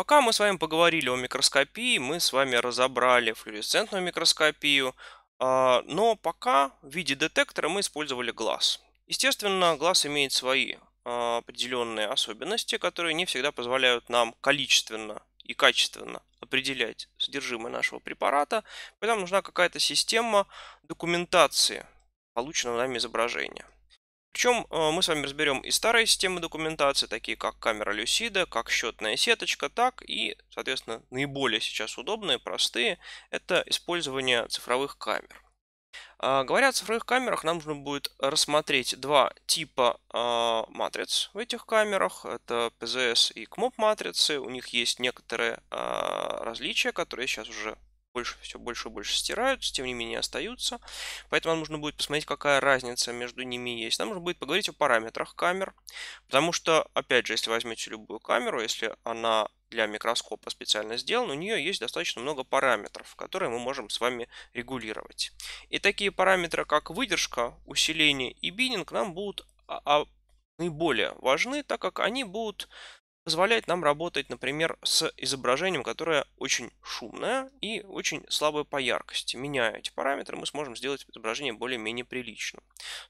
Пока мы с вами поговорили о микроскопии, мы с вами разобрали флюоресцентную микроскопию, а, но пока в виде детектора мы использовали глаз. Естественно, глаз имеет свои а, определенные особенности, которые не всегда позволяют нам количественно и качественно определять содержимое нашего препарата, поэтому нужна какая-то система документации полученного нами изображения. Причем э, мы с вами разберем и старые системы документации, такие как камера люсида, как счетная сеточка, так и, соответственно, наиболее сейчас удобные, простые, это использование цифровых камер. А, говоря о цифровых камерах, нам нужно будет рассмотреть два типа э, матриц в этих камерах. Это PZS и CMOP матрицы. У них есть некоторые э, различия, которые сейчас уже больше, все больше и больше стираются, тем не менее остаются. Поэтому нам нужно будет посмотреть, какая разница между ними есть. Нам нужно будет поговорить о параметрах камер, потому что, опять же, если возьмете любую камеру, если она для микроскопа специально сделана, у нее есть достаточно много параметров, которые мы можем с вами регулировать. И такие параметры, как выдержка, усиление и бининг нам будут а, а, наиболее важны, так как они будут позволяет нам работать, например, с изображением, которое очень шумное и очень слабое по яркости. Меняя эти параметры, мы сможем сделать изображение более-менее приличным.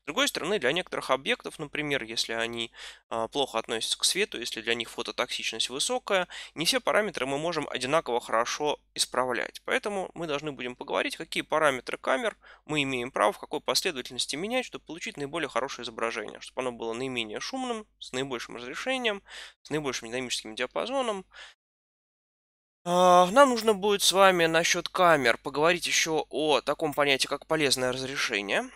С другой стороны, для некоторых объектов, например, если они а, плохо относятся к свету, если для них фототоксичность высокая, не все параметры мы можем одинаково хорошо исправлять. Поэтому мы должны будем поговорить, какие параметры камер мы имеем право в какой последовательности менять, чтобы получить наиболее хорошее изображение, чтобы оно было наименее шумным, с наибольшим разрешением, с наибольшим хорошим динамическим диапазоном. А, нам нужно будет с вами насчет камер поговорить еще о таком понятии, как полезное разрешение.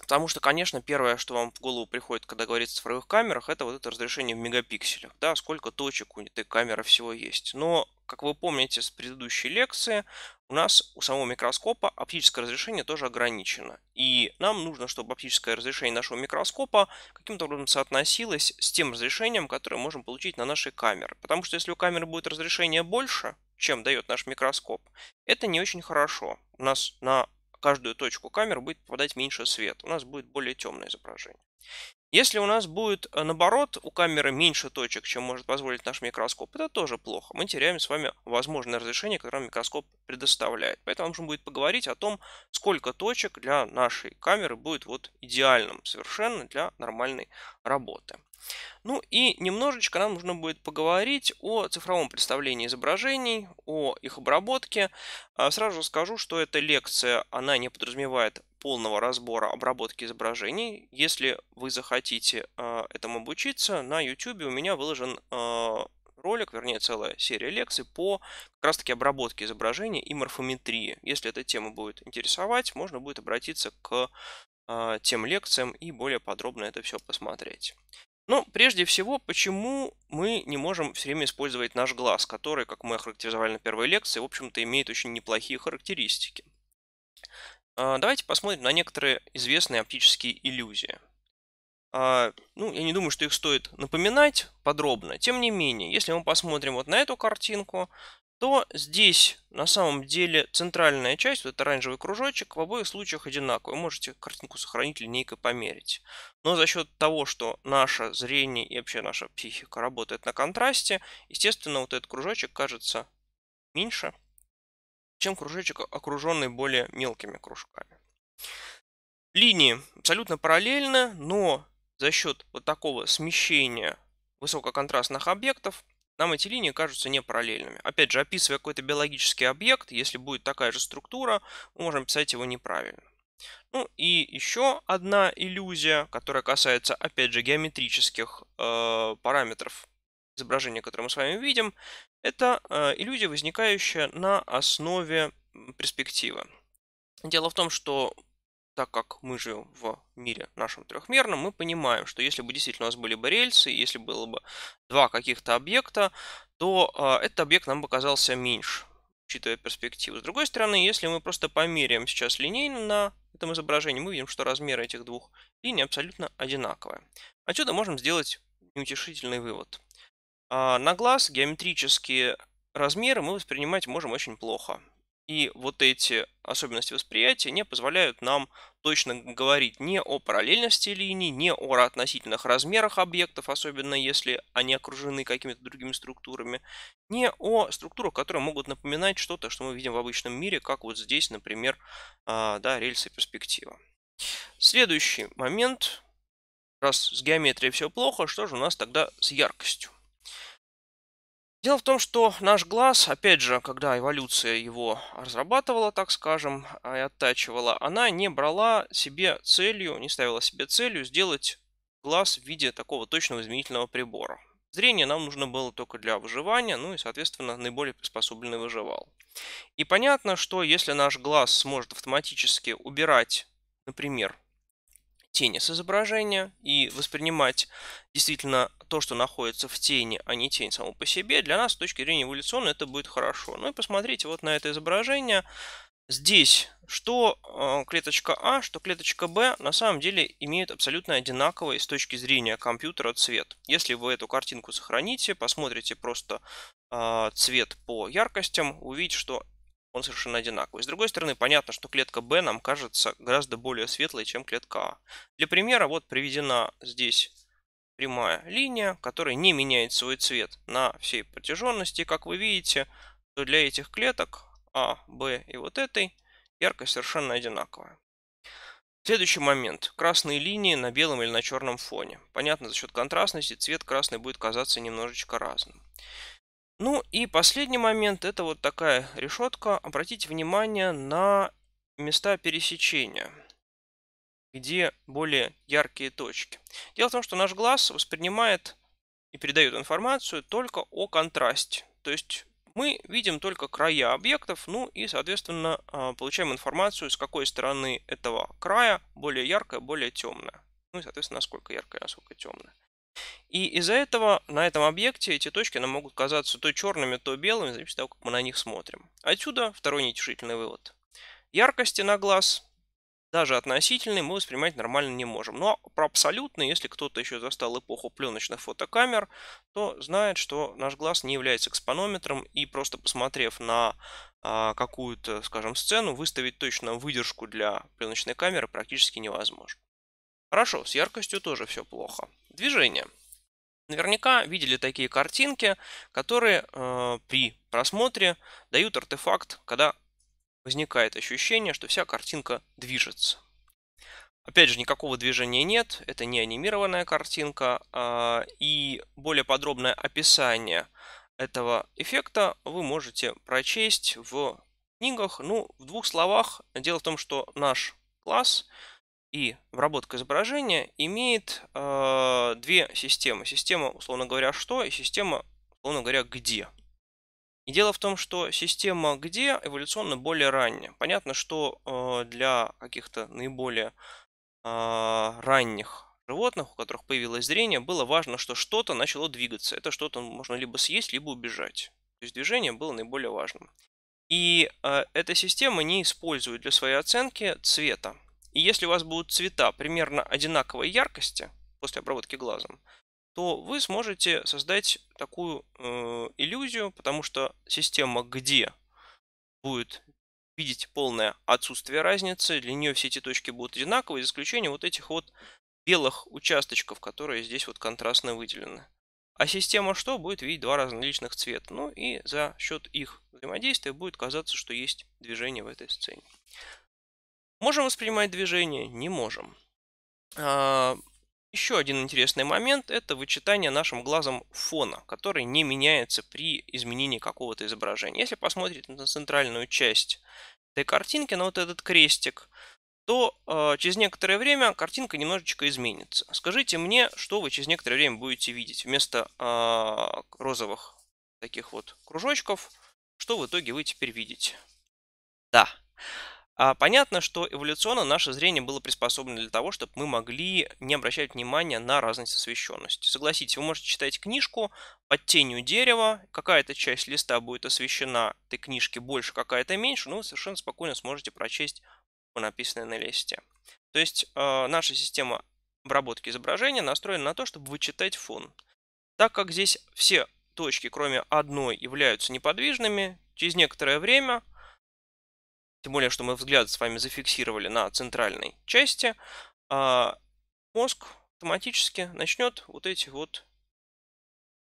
Потому что, конечно, первое, что вам в голову приходит, когда говорится о цифровых камерах, это вот это разрешение в мегапикселях. Да, сколько точек у этой камеры всего есть. Но, как вы помните с предыдущей лекции, у нас у самого микроскопа оптическое разрешение тоже ограничено. И нам нужно, чтобы оптическое разрешение нашего микроскопа каким-то образом соотносилось с тем разрешением, которое можем получить на нашей камере. Потому что если у камеры будет разрешение больше, чем дает наш микроскоп, это не очень хорошо. У нас на каждую точку камеры будет попадать меньше свет, У нас будет более темное изображение. Если у нас будет, э, наоборот, у камеры меньше точек, чем может позволить наш микроскоп, это тоже плохо. Мы теряем с вами возможное разрешение, которое микроскоп предоставляет. Поэтому нужно будет поговорить о том, сколько точек для нашей камеры будет вот идеальным совершенно для нормальной работы. Ну и немножечко нам нужно будет поговорить о цифровом представлении изображений, о их обработке. А сразу скажу, что эта лекция, она не подразумевает полного разбора обработки изображений. Если вы захотите а, этому обучиться, на YouTube у меня выложен а, ролик, вернее целая серия лекций по как раз таки обработке изображений и морфометрии. Если эта тема будет интересовать, можно будет обратиться к тем лекциям и более подробно это все посмотреть. Но прежде всего, почему мы не можем все время использовать наш глаз, который, как мы охарактеризовали на первой лекции, в общем-то имеет очень неплохие характеристики. А, давайте посмотрим на некоторые известные оптические иллюзии. А, ну, я не думаю, что их стоит напоминать подробно. Тем не менее, если мы посмотрим вот на эту картинку, то здесь на самом деле центральная часть, вот этот оранжевый кружочек, в обоих случаях одинаковый. Вы можете картинку сохранить, линейкой померить. Но за счет того, что наше зрение и вообще наша психика работает на контрасте, естественно, вот этот кружочек кажется меньше, чем кружочек, окруженный более мелкими кружками. Линии абсолютно параллельны, но за счет вот такого смещения высококонтрастных объектов – нам эти линии кажутся не параллельными. Опять же, описывая какой-то биологический объект, если будет такая же структура, мы можем писать его неправильно. Ну и еще одна иллюзия, которая касается, опять же, геометрических э, параметров изображения, которое мы с вами видим, это э, иллюзия, возникающая на основе перспективы. Дело в том, что так как мы живем в мире нашем трехмерном, мы понимаем, что если бы действительно у нас были бы рельсы, если было бы два каких-то объекта, то э, этот объект нам бы казался меньше, учитывая перспективу. С другой стороны, если мы просто померяем сейчас линейно на этом изображении, мы видим, что размеры этих двух линий абсолютно одинаковые. Отсюда можем сделать неутешительный вывод. Э, на глаз геометрические размеры мы воспринимать можем очень плохо. И вот эти особенности восприятия не позволяют нам точно говорить не о параллельности линий, не о относительных размерах объектов, особенно если они окружены какими-то другими структурами, не о структурах, которые могут напоминать что-то, что мы видим в обычном мире, как вот здесь, например, а, да, рельсы перспектива. Следующий момент. Раз с геометрией все плохо, что же у нас тогда с яркостью? Дело в том, что наш глаз, опять же, когда эволюция его разрабатывала, так скажем, а, и оттачивала, она не брала себе целью, не ставила себе целью сделать глаз в виде такого точного изменительного прибора. Зрение нам нужно было только для выживания, ну и, соответственно, наиболее приспособленный выживал. И понятно, что если наш глаз сможет автоматически убирать, например, тени с изображения и воспринимать действительно то, что находится в тени, а не тень само по себе, для нас с точки зрения эволюционной это будет хорошо. Ну и посмотрите вот на это изображение. Здесь что а, клеточка А, что клеточка Б на самом деле имеют абсолютно одинаковый с точки зрения компьютера цвет. Если вы эту картинку сохраните, посмотрите просто а, цвет по яркостям, увидите, что он совершенно одинаковый. С другой стороны, понятно, что клетка B нам кажется гораздо более светлой, чем клетка А. Для примера вот приведена здесь прямая линия, которая не меняет свой цвет на всей протяженности. Как вы видите, то для этих клеток А, Б и вот этой яркость совершенно одинаковая. Следующий момент. Красные линии на белом или на черном фоне. Понятно, за счет контрастности цвет красный будет казаться немножечко разным. Ну и последний момент, это вот такая решетка. Обратите внимание на места пересечения где более яркие точки. Дело в том, что наш глаз воспринимает и передает информацию только о контрасте. То есть мы видим только края объектов, ну и, соответственно, а, получаем информацию, с какой стороны этого края более яркая, более темная. Ну и, соответственно, насколько яркая, насколько темная. И из-за этого на этом объекте эти точки нам могут казаться то черными, то белыми, зависит от того, как мы на них смотрим. Отсюда второй неутешительный вывод. Яркости на глаз, даже относительные, мы воспринимать нормально не можем. Но про абсолютные, если кто-то еще застал эпоху пленочных фотокамер, то знает, что наш глаз не является экспонометром, и просто посмотрев на а, какую-то, скажем, сцену, выставить точно выдержку для пленочной камеры практически невозможно. Хорошо, с яркостью тоже все плохо движения. Наверняка видели такие картинки, которые э, при просмотре дают артефакт, когда возникает ощущение, что вся картинка движется. Опять же, никакого движения нет, это не анимированная картинка, э, и более подробное описание этого эффекта вы можете прочесть в книгах. Ну, в двух словах, дело в том, что наш класс – и обработка изображения имеет э, две системы. Система, условно говоря, что и система, условно говоря, где. И дело в том, что система где эволюционно более ранняя. Понятно, что э, для каких-то наиболее э, ранних животных, у которых появилось зрение, было важно, что что-то начало двигаться. Это что-то можно либо съесть, либо убежать. То есть движение было наиболее важным. И э, эта система не использует для своей оценки цвета. И если у вас будут цвета примерно одинаковой яркости после обработки глазом, то вы сможете создать такую э, иллюзию, потому что система где будет видеть полное отсутствие разницы, для нее все эти точки будут одинаковые, за исключением вот этих вот белых участочков, которые здесь вот контрастно выделены. А система что? Будет видеть два различных цвета. Ну и за счет их взаимодействия будет казаться, что есть движение в этой сцене. Можем воспринимать движение? Не можем. А, еще один интересный момент – это вычитание нашим глазом фона, который не меняется при изменении какого-то изображения. Если посмотреть на центральную часть этой картинки, на вот этот крестик, то э, через некоторое время картинка немножечко изменится. Скажите мне, что вы через некоторое время будете видеть вместо э, розовых таких вот кружочков, что в итоге вы теперь видите. Да. А понятно, что эволюционно наше зрение было приспособлено для того, чтобы мы могли не обращать внимания на разность освещенности. Согласитесь, вы можете читать книжку под тенью дерева, какая-то часть листа будет освещена этой книжке больше, какая-то меньше, но вы совершенно спокойно сможете прочесть написанное на листе. То есть а, наша система обработки изображения настроена на то, чтобы вычитать фон. Так как здесь все точки, кроме одной, являются неподвижными, через некоторое время – тем более, что мы взгляд с вами зафиксировали на центральной части, а мозг автоматически начнет вот эти вот,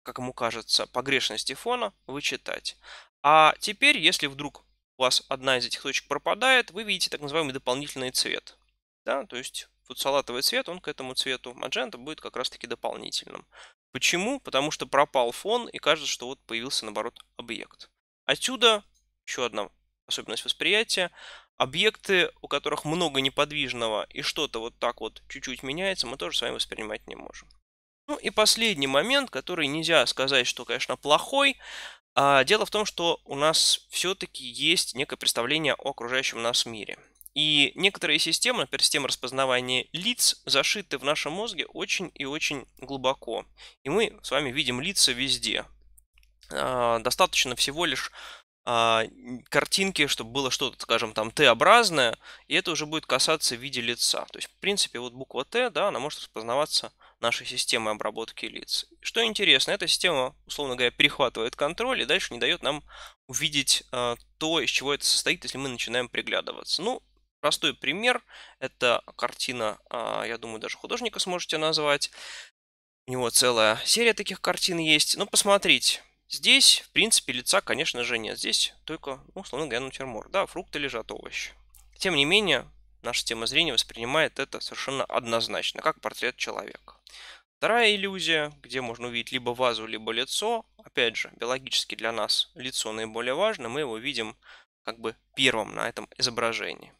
как ему кажется, погрешности фона вычитать. А теперь, если вдруг у вас одна из этих точек пропадает, вы видите так называемый дополнительный цвет. Да, то есть вот салатовый цвет, он к этому цвету маджента будет как раз-таки дополнительным. Почему? Потому что пропал фон и кажется, что вот появился наоборот объект. Отсюда еще одна особенность восприятия, объекты, у которых много неподвижного и что-то вот так вот чуть-чуть меняется, мы тоже с вами воспринимать не можем. Ну и последний момент, который нельзя сказать, что, конечно, плохой. А, дело в том, что у нас все-таки есть некое представление о окружающем нас мире. И некоторые системы, например, системы распознавания лиц, зашиты в нашем мозге очень и очень глубоко. И мы с вами видим лица везде. А, достаточно всего лишь а, картинки, чтобы было что-то, скажем, там Т-образное, и это уже будет касаться в виде лица. То есть, в принципе, вот буква Т, да, она может распознаваться нашей системой обработки лиц. Что интересно, эта система, условно говоря, перехватывает контроль и дальше не дает нам увидеть э, то, из чего это состоит, если мы начинаем приглядываться. Ну, простой пример, это картина, э, я думаю, даже художника сможете назвать. У него целая серия таких картин есть. Ну, посмотрите, Здесь, в принципе, лица, конечно же, нет. Здесь только, ну, условно говоря, натюрморт. Да, фрукты лежат, овощи. Тем не менее, наша тема зрения воспринимает это совершенно однозначно, как портрет человека. Вторая иллюзия, где можно увидеть либо вазу, либо лицо. Опять же, биологически для нас лицо наиболее важно, мы его видим как бы первым на этом изображении.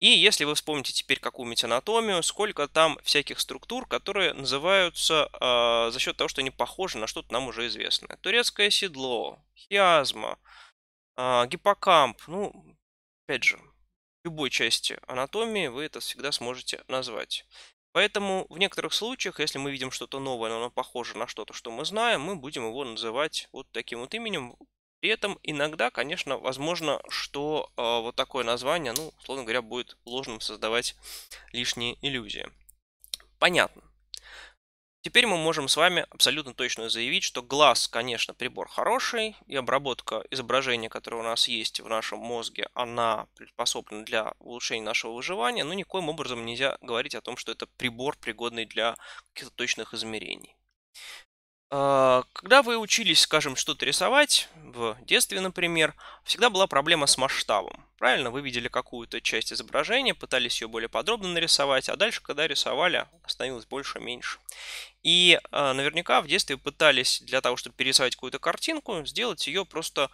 И если вы вспомните теперь какую-нибудь анатомию, сколько там всяких структур, которые называются э, за счет того, что они похожи на что-то нам уже известное. Турецкое седло, хиазма, э, гиппокамп, ну, опять же, любой части анатомии вы это всегда сможете назвать. Поэтому в некоторых случаях, если мы видим что-то новое, но оно похоже на что-то, что мы знаем, мы будем его называть вот таким вот именем, при этом иногда, конечно, возможно, что э, вот такое название, ну, условно говоря, будет ложным создавать лишние иллюзии. Понятно. Теперь мы можем с вами абсолютно точно заявить, что глаз, конечно, прибор хороший, и обработка изображения, которое у нас есть в нашем мозге, она приспособлена для улучшения нашего выживания, но никоим образом нельзя говорить о том, что это прибор, пригодный для каких-то точных измерений. А, когда вы учились, скажем, что-то рисовать, в детстве, например, всегда была проблема с масштабом. Правильно, вы видели какую-то часть изображения, пытались ее более подробно нарисовать, а дальше, когда рисовали, становилось больше-меньше. И а, наверняка в детстве пытались для того, чтобы перерисовать какую-то картинку, сделать ее просто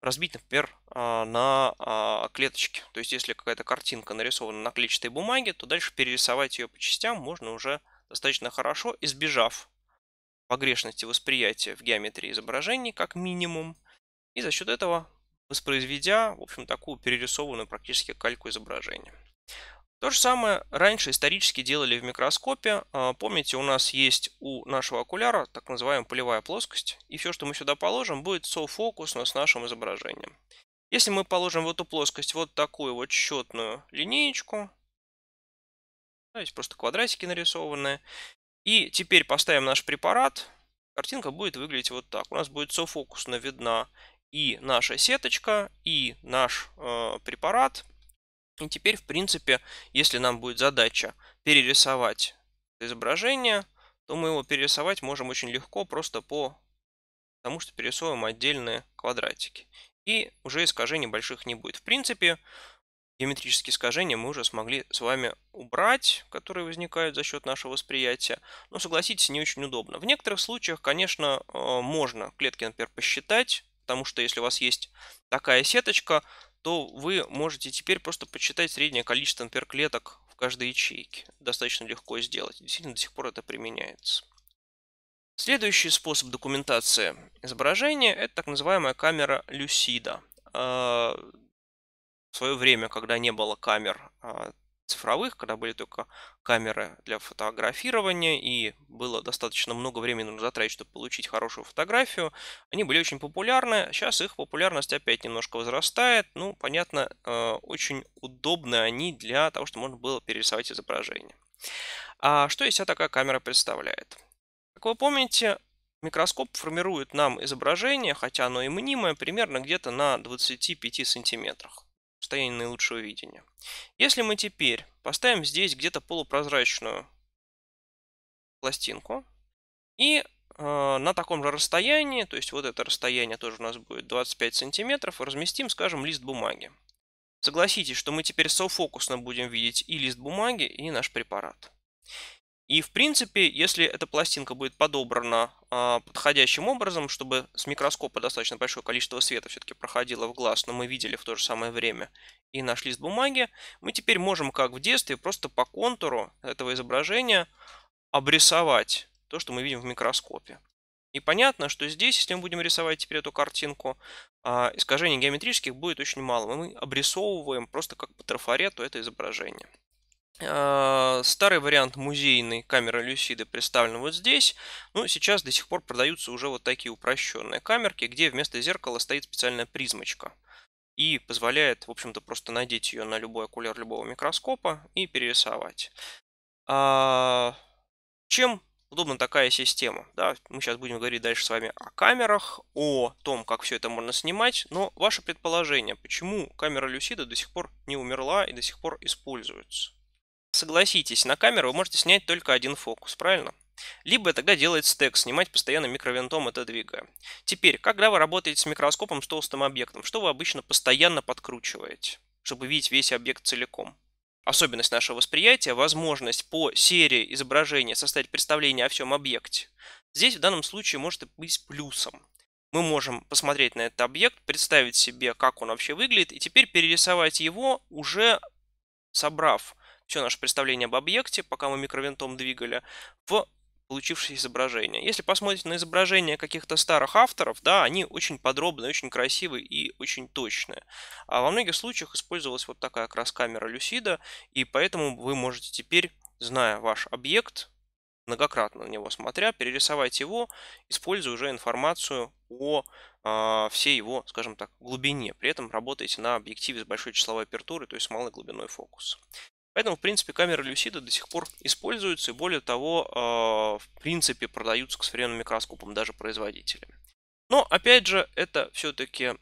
разбить, например, а, на клеточки. То есть, если какая-то картинка нарисована на клетчатой бумаге, то дальше перерисовать ее по частям можно уже достаточно хорошо, избежав погрешности восприятия в геометрии изображений как минимум, и за счет этого воспроизведя, в общем, такую перерисованную практически кальку изображения. То же самое раньше исторически делали в микроскопе. А, помните, у нас есть у нашего окуляра так называемая полевая плоскость, и все, что мы сюда положим, будет софокусно с нашим изображением. Если мы положим в эту плоскость вот такую вот счетную линеечку, то есть просто квадратики нарисованные, и теперь поставим наш препарат. Картинка будет выглядеть вот так. У нас будет софокусно видна и наша сеточка, и наш э, препарат. И теперь, в принципе, если нам будет задача перерисовать изображение, то мы его перерисовать можем очень легко, просто по тому, что перерисовываем отдельные квадратики. И уже искажений больших не будет. В принципе, геометрические искажения мы уже смогли с вами убрать, которые возникают за счет нашего восприятия. Но согласитесь, не очень удобно. В некоторых случаях, конечно, э, можно клетки, например, посчитать, потому что если у вас есть такая сеточка, то вы можете теперь просто посчитать среднее количество, например, клеток в каждой ячейке. Достаточно легко сделать. Действительно, до сих пор это применяется. Следующий способ документации изображения – это так называемая камера Люсида э, в свое время, когда не было камер а, цифровых, когда были только камеры для фотографирования и было достаточно много времени нужно затратить, чтобы получить хорошую фотографию, они были очень популярны. Сейчас их популярность опять немножко возрастает. Ну, понятно, а, очень удобны они для того, чтобы можно было перерисовать изображение. А что из себя такая камера представляет? Как вы помните, микроскоп формирует нам изображение, хотя оно и мнимое, примерно где-то на 25 сантиметрах состояние наилучшего видения. Если мы теперь поставим здесь где-то полупрозрачную пластинку и э, на таком же расстоянии, то есть вот это расстояние тоже у нас будет 25 сантиметров, разместим, скажем, лист бумаги. Согласитесь, что мы теперь софокусно будем видеть и лист бумаги, и наш препарат. И, в принципе, если эта пластинка будет подобрана э, подходящим образом, чтобы с микроскопа достаточно большое количество света все-таки проходило в глаз, но мы видели в то же самое время и наш лист бумаги, мы теперь можем, как в детстве, просто по контуру этого изображения обрисовать то, что мы видим в микроскопе. И понятно, что здесь, если мы будем рисовать теперь эту картинку, э, искажений геометрических будет очень мало. Мы обрисовываем просто как по трафарету это изображение. Э, старый вариант музейной камеры Люсиды представлен вот здесь. Ну, сейчас до сих пор продаются уже вот такие упрощенные камерки, где вместо зеркала стоит специальная призмочка. И позволяет, в общем-то, просто надеть ее на любой окуляр любого микроскопа и перерисовать. А, чем удобна такая система? Да, мы сейчас будем говорить дальше с вами о камерах, о том, как все это можно снимать. Но ваше предположение, почему камера Люсида до сих пор не умерла и до сих пор используется? Согласитесь, на камеру вы можете снять только один фокус, правильно? Либо тогда делает стек, снимать постоянно микровинтом это двигая. Теперь, когда вы работаете с микроскопом с толстым объектом, что вы обычно постоянно подкручиваете, чтобы видеть весь объект целиком? Особенность нашего восприятия – возможность по серии изображения составить представление о всем объекте. Здесь в данном случае может быть плюсом. Мы можем посмотреть на этот объект, представить себе, как он вообще выглядит, и теперь перерисовать его, уже собрав все наше представление об объекте, пока мы микровинтом двигали, в получившееся изображение. Если посмотрите на изображения каких-то старых авторов, да, они очень подробные, очень красивые и очень точные. А во многих случаях использовалась вот такая как раз камера Люсида, и поэтому вы можете теперь, зная ваш объект, многократно на него смотря, перерисовать его, используя уже информацию о э, всей его, скажем так, глубине. При этом работаете на объективе с большой числовой апертурой, то есть с малой глубиной фокуса. Поэтому, в принципе, камеры люсида до сих пор используются и, более того, а, в принципе, продаются к современным микроскопам даже производителями. Но, опять же, это все-таки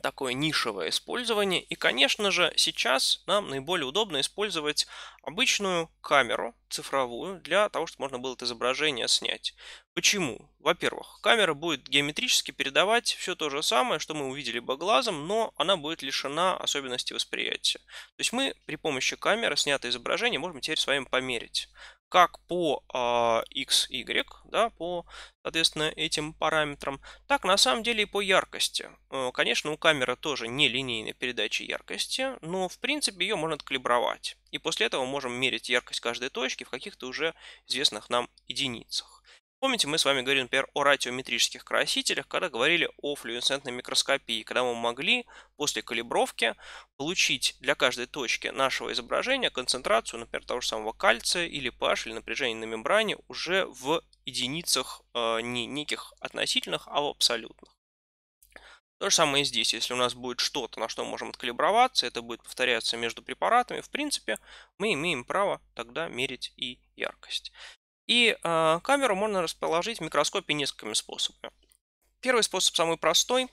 такое нишевое использование. И, конечно же, сейчас нам наиболее удобно использовать обычную камеру цифровую для того, чтобы можно было это изображение снять. Почему? Во-первых, камера будет геометрически передавать все то же самое, что мы увидели бы глазом, но она будет лишена особенности восприятия. То есть мы при помощи камеры снятое изображение можем теперь с вами померить как по э, x, y, да, по, соответственно, этим параметрам, так на самом деле и по яркости. Э, конечно, у камеры тоже не линейная передача яркости, но в принципе ее можно откалибровать. И после этого можем мерить яркость каждой точки в каких-то уже известных нам единицах. Помните, мы с вами говорили, например, о радиометрических красителях, когда говорили о флюоресцентной микроскопии, когда мы могли после калибровки получить для каждой точки нашего изображения концентрацию, например, того же самого кальция или pH, или напряжение на мембране уже в единицах э, не неких относительных, а в абсолютных. То же самое и здесь. Если у нас будет что-то, на что мы можем откалиброваться, это будет повторяться между препаратами, в принципе, мы имеем право тогда мерить и яркость. И э, камеру можно расположить в микроскопе несколькими способами. Первый способ самый простой.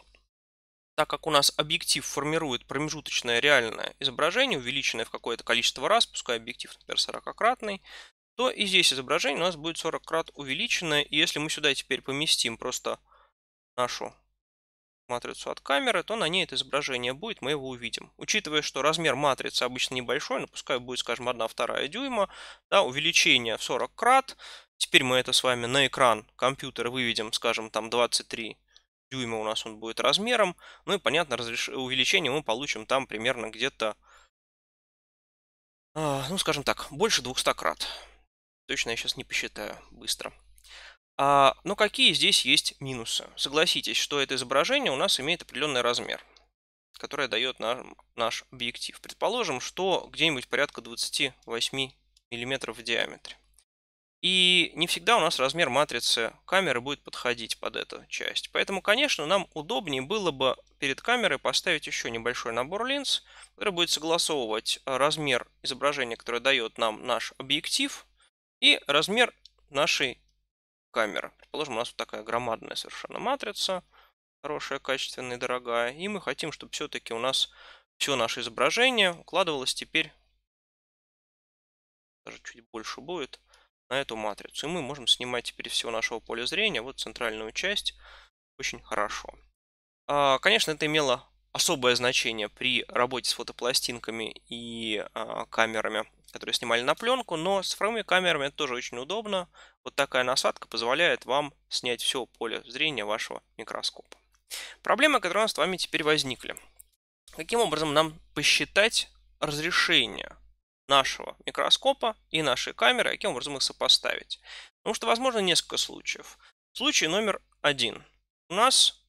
Так как у нас объектив формирует промежуточное реальное изображение, увеличенное в какое-то количество раз, пускай объектив, например, 40-кратный, то и здесь изображение у нас будет 40 крат увеличенное. И если мы сюда теперь поместим просто нашу матрицу от камеры, то на ней это изображение будет, мы его увидим. Учитывая, что размер матрицы обычно небольшой, ну пускай будет, скажем, 1 2 дюйма, да, увеличение в 40 крат, теперь мы это с вами на экран компьютера выведем, скажем, там 23 дюйма у нас он будет размером, ну и, понятно, разреш... увеличение мы получим там примерно где-то, а, ну, скажем так, больше 200 крат. Точно я сейчас не посчитаю быстро. А, но ну, какие здесь есть минусы? Согласитесь, что это изображение у нас имеет определенный размер, который дает нам наш объектив. Предположим, что где-нибудь порядка 28 мм в диаметре. И не всегда у нас размер матрицы камеры будет подходить под эту часть. Поэтому, конечно, нам удобнее было бы перед камерой поставить еще небольшой набор линз, который будет согласовывать а, размер изображения, которое дает нам наш объектив, и размер нашей камера. Предположим, у нас вот такая громадная совершенно матрица, хорошая, качественная, дорогая. И мы хотим, чтобы все-таки у нас все наше изображение укладывалось теперь, даже чуть больше будет, на эту матрицу. И мы можем снимать теперь всего нашего поля зрения, вот центральную часть, очень хорошо. А, конечно, это имело особое значение при работе с фотопластинками и а, камерами, которые снимали на пленку, но с цифровыми камерами это тоже очень удобно. Вот такая насадка позволяет вам снять все поле зрения вашего микроскопа. Проблемы, которые у нас с вами теперь возникли. Каким образом нам посчитать разрешение нашего микроскопа и нашей камеры, а каким образом их сопоставить? Потому что, возможно, несколько случаев. Случай номер один. У нас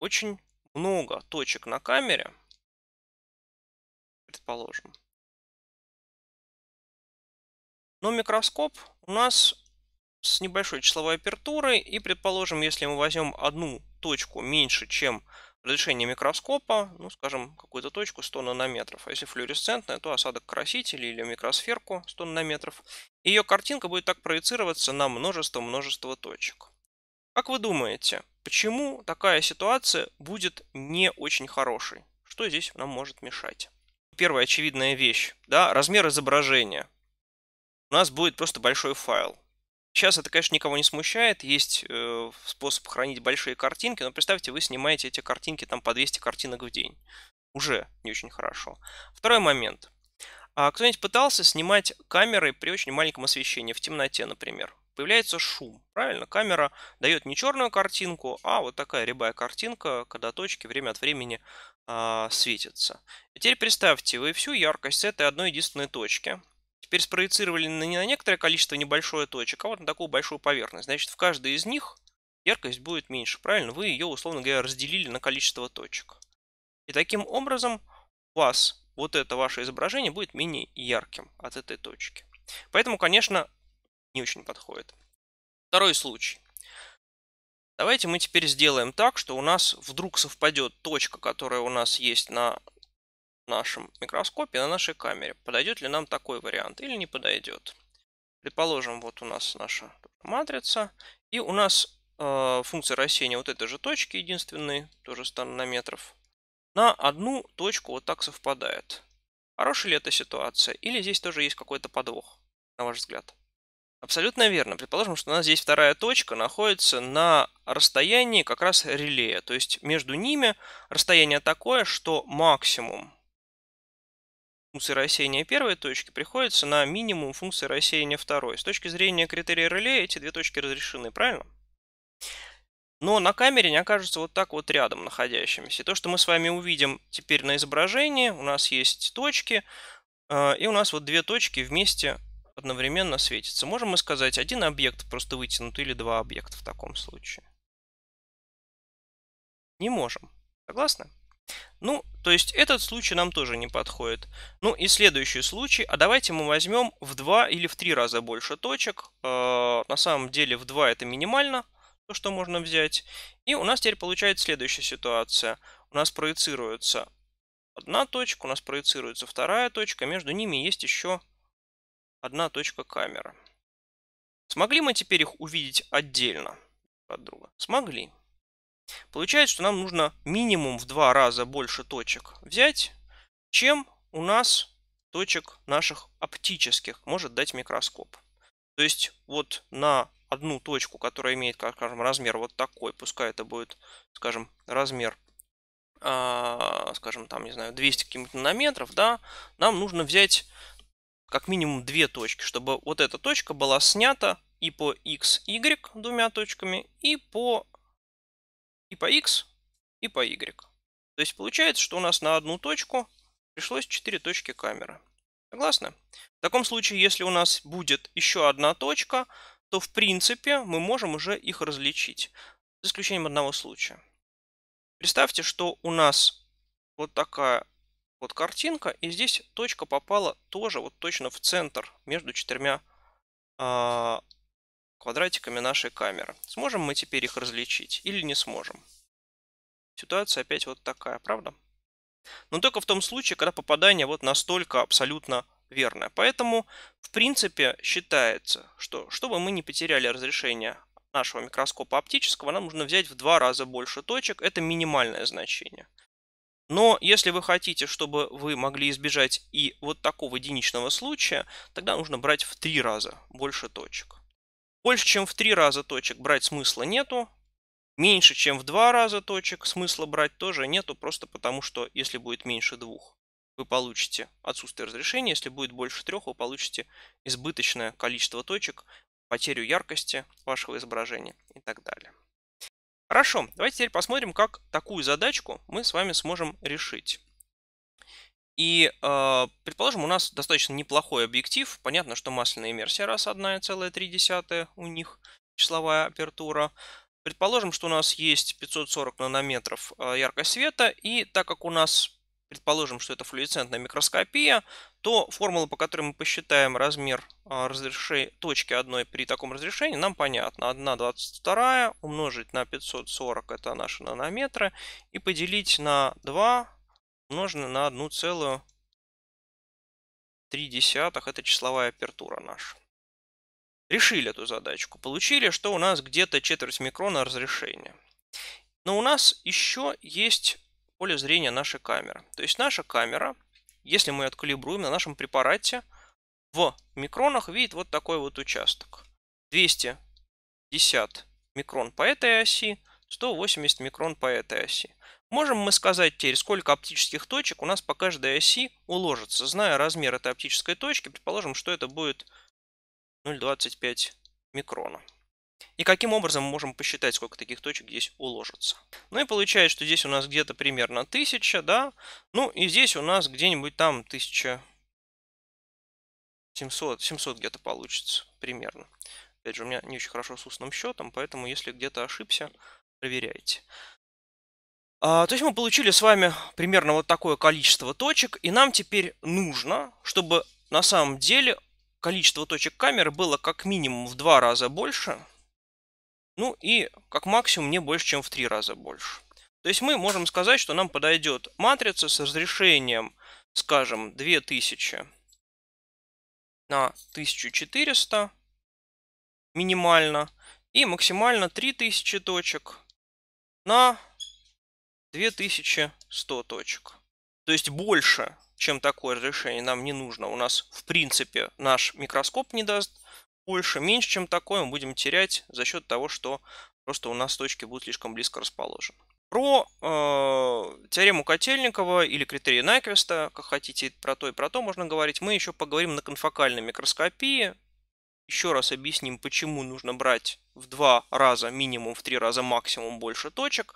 очень много точек на камере, предположим, но микроскоп у нас с небольшой числовой апертурой, и предположим, если мы возьмем одну точку меньше, чем разрешение микроскопа, ну, скажем, какую-то точку 100 нанометров. А если флуоресцентная, то осадок красителя или микросферку 100 нанометров. Ее картинка будет так проецироваться на множество-множество точек. Как вы думаете, почему такая ситуация будет не очень хорошей? Что здесь нам может мешать? Первая очевидная вещь, да, размер изображения. У нас будет просто большой файл. Сейчас это, конечно, никого не смущает. Есть э, способ хранить большие картинки, но представьте, вы снимаете эти картинки там по 200 картинок в день. Уже не очень хорошо. Второй момент. А кто-нибудь пытался снимать камерой при очень маленьком освещении, в темноте, например? появляется шум. Правильно, камера дает не черную картинку, а вот такая рябая картинка, когда точки время от времени а, светятся. И теперь представьте, вы всю яркость с этой одной единственной точки теперь спроецировали не на некоторое количество небольшое точек, а вот на такую большую поверхность. Значит, в каждой из них яркость будет меньше, правильно? Вы ее, условно говоря, разделили на количество точек. И таким образом у вас вот это ваше изображение будет менее ярким от этой точки. Поэтому, конечно, не очень подходит. Второй случай. Давайте мы теперь сделаем так, что у нас вдруг совпадет точка, которая у нас есть на нашем микроскопе, на нашей камере. Подойдет ли нам такой вариант или не подойдет? Предположим, вот у нас наша матрица, и у нас э, функция рассеяния вот этой же точки, единственной, тоже 100 нанометров, на одну точку вот так совпадает. Хорошая ли эта ситуация? Или здесь тоже есть какой-то подвох, на ваш взгляд? Абсолютно верно. Предположим, что у нас здесь вторая точка находится на расстоянии как раз релея. То есть между ними расстояние такое, что максимум функции рассеяния первой точки приходится на минимум функции рассеяния второй. С точки зрения критерия реле эти две точки разрешены, правильно? Но на камере не окажется вот так вот рядом находящимися. И то, что мы с вами увидим теперь на изображении, у нас есть точки, э, и у нас вот две точки вместе одновременно светится. Можем мы сказать один объект просто вытянутый или два объекта в таком случае? Не можем. Согласны? Ну, то есть этот случай нам тоже не подходит. Ну и следующий случай, а давайте мы возьмем в два или в три раза больше точек. Э, на самом деле в два это минимально, то, что можно взять. И у нас теперь получается следующая ситуация. У нас проецируется одна точка, у нас проецируется вторая точка, а между ними есть еще одна точка камеры. Смогли мы теперь их увидеть отдельно от друга? Смогли. Получается, что нам нужно минимум в два раза больше точек взять, чем у нас точек наших оптических может дать микроскоп. То есть вот на одну точку, которая имеет, как скажем, размер вот такой, пускай это будет, скажем, размер, а, скажем, там, не знаю, 200 каких-нибудь нанометров, да, нам нужно взять как минимум две точки, чтобы вот эта точка была снята и по x, y двумя точками, и по, и по x, и по y. То есть получается, что у нас на одну точку пришлось 4 точки камеры. Согласны? В таком случае, если у нас будет еще одна точка, то в принципе мы можем уже их различить. За исключением одного случая. Представьте, что у нас вот такая вот картинка, и здесь точка попала тоже вот точно в центр между четырьмя а, квадратиками нашей камеры. Сможем мы теперь их различить или не сможем? Ситуация опять вот такая, правда? Но только в том случае, когда попадание вот настолько абсолютно верное. Поэтому, в принципе, считается, что чтобы мы не потеряли разрешение нашего микроскопа оптического, нам нужно взять в два раза больше точек. Это минимальное значение. Но если вы хотите, чтобы вы могли избежать и вот такого единичного случая, тогда нужно брать в три раза больше точек. Больше, чем в три раза точек брать смысла нету. Меньше, чем в два раза точек смысла брать тоже нету, просто потому что если будет меньше двух, вы получите отсутствие разрешения. Если будет больше трех, вы получите избыточное количество точек, потерю яркости вашего изображения и так далее. Хорошо, давайте теперь посмотрим, как такую задачку мы с вами сможем решить. И, э, предположим, у нас достаточно неплохой объектив. Понятно, что масляная иммерсия раз 1,3 у них числовая апертура. Предположим, что у нас есть 540 нанометров э, яркость света, и так как у нас предположим, что это флуоресцентная микроскопия, то формула, по которой мы посчитаем размер а, разреши... точки одной при таком разрешении, нам понятна. 1,22 умножить на 540, это наши нанометры, и поделить на 2 умноженное на 1,3, это числовая апертура наша. Решили эту задачку. Получили, что у нас где-то четверть микрона разрешения. Но у нас еще есть поле зрения нашей камеры. То есть наша камера, если мы откалибруем на нашем препарате, в микронах видит вот такой вот участок. 250 микрон по этой оси, 180 микрон по этой оси. Можем мы сказать теперь, сколько оптических точек у нас по каждой оси уложится. Зная размер этой оптической точки, предположим, что это будет 0,25 микрона. И каким образом мы можем посчитать, сколько таких точек здесь уложится. Ну и получается, что здесь у нас где-то примерно 1000, да? Ну и здесь у нас где-нибудь там 1700, 700 где-то получится примерно. Опять же, у меня не очень хорошо с устным счетом, поэтому если где-то ошибся, проверяйте. А, то есть мы получили с вами примерно вот такое количество точек, и нам теперь нужно, чтобы на самом деле количество точек камеры было как минимум в два раза больше – ну и как максимум не больше, чем в три раза больше. То есть мы можем сказать, что нам подойдет матрица с разрешением, скажем, 2000 на 1400 минимально и максимально 3000 точек на 2100 точек. То есть больше, чем такое разрешение нам не нужно. У нас, в принципе, наш микроскоп не даст больше, меньше, чем такое, мы будем терять за счет того, что просто у нас точки будут слишком близко расположены. Про э, теорему Котельникова или критерии Найквеста, как хотите, про то и про то можно говорить, мы еще поговорим на конфокальной микроскопии. Еще раз объясним, почему нужно брать в два раза минимум, в три раза максимум больше точек.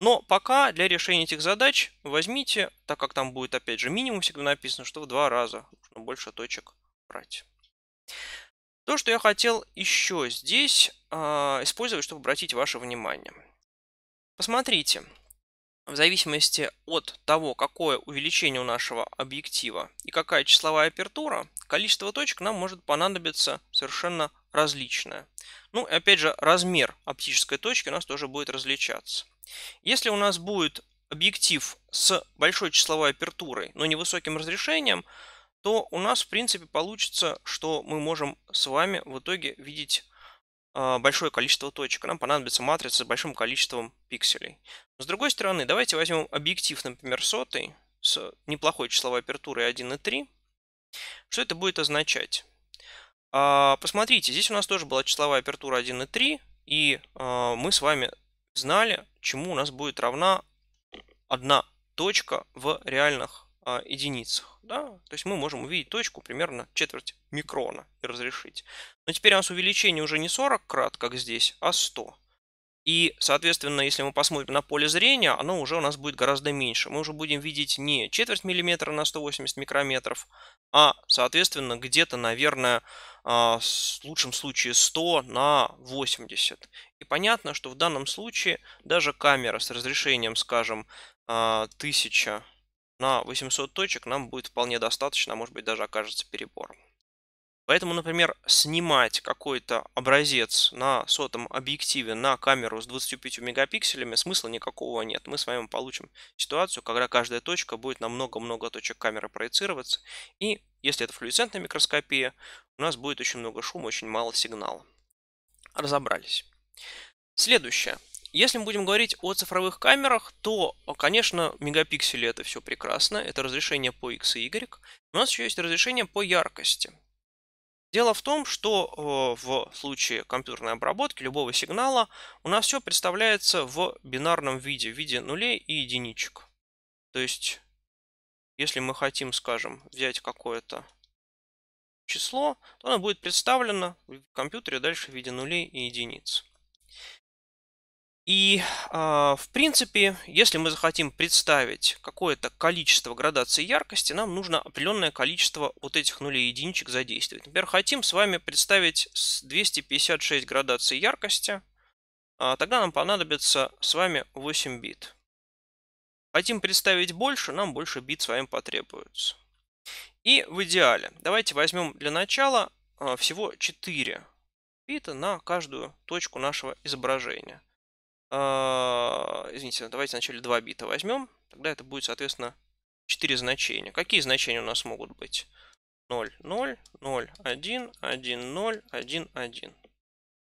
Но пока для решения этих задач возьмите, так как там будет опять же минимум всегда написано, что в два раза нужно больше точек брать. То, что я хотел еще здесь э, использовать, чтобы обратить ваше внимание. Посмотрите, в зависимости от того, какое увеличение у нашего объектива и какая числовая апертура, количество точек нам может понадобиться совершенно различное. Ну и опять же, размер оптической точки у нас тоже будет различаться. Если у нас будет объектив с большой числовой апертурой, но невысоким разрешением, то у нас, в принципе, получится, что мы можем с вами в итоге видеть а, большое количество точек. Нам понадобится матрица с большим количеством пикселей. с другой стороны, давайте возьмем объектив, например, сотый, с неплохой числовой апертурой 1.3, Что это будет означать? А, посмотрите, здесь у нас тоже была числовая апертура 1.3 и а, мы с вами знали, чему у нас будет равна одна точка в реальных а, единицах. Да? То есть мы можем увидеть точку примерно четверть микрона и разрешить. Но теперь у нас увеличение уже не 40 крат, как здесь, а 100. И, соответственно, если мы посмотрим на поле зрения, оно уже у нас будет гораздо меньше. Мы уже будем видеть не четверть миллиметра на 180 микрометров, а, соответственно, где-то, наверное, а, в лучшем случае 100 на 80. И понятно, что в данном случае даже камера с разрешением, скажем, 1000 а, на 800 точек нам будет вполне достаточно, а может быть даже окажется перебором. Поэтому, например, снимать какой-то образец на сотом объективе на камеру с 25 мегапикселями смысла никакого нет. Мы с вами получим ситуацию, когда каждая точка будет на много-много точек камеры проецироваться. И если это флуоресцентная микроскопия, у нас будет очень много шума, очень мало сигнала. Разобрались. Следующее. Если мы будем говорить о цифровых камерах, то, конечно, мегапиксели это все прекрасно. Это разрешение по X и Y. У нас еще есть разрешение по яркости. Дело в том, что э, в случае компьютерной обработки любого сигнала у нас все представляется в бинарном виде, в виде нулей и единичек. То есть, если мы хотим, скажем, взять какое-то число, то оно будет представлено в компьютере дальше в виде нулей и единиц. И, а, в принципе, если мы захотим представить какое-то количество градаций яркости, нам нужно определенное количество вот этих нулей и единичек задействовать. Например, хотим с вами представить 256 градаций яркости, а, тогда нам понадобится с вами 8 бит. Хотим представить больше, нам больше бит с вами потребуется. И в идеале, давайте возьмем для начала а, всего 4 бита на каждую точку нашего изображения. А, извините, давайте вначале 2 бита возьмем, тогда это будет, соответственно, 4 значения. Какие значения у нас могут быть? 0, 0, 0, 1, 1, 0, 1, 1.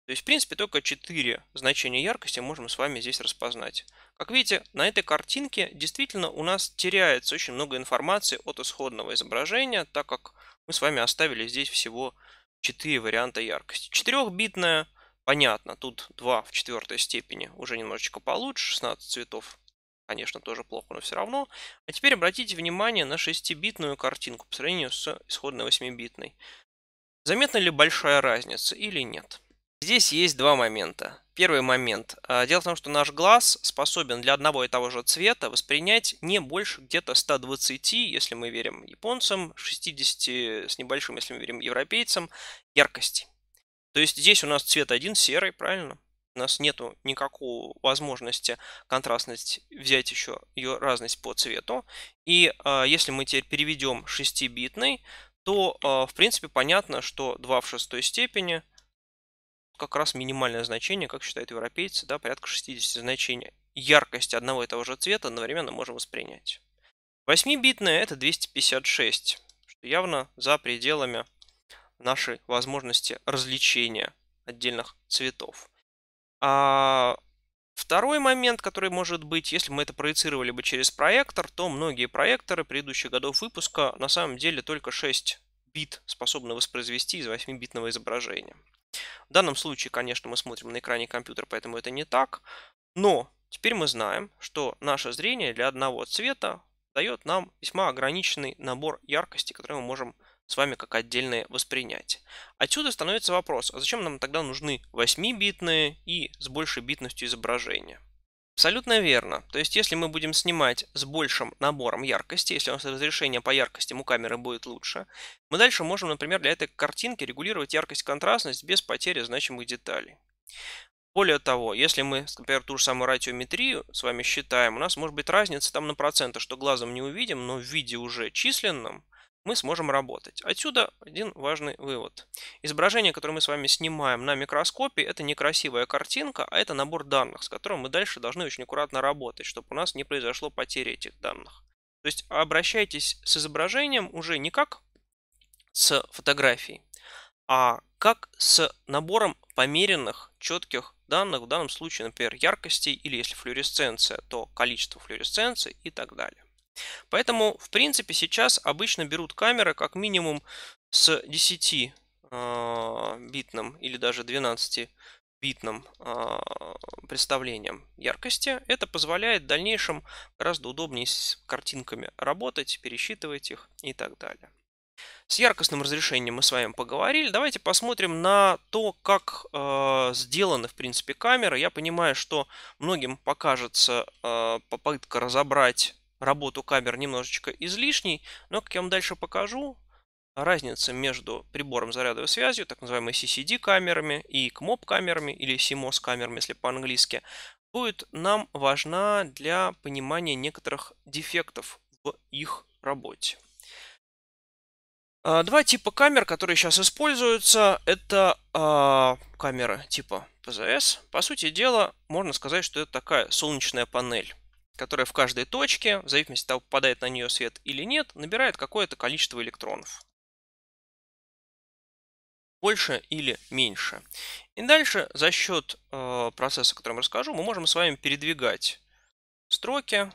То есть, в принципе, только 4 значения яркости можем с вами здесь распознать. Как видите, на этой картинке действительно у нас теряется очень много информации от исходного изображения, так как мы с вами оставили здесь всего 4 варианта яркости. 4-битная Понятно, тут 2 в четвертой степени уже немножечко получше, 16 цветов, конечно, тоже плохо, но все равно. А теперь обратите внимание на 6-битную картинку по сравнению с исходной 8-битной. Заметна ли большая разница или нет? Здесь есть два момента. Первый момент. А, дело в том, что наш глаз способен для одного и того же цвета воспринять не больше где-то 120, если мы верим японцам, 60 с небольшим, если мы верим европейцам, яркости. То есть здесь у нас цвет один серый, правильно? У нас нету никакой возможности контрастность взять еще ее разность по цвету. И э, если мы теперь переведем 6-битный, то э, в принципе понятно, что 2 в шестой степени как раз минимальное значение, как считают европейцы, да, порядка 60 значений. Яркость одного и того же цвета одновременно можем воспринять. 8-битная это 256, что явно за пределами наши возможности развлечения отдельных цветов. А второй момент, который может быть, если мы это проецировали бы через проектор, то многие проекторы предыдущих годов выпуска на самом деле только 6 бит способны воспроизвести из 8-битного изображения. В данном случае, конечно, мы смотрим на экране компьютера, поэтому это не так. Но теперь мы знаем, что наше зрение для одного цвета дает нам весьма ограниченный набор яркости, который мы можем с вами как отдельное воспринятие. Отсюда становится вопрос, а зачем нам тогда нужны 8-битные и с большей битностью изображения? Абсолютно верно. То есть, если мы будем снимать с большим набором яркости, если у нас разрешение по яркости у камеры будет лучше, мы дальше можем, например, для этой картинки регулировать яркость-контрастность без потери значимых деталей. Более того, если мы, например, ту же самую радиометрию с вами считаем, у нас может быть разница там на проценты, что глазом не увидим, но в виде уже численном мы сможем работать. Отсюда один важный вывод. Изображение, которое мы с вами снимаем на микроскопе, это не красивая картинка, а это набор данных, с которым мы дальше должны очень аккуратно работать, чтобы у нас не произошло потери этих данных. То есть обращайтесь с изображением уже не как с фотографией, а как с набором померенных четких данных, в данном случае, например, яркости или если флюоресценция, то количество флюоресценции и так далее. Поэтому, в принципе, сейчас обычно берут камеры как минимум с 10 а, битным или даже 12 битным а, представлением яркости. Это позволяет в дальнейшем гораздо удобнее с картинками работать, пересчитывать их и так далее. С яркостным разрешением мы с вами поговорили. Давайте посмотрим на то, как э, сделаны, в принципе, камеры. Я понимаю, что многим покажется э, попытка разобрать работу камер немножечко излишней, но, как я вам дальше покажу, разница между прибором зарядовой связью, так называемой CCD-камерами и CMOP-камерами или CMOS-камерами, если по-английски, будет нам важна для понимания некоторых дефектов в их работе. А, два типа камер, которые сейчас используются, это э, а, камера типа ПЗС. По сути дела, можно сказать, что это такая солнечная панель которая в каждой точке, в зависимости от того, попадает на нее свет или нет, набирает какое-то количество электронов. Больше или меньше. И дальше за счет э, процесса, о я расскажу, мы можем с вами передвигать строки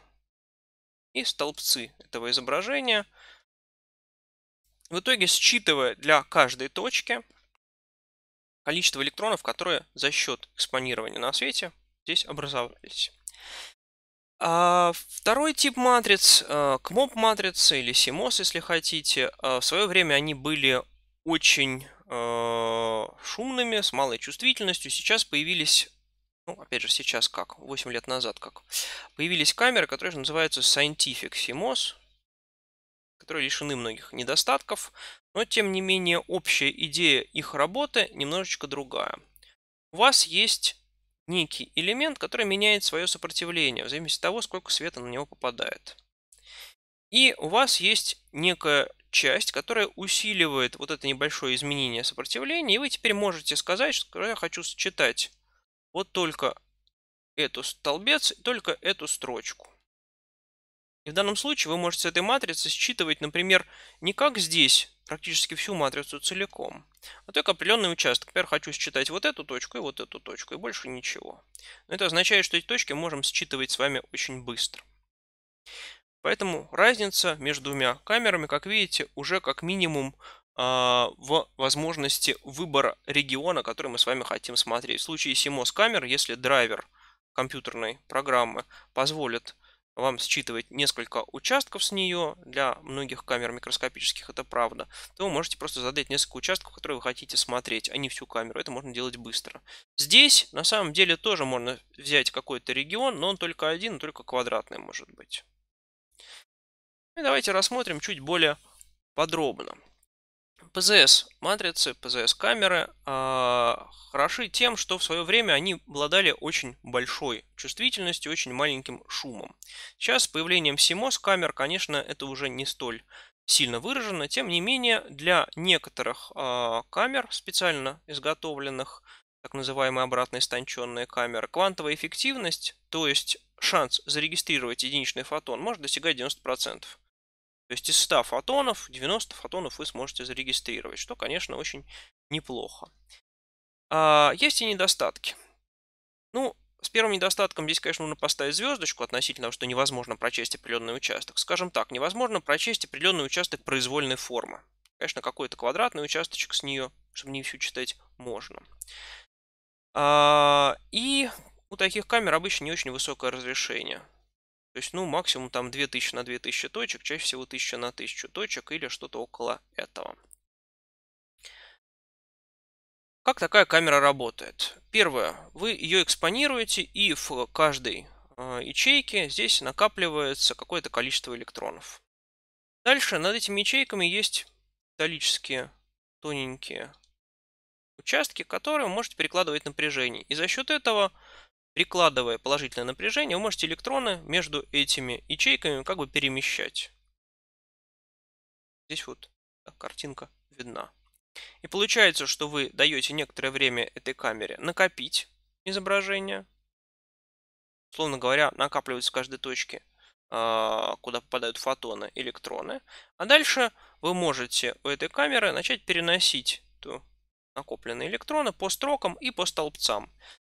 и столбцы этого изображения, в итоге считывая для каждой точки количество электронов, которые за счет экспонирования на свете здесь образовались. А второй тип матриц, э, КМОП матрицы или симос, если хотите, э, в свое время они были очень э, шумными, с малой чувствительностью. Сейчас появились, ну, опять же, сейчас как, 8 лет назад как, появились камеры, которые называются Scientific CMOS, которые лишены многих недостатков, но, тем не менее, общая идея их работы немножечко другая. У вас есть некий элемент, который меняет свое сопротивление в зависимости от того, сколько света на него попадает. И у вас есть некая часть, которая усиливает вот это небольшое изменение сопротивления, и вы теперь можете сказать, что я хочу сочетать вот только эту столбец, только эту строчку. И в данном случае вы можете с этой матрицы считывать, например, не как здесь практически всю матрицу целиком, а только определенный участок. Например, хочу считать вот эту точку и вот эту точку, и больше ничего. Но это означает, что эти точки можем считывать с вами очень быстро. Поэтому разница между двумя камерами, как видите, уже как минимум а, в возможности выбора региона, который мы с вами хотим смотреть. В случае CMOS камер, если драйвер компьютерной программы позволит вам считывать несколько участков с нее, для многих камер микроскопических это правда, то вы можете просто задать несколько участков, которые вы хотите смотреть, а не всю камеру. Это можно делать быстро. Здесь на самом деле тоже можно взять какой-то регион, но он только один, только квадратный может быть. И давайте рассмотрим чуть более подробно. ПЗС матрицы, ПЗС камеры э, хороши тем, что в свое время они обладали очень большой чувствительностью, очень маленьким шумом. Сейчас с появлением CMOS камер, конечно, это уже не столь сильно выражено. Тем не менее, для некоторых э, камер, специально изготовленных, так называемые обратно истонченные камеры, квантовая эффективность, то есть шанс зарегистрировать единичный фотон, может достигать 90%. То есть из 100 фотонов 90 фотонов вы сможете зарегистрировать, что, конечно, очень неплохо. А, есть и недостатки. Ну, с первым недостатком здесь, конечно, нужно поставить звездочку относительно того, что невозможно прочесть определенный участок. Скажем так, невозможно прочесть определенный участок произвольной формы. Конечно, какой-то квадратный участочек с нее, чтобы не всю читать, можно. А, и у таких камер обычно не очень высокое разрешение. То есть, ну, максимум там 2000 на 2000 точек, чаще всего 1000 на 1000 точек или что-то около этого. Как такая камера работает? Первое. Вы ее экспонируете, и в каждой э, ячейке здесь накапливается какое-то количество электронов. Дальше над этими ячейками есть металлические тоненькие участки, которые вы можете перекладывать напряжение. И за счет этого прикладывая положительное напряжение, вы можете электроны между этими ячейками как бы перемещать. Здесь вот так, картинка видна. И получается, что вы даете некоторое время этой камере накопить изображение. Словно говоря, накапливаются в каждой точке, а, куда попадают фотоны, электроны. А дальше вы можете у этой камеры начать переносить накопленные электроны по строкам и по столбцам.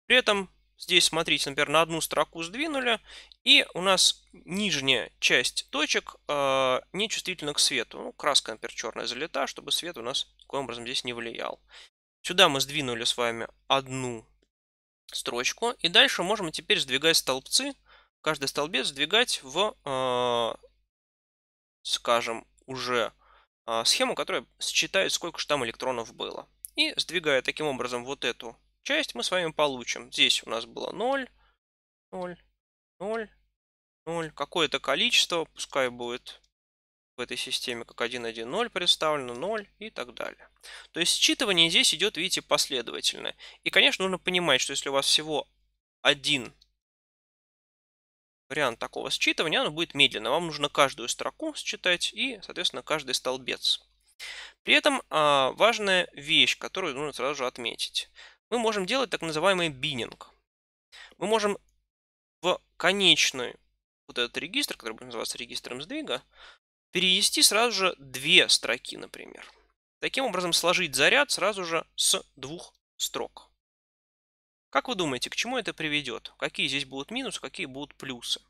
При этом Здесь, смотрите, например, на одну строку сдвинули, и у нас нижняя часть точек э, не чувствительна к свету. Ну, краска, например, черная залита, чтобы свет у нас таким образом здесь не влиял. Сюда мы сдвинули с вами одну строчку, и дальше можем теперь сдвигать столбцы, каждый столбец сдвигать в, э, скажем, уже э, схему, которая считает, сколько же там электронов было. И сдвигая таким образом вот эту часть мы с вами получим. Здесь у нас было 0, 0, 0, 0. Какое-то количество, пускай будет в этой системе как 1, 1, 0 представлено, 0 и так далее. То есть считывание здесь идет, видите, последовательное. И, конечно, нужно понимать, что если у вас всего один вариант такого считывания, оно будет медленно. Вам нужно каждую строку считать и, соответственно, каждый столбец. При этом а, важная вещь, которую нужно сразу же отметить мы можем делать так называемый биннинг. Мы можем в конечный вот этот регистр, который будет называться регистром сдвига, перенести сразу же две строки, например. Таким образом сложить заряд сразу же с двух строк. Как вы думаете, к чему это приведет? Какие здесь будут минусы, какие будут плюсы?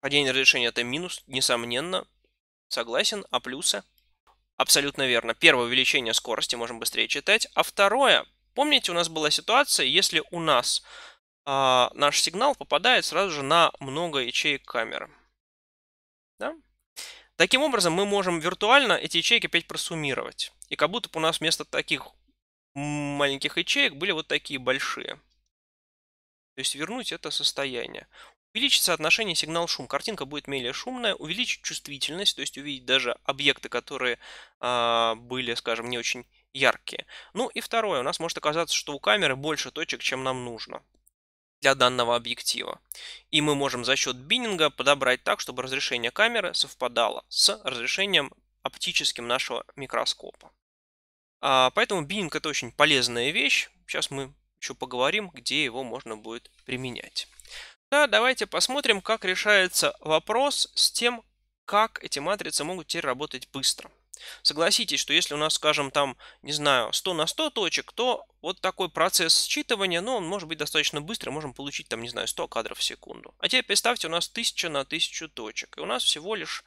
Падение разрешения это минус, несомненно. Согласен, а плюсы? Абсолютно верно. Первое увеличение скорости, можем быстрее читать. А второе Помните, у нас была ситуация, если у нас а, наш сигнал попадает сразу же на много ячеек камеры. Да? Таким образом, мы можем виртуально эти ячейки опять просуммировать. И как будто бы у нас вместо таких маленьких ячеек были вот такие большие. То есть вернуть это состояние. Увеличить соотношение сигнал-шум. Картинка будет менее шумная. Увеличить чувствительность, то есть увидеть даже объекты, которые э, были, скажем, не очень яркие. Ну и второе, у нас может оказаться, что у камеры больше точек, чем нам нужно для данного объектива. И мы можем за счет биннинга подобрать так, чтобы разрешение камеры совпадало с разрешением оптическим нашего микроскопа. А, поэтому биннинг это очень полезная вещь. Сейчас мы еще поговорим, где его можно будет применять. Да, давайте посмотрим, как решается вопрос с тем, как эти матрицы могут теперь работать быстро. Согласитесь, что если у нас, скажем, там, не знаю, 100 на 100 точек, то вот такой процесс считывания, ну, он может быть достаточно быстро, можем получить, там, не знаю, 100 кадров в секунду. А теперь представьте, у нас 1000 на 1000 точек, и у нас всего лишь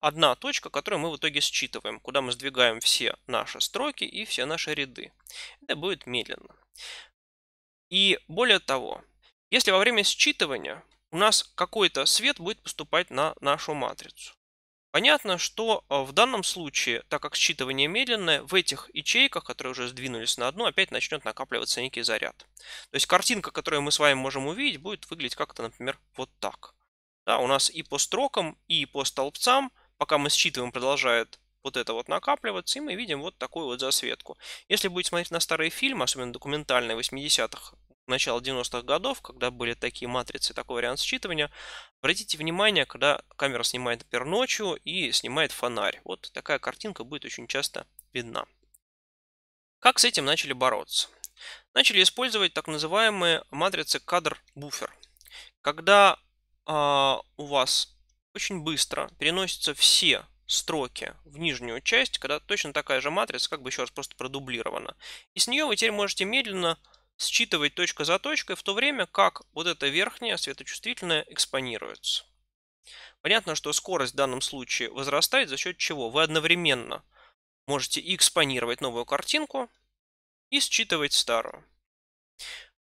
одна точка, которую мы в итоге считываем, куда мы сдвигаем все наши строки и все наши ряды. Это будет медленно. И более того, если во время считывания у нас какой-то свет будет поступать на нашу матрицу, Понятно, что э, в данном случае, так как считывание медленное, в этих ячейках, которые уже сдвинулись на одну, опять начнет накапливаться некий заряд. То есть картинка, которую мы с вами можем увидеть, будет выглядеть как-то, например, вот так. Да, у нас и по строкам, и по столбцам, пока мы считываем, продолжает вот это вот накапливаться, и мы видим вот такую вот засветку. Если будете смотреть на старые фильмы, особенно документальные 80-х, начала 90-х годов, когда были такие матрицы, такой вариант считывания. Обратите внимание, когда камера снимает, например, ночью и снимает фонарь. Вот такая картинка будет очень часто видна. Как с этим начали бороться? Начали использовать так называемые матрицы кадр-буфер. Когда э, у вас очень быстро переносятся все строки в нижнюю часть, когда точно такая же матрица, как бы еще раз просто продублирована. И с нее вы теперь можете медленно считывать точка за точкой, в то время как вот эта верхняя светочувствительная экспонируется. Понятно, что скорость в данном случае возрастает за счет чего? Вы одновременно можете и экспонировать новую картинку, и считывать старую.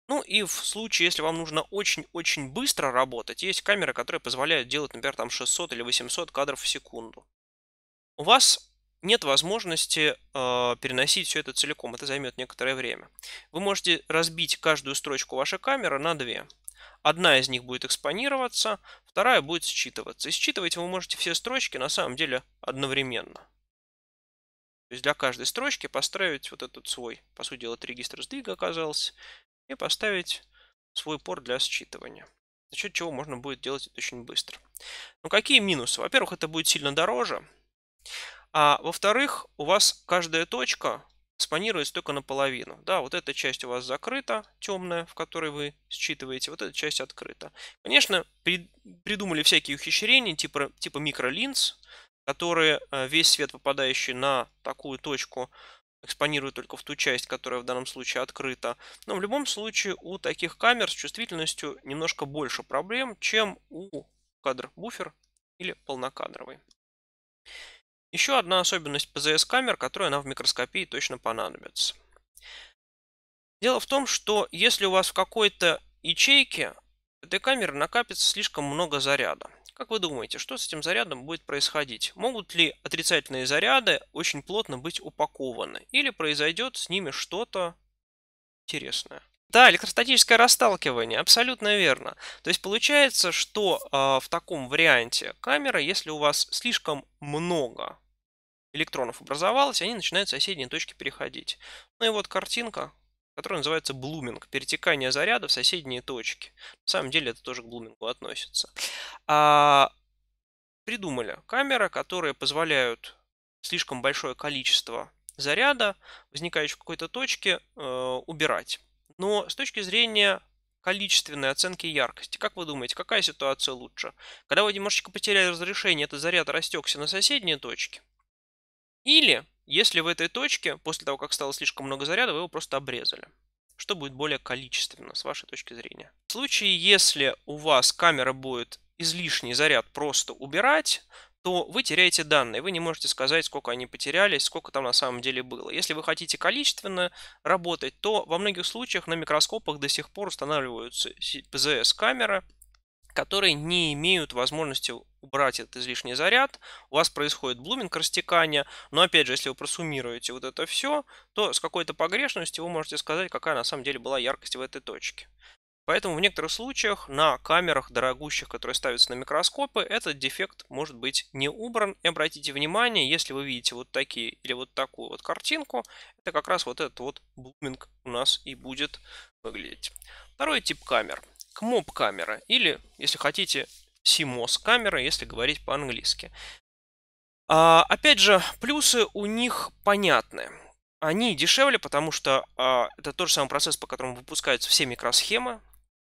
Ну и в случае, если вам нужно очень-очень быстро работать, есть камеры, которые позволяют делать, например, там 600 или 800 кадров в секунду. У вас нет возможности э, переносить все это целиком, это займет некоторое время. Вы можете разбить каждую строчку вашей камеры на две. Одна из них будет экспонироваться, вторая будет считываться. И считывать вы можете все строчки на самом деле одновременно. То есть для каждой строчки поставить вот этот свой, по сути дела, регистр сдвига оказался, и поставить свой порт для считывания. За счет чего можно будет делать это очень быстро. Но ну, какие минусы? Во-первых, это будет сильно дороже. А во-вторых, у вас каждая точка сканируется только наполовину. Да, вот эта часть у вас закрыта, темная, в которой вы считываете, вот эта часть открыта. Конечно, при, придумали всякие ухищрения, типа, типа микролинз, которые э, весь свет, попадающий на такую точку, экспонируют только в ту часть, которая в данном случае открыта. Но в любом случае у таких камер с чувствительностью немножко больше проблем, чем у кадр буфер или полнокадровый. Еще одна особенность ПЗС-камер, которая нам в микроскопии точно понадобится. Дело в том, что если у вас в какой-то ячейке этой камеры накапится слишком много заряда. Как вы думаете, что с этим зарядом будет происходить? Могут ли отрицательные заряды очень плотно быть упакованы? Или произойдет с ними что-то интересное? Да, электростатическое расталкивание, абсолютно верно. То есть получается, что э, в таком варианте камера, если у вас слишком много электронов образовалось, они начинают в соседние точки переходить. Ну и вот картинка, которая называется блуминг, перетекание заряда в соседние точки. На самом деле это тоже к блумингу относится. А, придумали камеры, которые позволяют слишком большое количество заряда, возникающего в какой-то точке, э, убирать. Но с точки зрения количественной оценки яркости. Как вы думаете, какая ситуация лучше? Когда вы немножечко потеряли разрешение, этот заряд растекся на соседние точки? Или, если в этой точке, после того, как стало слишком много заряда, вы его просто обрезали? Что будет более количественно, с вашей точки зрения? В случае, если у вас камера будет излишний заряд просто убирать, то вы теряете данные. Вы не можете сказать, сколько они потерялись, сколько там на самом деле было. Если вы хотите количественно работать, то во многих случаях на микроскопах до сих пор устанавливаются ПЗС-камеры, которые не имеют возможности убрать этот излишний заряд, у вас происходит блуминг растекания, но опять же, если вы просуммируете вот это все, то с какой-то погрешностью вы можете сказать, какая на самом деле была яркость в этой точке. Поэтому в некоторых случаях на камерах дорогущих, которые ставятся на микроскопы, этот дефект может быть не убран. И обратите внимание, если вы видите вот такие или вот такую вот картинку, это как раз вот этот вот блуминг у нас и будет выглядеть. Второй тип камер. КМОП камера или, если хотите, CMOS камера, если говорить по-английски. А, опять же, плюсы у них понятны они дешевле, потому что э, это тот же самый процесс, по которому выпускаются все микросхемы,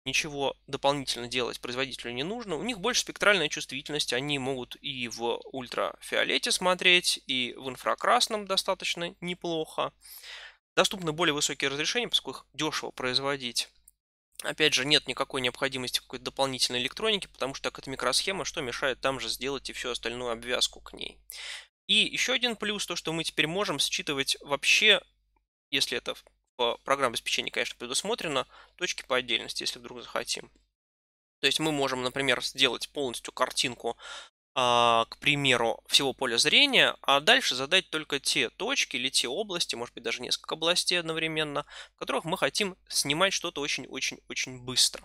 ничего дополнительно делать производителю не нужно. У них больше спектральная чувствительность, они могут и в ультрафиолете смотреть, и в инфракрасном достаточно неплохо. Доступны более высокие разрешения, поскольку их дешево производить. Опять же, нет никакой необходимости какой-то дополнительной электроники, потому что так это микросхема, что мешает там же сделать и всю остальную обвязку к ней. И еще один плюс, то что мы теперь можем считывать вообще, если это Программа обеспечения, конечно, предусмотрена точки по отдельности, если вдруг захотим. То есть мы можем, например, сделать полностью картинку, а, к примеру, всего поля зрения, а дальше задать только те точки или те области, может быть, даже несколько областей одновременно, в которых мы хотим снимать что-то очень-очень-очень быстро.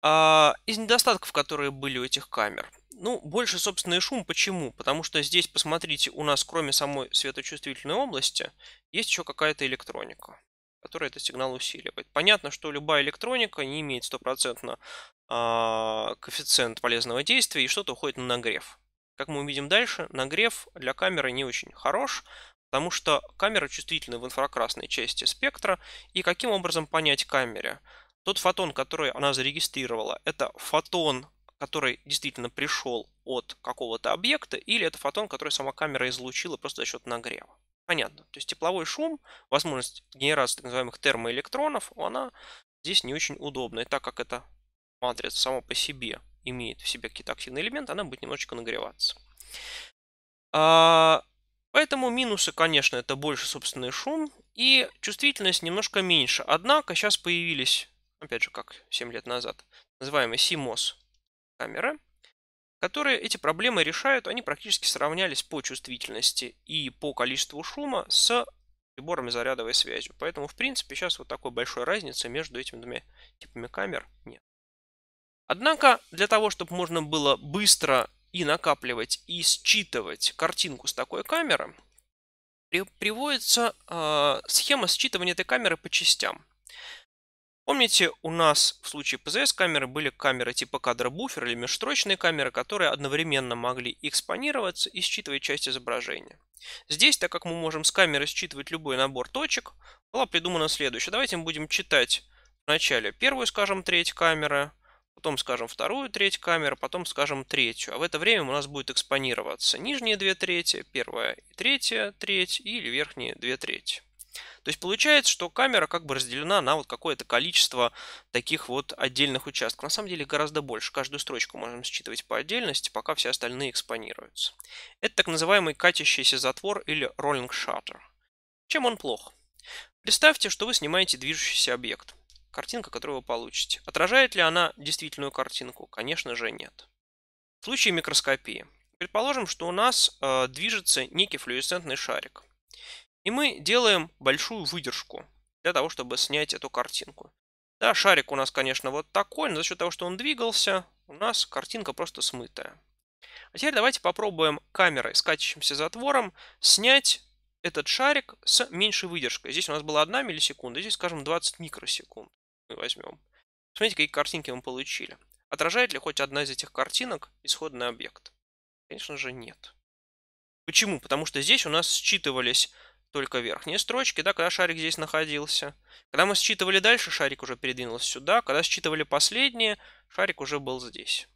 А, из недостатков, которые были у этих камер – ну, больше, собственный шум. Почему? Потому что здесь, посмотрите, у нас кроме самой светочувствительной области есть еще какая-то электроника, которая этот сигнал усиливает. Понятно, что любая электроника не имеет стопроцентно а, коэффициент полезного действия и что-то уходит на нагрев. Как мы увидим дальше, нагрев для камеры не очень хорош, потому что камера чувствительна в инфракрасной части спектра. И каким образом понять камере? Тот фотон, который она зарегистрировала, это фотон который действительно пришел от какого-то объекта, или это фотон, который сама камера излучила просто за счет нагрева. Понятно. То есть тепловой шум, возможность генерации так называемых термоэлектронов, она здесь не очень удобна. И так как эта матрица сама по себе имеет в себе какие-то активные элементы, она будет немножечко нагреваться. А, поэтому минусы, конечно, это больше собственный шум и чувствительность немножко меньше. Однако сейчас появились, опять же, как 7 лет назад, называемые CMOS камеры, которые эти проблемы решают. Они практически сравнялись по чувствительности и по количеству шума с приборами зарядовой связью. Поэтому, в принципе, сейчас вот такой большой разницы между этими двумя типами камер нет. Однако, для того, чтобы можно было быстро и накапливать, и считывать картинку с такой камеры, приводится э, схема считывания этой камеры по частям. Помните, у нас в случае ПЗС камеры были камеры типа кадра буфер или межстрочные камеры, которые одновременно могли экспонироваться и считывать часть изображения. Здесь, так как мы можем с камеры считывать любой набор точек, была придумана следующая. Давайте мы будем читать вначале первую, скажем, треть камеры, потом, скажем, вторую треть камеры, потом, скажем, третью. А в это время у нас будет экспонироваться нижние две трети, первая и третья треть или верхние две трети. То есть получается, что камера как бы разделена на вот какое-то количество таких вот отдельных участков. На самом деле гораздо больше. Каждую строчку можем считывать по отдельности, пока все остальные экспонируются. Это так называемый катящийся затвор или rolling shutter. Чем он плох? Представьте, что вы снимаете движущийся объект. Картинка, которую вы получите. Отражает ли она действительную картинку? Конечно же нет. В случае микроскопии. Предположим, что у нас э, движется некий флуоресцентный шарик. И мы делаем большую выдержку для того, чтобы снять эту картинку. Да, шарик у нас, конечно, вот такой, но за счет того, что он двигался, у нас картинка просто смытая. А теперь давайте попробуем камерой с катящимся затвором снять этот шарик с меньшей выдержкой. Здесь у нас была 1 миллисекунда, здесь, скажем, 20 микросекунд мы возьмем. Смотрите, какие картинки мы получили. Отражает ли хоть одна из этих картинок исходный объект? Конечно же, нет. Почему? Потому что здесь у нас считывались только верхние строчки, да, когда шарик здесь находился. Когда мы считывали дальше, шарик уже передвинулся сюда. Когда считывали последние, шарик уже был здесь.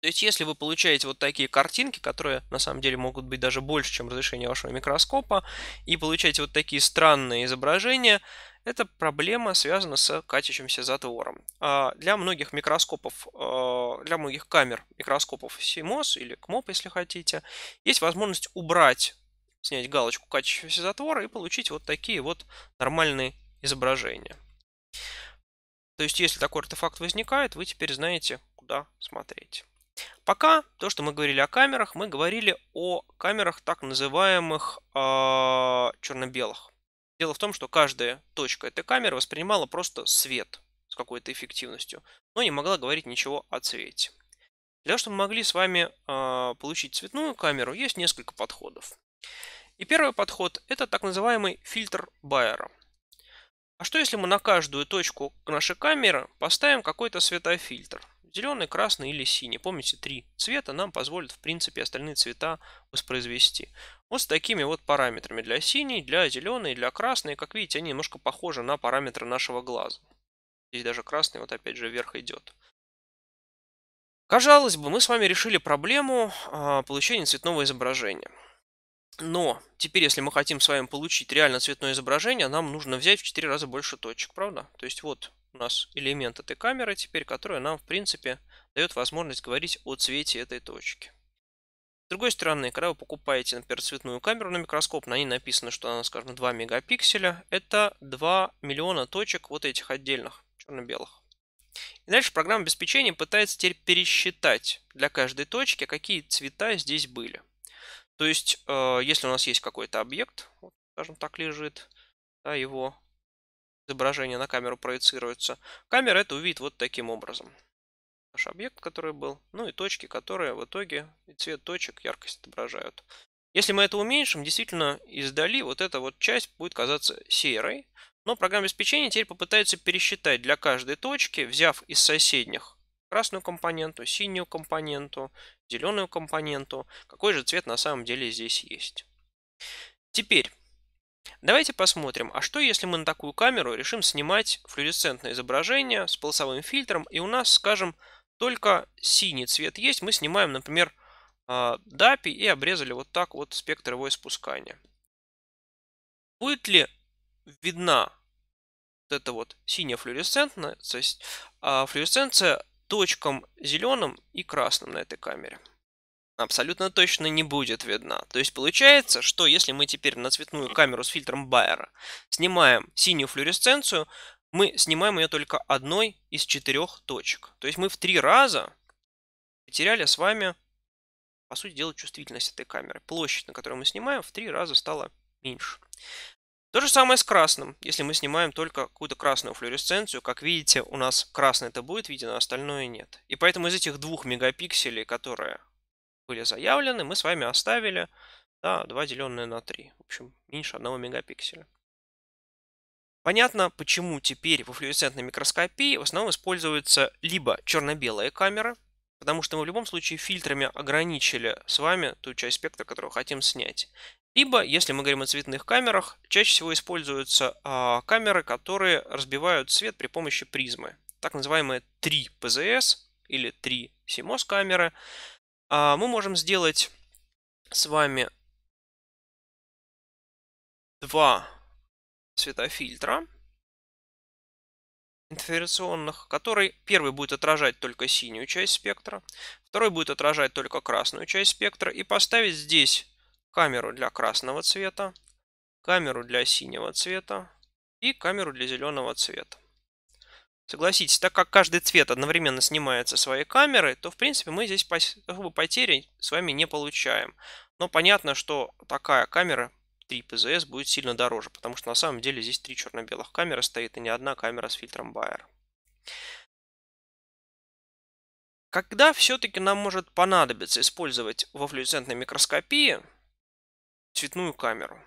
То есть, если вы получаете вот такие картинки, которые на самом деле могут быть даже больше, чем разрешение вашего микроскопа, и получаете вот такие странные изображения, эта проблема связана с катящимся затвором. А для многих микроскопов, э, для многих камер микроскопов CMOS или КМОП, если хотите, есть возможность убрать снять галочку качающегося затвор и получить вот такие вот нормальные изображения. То есть, если такой артефакт возникает, вы теперь знаете, куда смотреть. Пока то, что мы говорили о камерах, мы говорили о камерах так называемых э, а, черно-белых. Дело в том, что каждая точка этой камеры воспринимала просто свет с какой-то эффективностью, но не могла говорить ничего о цвете. Для того, чтобы мы могли с вами э, получить цветную камеру, есть несколько подходов. И первый подход – это так называемый фильтр Байера. А что если мы на каждую точку нашей камеры поставим какой-то светофильтр? Зеленый, красный или синий. Помните, три цвета нам позволят, в принципе, остальные цвета воспроизвести. Вот с такими вот параметрами для синий, для зеленый, для красный. Как видите, они немножко похожи на параметры нашего глаза. Здесь даже красный вот опять же вверх идет. Казалось бы, мы с вами решили проблему а, получения цветного изображения. Но теперь, если мы хотим с вами получить реально цветное изображение, нам нужно взять в 4 раза больше точек, правда? То есть вот у нас элемент этой камеры теперь, которая нам, в принципе, дает возможность говорить о цвете этой точки. С другой стороны, когда вы покупаете, например, цветную камеру на микроскоп, на ней написано, что она, скажем, 2 мегапикселя, это 2 миллиона точек вот этих отдельных, черно-белых. И дальше программа обеспечения пытается теперь пересчитать для каждой точки, какие цвета здесь были. То есть, э, если у нас есть какой-то объект, вот, скажем так, лежит, да, его изображение на камеру проецируется, камера это увидит вот таким образом. Наш объект, который был, ну и точки, которые в итоге и цвет точек, яркость отображают. Если мы это уменьшим, действительно издали вот эта вот часть будет казаться серой, но программа обеспечения теперь попытается пересчитать для каждой точки, взяв из соседних красную компоненту, синюю компоненту, зеленую компоненту, какой же цвет на самом деле здесь есть. Теперь, давайте посмотрим, а что если мы на такую камеру решим снимать фluоресцентное изображение с полосовым фильтром, и у нас, скажем, только синий цвет есть, мы снимаем, например, DAPI а, и обрезали вот так вот спектр его испускания. Будет ли видна вот эта вот синяя флуоресцентная, то а, флуоресценция точкам зеленым и красным на этой камере абсолютно точно не будет видна. То есть получается, что если мы теперь на цветную камеру с фильтром Байера снимаем синюю флюоресценцию, мы снимаем ее только одной из четырех точек. То есть мы в три раза потеряли с вами, по сути дела, чувствительность этой камеры. Площадь, на которую мы снимаем, в три раза стала меньше. То же самое с красным. Если мы снимаем только какую-то красную флуоресценцию, как видите, у нас красное это будет видно, а остальное нет. И поэтому из этих двух мегапикселей, которые были заявлены, мы с вами оставили да, 2 деленное на 3. В общем, меньше 1 мегапикселя. Понятно, почему теперь во флуоресцентной микроскопии в основном используются либо черно-белые камеры, потому что мы в любом случае фильтрами ограничили с вами ту часть спектра, которую хотим снять. Ибо, если мы говорим о цветных камерах, чаще всего используются а, камеры, которые разбивают свет при помощи призмы. Так называемые 3 ПЗС или 3 CMOS камеры. А, мы можем сделать с вами два светофильтра интерференционных, который первый будет отражать только синюю часть спектра, второй будет отражать только красную часть спектра, и поставить здесь камеру для красного цвета, камеру для синего цвета и камеру для зеленого цвета. Согласитесь, так как каждый цвет одновременно снимается своей камерой, то в принципе мы здесь потери с вами не получаем. Но понятно, что такая камера 3 PZS будет сильно дороже, потому что на самом деле здесь три черно-белых камеры стоит и не одна камера с фильтром Bayer. Когда все-таки нам может понадобиться использовать во флюоресцентной микроскопии цветную камеру.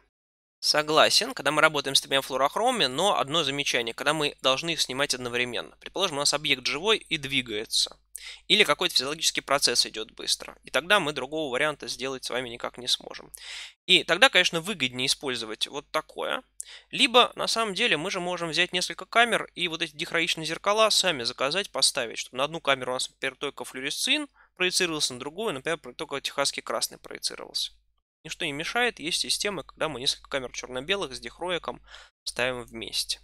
Согласен, когда мы работаем с тремя флуорохромами, но одно замечание, когда мы должны их снимать одновременно. Предположим, у нас объект живой и двигается. Или какой-то физиологический процесс идет быстро. И тогда мы другого варианта сделать с вами никак не сможем. И тогда, конечно, выгоднее использовать вот такое. Либо, на самом деле, мы же можем взять несколько камер и вот эти дихроичные зеркала сами заказать, поставить, чтобы на одну камеру у нас, например, только флюоресцин проецировался, на другую, например, только техасский красный проецировался. Ничто не мешает, есть системы, когда мы несколько камер черно-белых с дихроиком ставим вместе.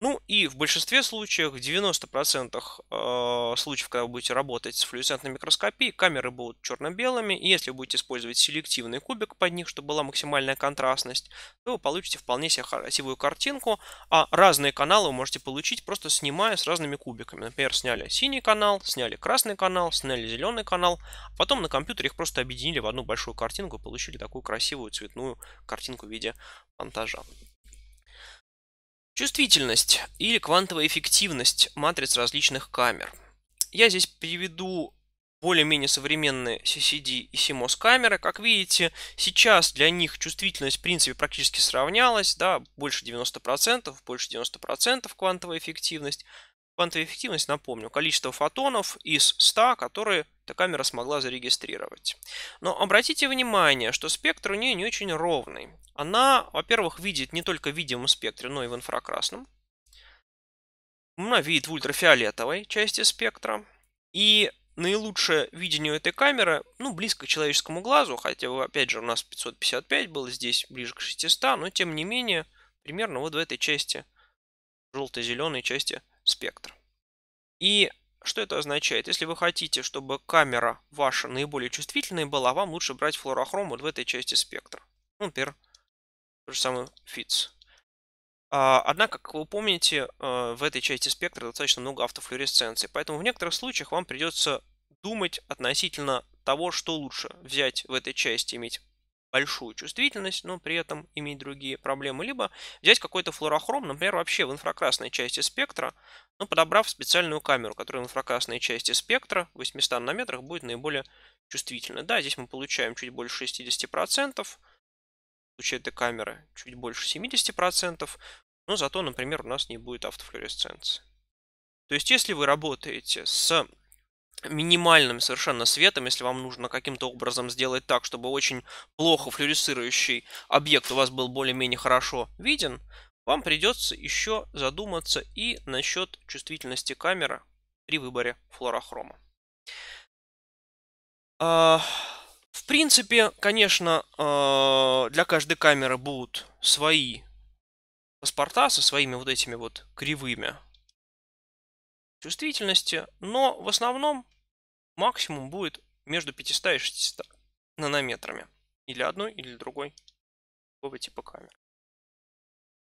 Ну и в большинстве случаев, в 90% э, случаев, когда вы будете работать с флюоресцентной микроскопией, камеры будут черно-белыми, и если вы будете использовать селективный кубик под них, чтобы была максимальная контрастность, то вы получите вполне себе красивую картинку, а разные каналы вы можете получить, просто снимая с разными кубиками. Например, сняли синий канал, сняли красный канал, сняли зеленый канал, а потом на компьютере их просто объединили в одну большую картинку и получили такую красивую цветную картинку в виде монтажа. Чувствительность или квантовая эффективность матриц различных камер. Я здесь приведу более-менее современные CCD и CMOS камеры. Как видите, сейчас для них чувствительность в принципе практически сравнялась, да, больше 90%, больше 90% квантовая эффективность. Квантовая эффективность, напомню, количество фотонов из 100, которые эта камера смогла зарегистрировать. Но обратите внимание, что спектр у нее не очень ровный. Она, во-первых, видит не только в видимом спектре, но и в инфракрасном. Она видит в ультрафиолетовой части спектра. И наилучшее видение у этой камеры, ну, близко к человеческому глазу, хотя, опять же, у нас 555 было, здесь ближе к 600, но, тем не менее, примерно вот в этой части, желто-зеленой части спектр. И что это означает? Если вы хотите, чтобы камера ваша наиболее чувствительной была, вам лучше брать флуорохром вот в этой части спектра. например, тот же самый FITS. А, однако, как вы помните, э, в этой части спектра достаточно много автофлюоресценции, поэтому в некоторых случаях вам придется думать относительно того, что лучше взять в этой части, иметь большую чувствительность, но при этом иметь другие проблемы, либо взять какой-то флуорохром, например, вообще в инфракрасной части спектра, но подобрав специальную камеру, которая в инфракрасной части спектра 800 нанометрах будет наиболее чувствительна. Да, здесь мы получаем чуть больше 60%, в случае этой камеры чуть больше 70%, но зато, например, у нас не будет автофлюоресценции. То есть, если вы работаете с минимальным совершенно светом, если вам нужно каким-то образом сделать так, чтобы очень плохо флюоресцирующий объект у вас был более-менее хорошо виден, вам придется еще задуматься и насчет чувствительности камеры при выборе флорохрома. А, в принципе, конечно, а, для каждой камеры будут свои паспорта со своими вот этими вот кривыми чувствительности, но в основном максимум будет между 500 и 600 нанометрами. Или одной, или другой какого типа камер.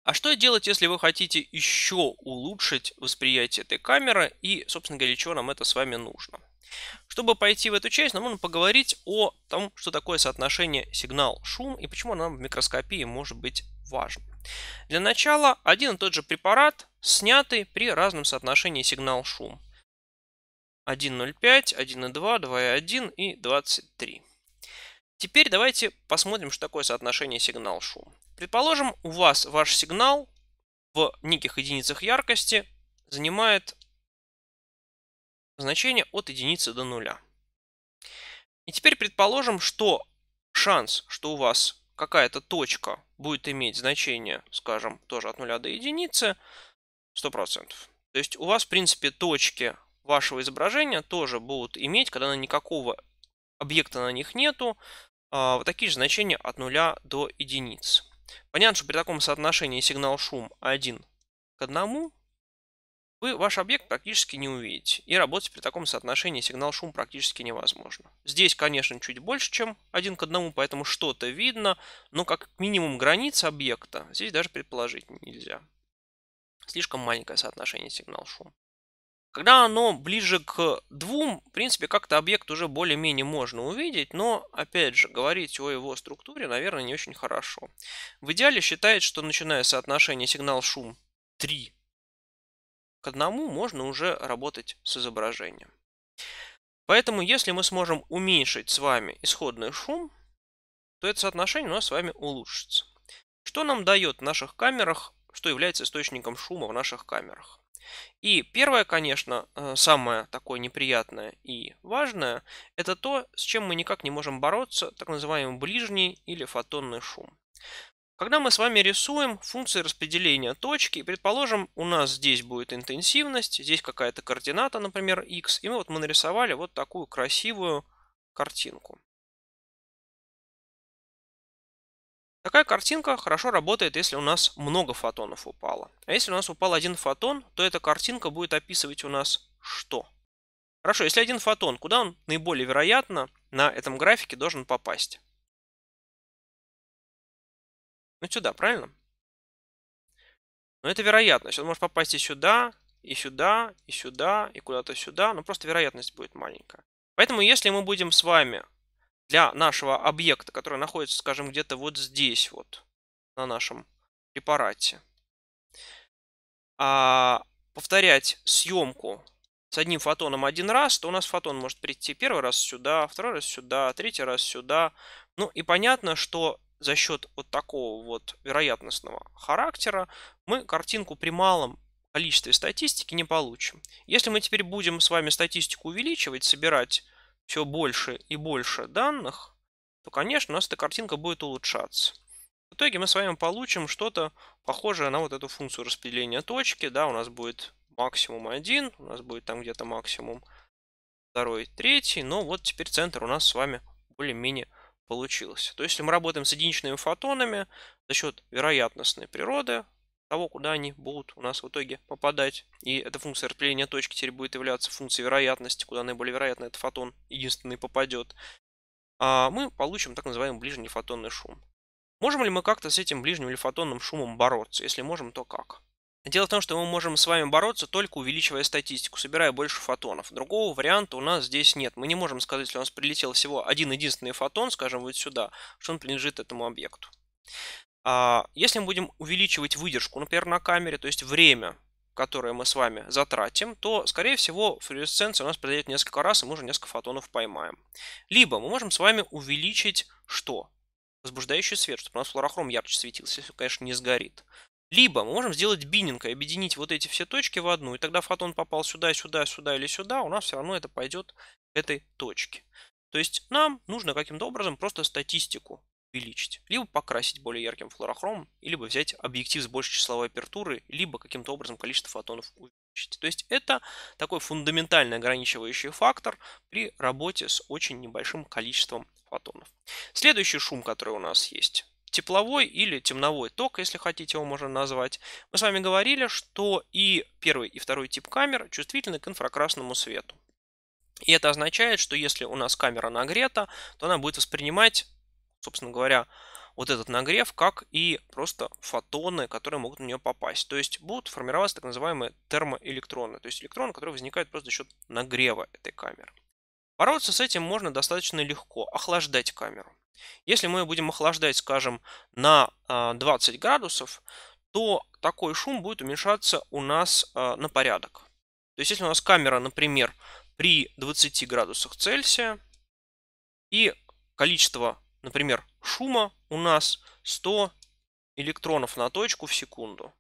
А что делать, если вы хотите еще улучшить восприятие этой камеры и, собственно говоря, для чего нам это с вами нужно? Чтобы пойти в эту часть, нам нужно поговорить о том, что такое соотношение сигнал-шум и почему нам в микроскопии может быть важно. Для начала один и тот же препарат сняты при разном соотношении сигнал-шум. 1.05, 1.2, 2.1 и 23. Теперь давайте посмотрим, что такое соотношение сигнал-шум. Предположим, у вас ваш сигнал в неких единицах яркости занимает значение от единицы до нуля. И теперь предположим, что шанс, что у вас какая-то точка будет иметь значение, скажем, тоже от нуля до единицы – 100%. То есть у вас, в принципе, точки вашего изображения тоже будут иметь, когда на никакого объекта на них нету, а, вот такие же значения от 0 до единицы. Понятно, что при таком соотношении сигнал-шум 1 к 1, вы ваш объект практически не увидите. И работать при таком соотношении сигнал-шум практически невозможно. Здесь, конечно, чуть больше, чем 1 к 1, поэтому что-то видно, но как минимум границ объекта здесь даже предположить нельзя слишком маленькое соотношение сигнал-шум. Когда оно ближе к двум, в принципе, как-то объект уже более-менее можно увидеть, но, опять же, говорить о его структуре, наверное, не очень хорошо. В идеале считается, что начиная соотношение сигнал-шум 3 к одному можно уже работать с изображением. Поэтому, если мы сможем уменьшить с вами исходный шум, то это соотношение у нас с вами улучшится. Что нам дает в наших камерах что является источником шума в наших камерах. И первое, конечно, э, самое такое неприятное и важное, это то, с чем мы никак не можем бороться, так называемый ближний или фотонный шум. Когда мы с вами рисуем функции распределения точки, предположим, у нас здесь будет интенсивность, здесь какая-то координата, например, x, и мы вот мы нарисовали вот такую красивую картинку. Такая картинка хорошо работает, если у нас много фотонов упало. А если у нас упал один фотон, то эта картинка будет описывать у нас что? Хорошо, если один фотон, куда он наиболее вероятно на этом графике должен попасть? Ну сюда, правильно? Но ну, это вероятность. Он может попасть и сюда, и сюда, и сюда, и куда-то сюда, но просто вероятность будет маленькая. Поэтому если мы будем с вами для нашего объекта, который находится, скажем, где-то вот здесь вот, на нашем препарате. А повторять съемку с одним фотоном один раз, то у нас фотон может прийти первый раз сюда, второй раз сюда, третий раз сюда. Ну и понятно, что за счет вот такого вот вероятностного характера мы картинку при малом количестве статистики не получим. Если мы теперь будем с вами статистику увеличивать, собирать все больше и больше данных, то, конечно, у нас эта картинка будет улучшаться. В итоге мы с вами получим что-то похожее на вот эту функцию распределения точки. Да, у нас будет максимум 1, у нас будет там где-то максимум 2, 3, но вот теперь центр у нас с вами более-менее получился. То есть, если мы работаем с единичными фотонами за счет вероятностной природы, того, куда они будут у нас в итоге попадать. И эта функция распределения точки теперь будет являться функцией вероятности, куда наиболее вероятно этот фотон единственный попадет. А мы получим так называемый ближний фотонный шум. Можем ли мы как-то с этим ближним или фотонным шумом бороться? Если можем, то как? Дело в том, что мы можем с вами бороться только увеличивая статистику, собирая больше фотонов. Другого варианта у нас здесь нет. Мы не можем сказать, если у нас прилетел всего один единственный фотон, скажем, вот сюда, что он принадлежит этому объекту. А, если мы будем увеличивать выдержку, например, на камере, то есть время, которое мы с вами затратим, то, скорее всего, флюоресценция у нас произойдет несколько раз, и мы уже несколько фотонов поймаем. Либо мы можем с вами увеличить что? Возбуждающий свет, чтобы у нас флорохром ярче светился, если, конечно, не сгорит. Либо мы можем сделать биннинг и объединить вот эти все точки в одну, и тогда фотон попал сюда, сюда, сюда или сюда, у нас все равно это пойдет к этой точке. То есть нам нужно каким-то образом просто статистику увеличить. Либо покрасить более ярким флорохромом, либо взять объектив с большей числовой апертуры, либо каким-то образом количество фотонов увеличить. То есть это такой фундаментальный ограничивающий фактор при работе с очень небольшим количеством фотонов. Следующий шум, который у нас есть, тепловой или темновой ток, если хотите его можно назвать. Мы с вами говорили, что и первый, и второй тип камер чувствительны к инфракрасному свету. И это означает, что если у нас камера нагрета, то она будет воспринимать собственно говоря, вот этот нагрев, как и просто фотоны, которые могут на нее попасть. То есть будут формироваться так называемые термоэлектроны, то есть электроны, которые возникают просто за счет нагрева этой камеры. Бороться с этим можно достаточно легко, охлаждать камеру. Если мы будем охлаждать, скажем, на 20 а, градусов, то такой шум будет уменьшаться у нас а, на порядок. То есть если у нас камера, например, при 20 градусах Цельсия и количество Например, шума у нас 100 электронов на точку в секунду.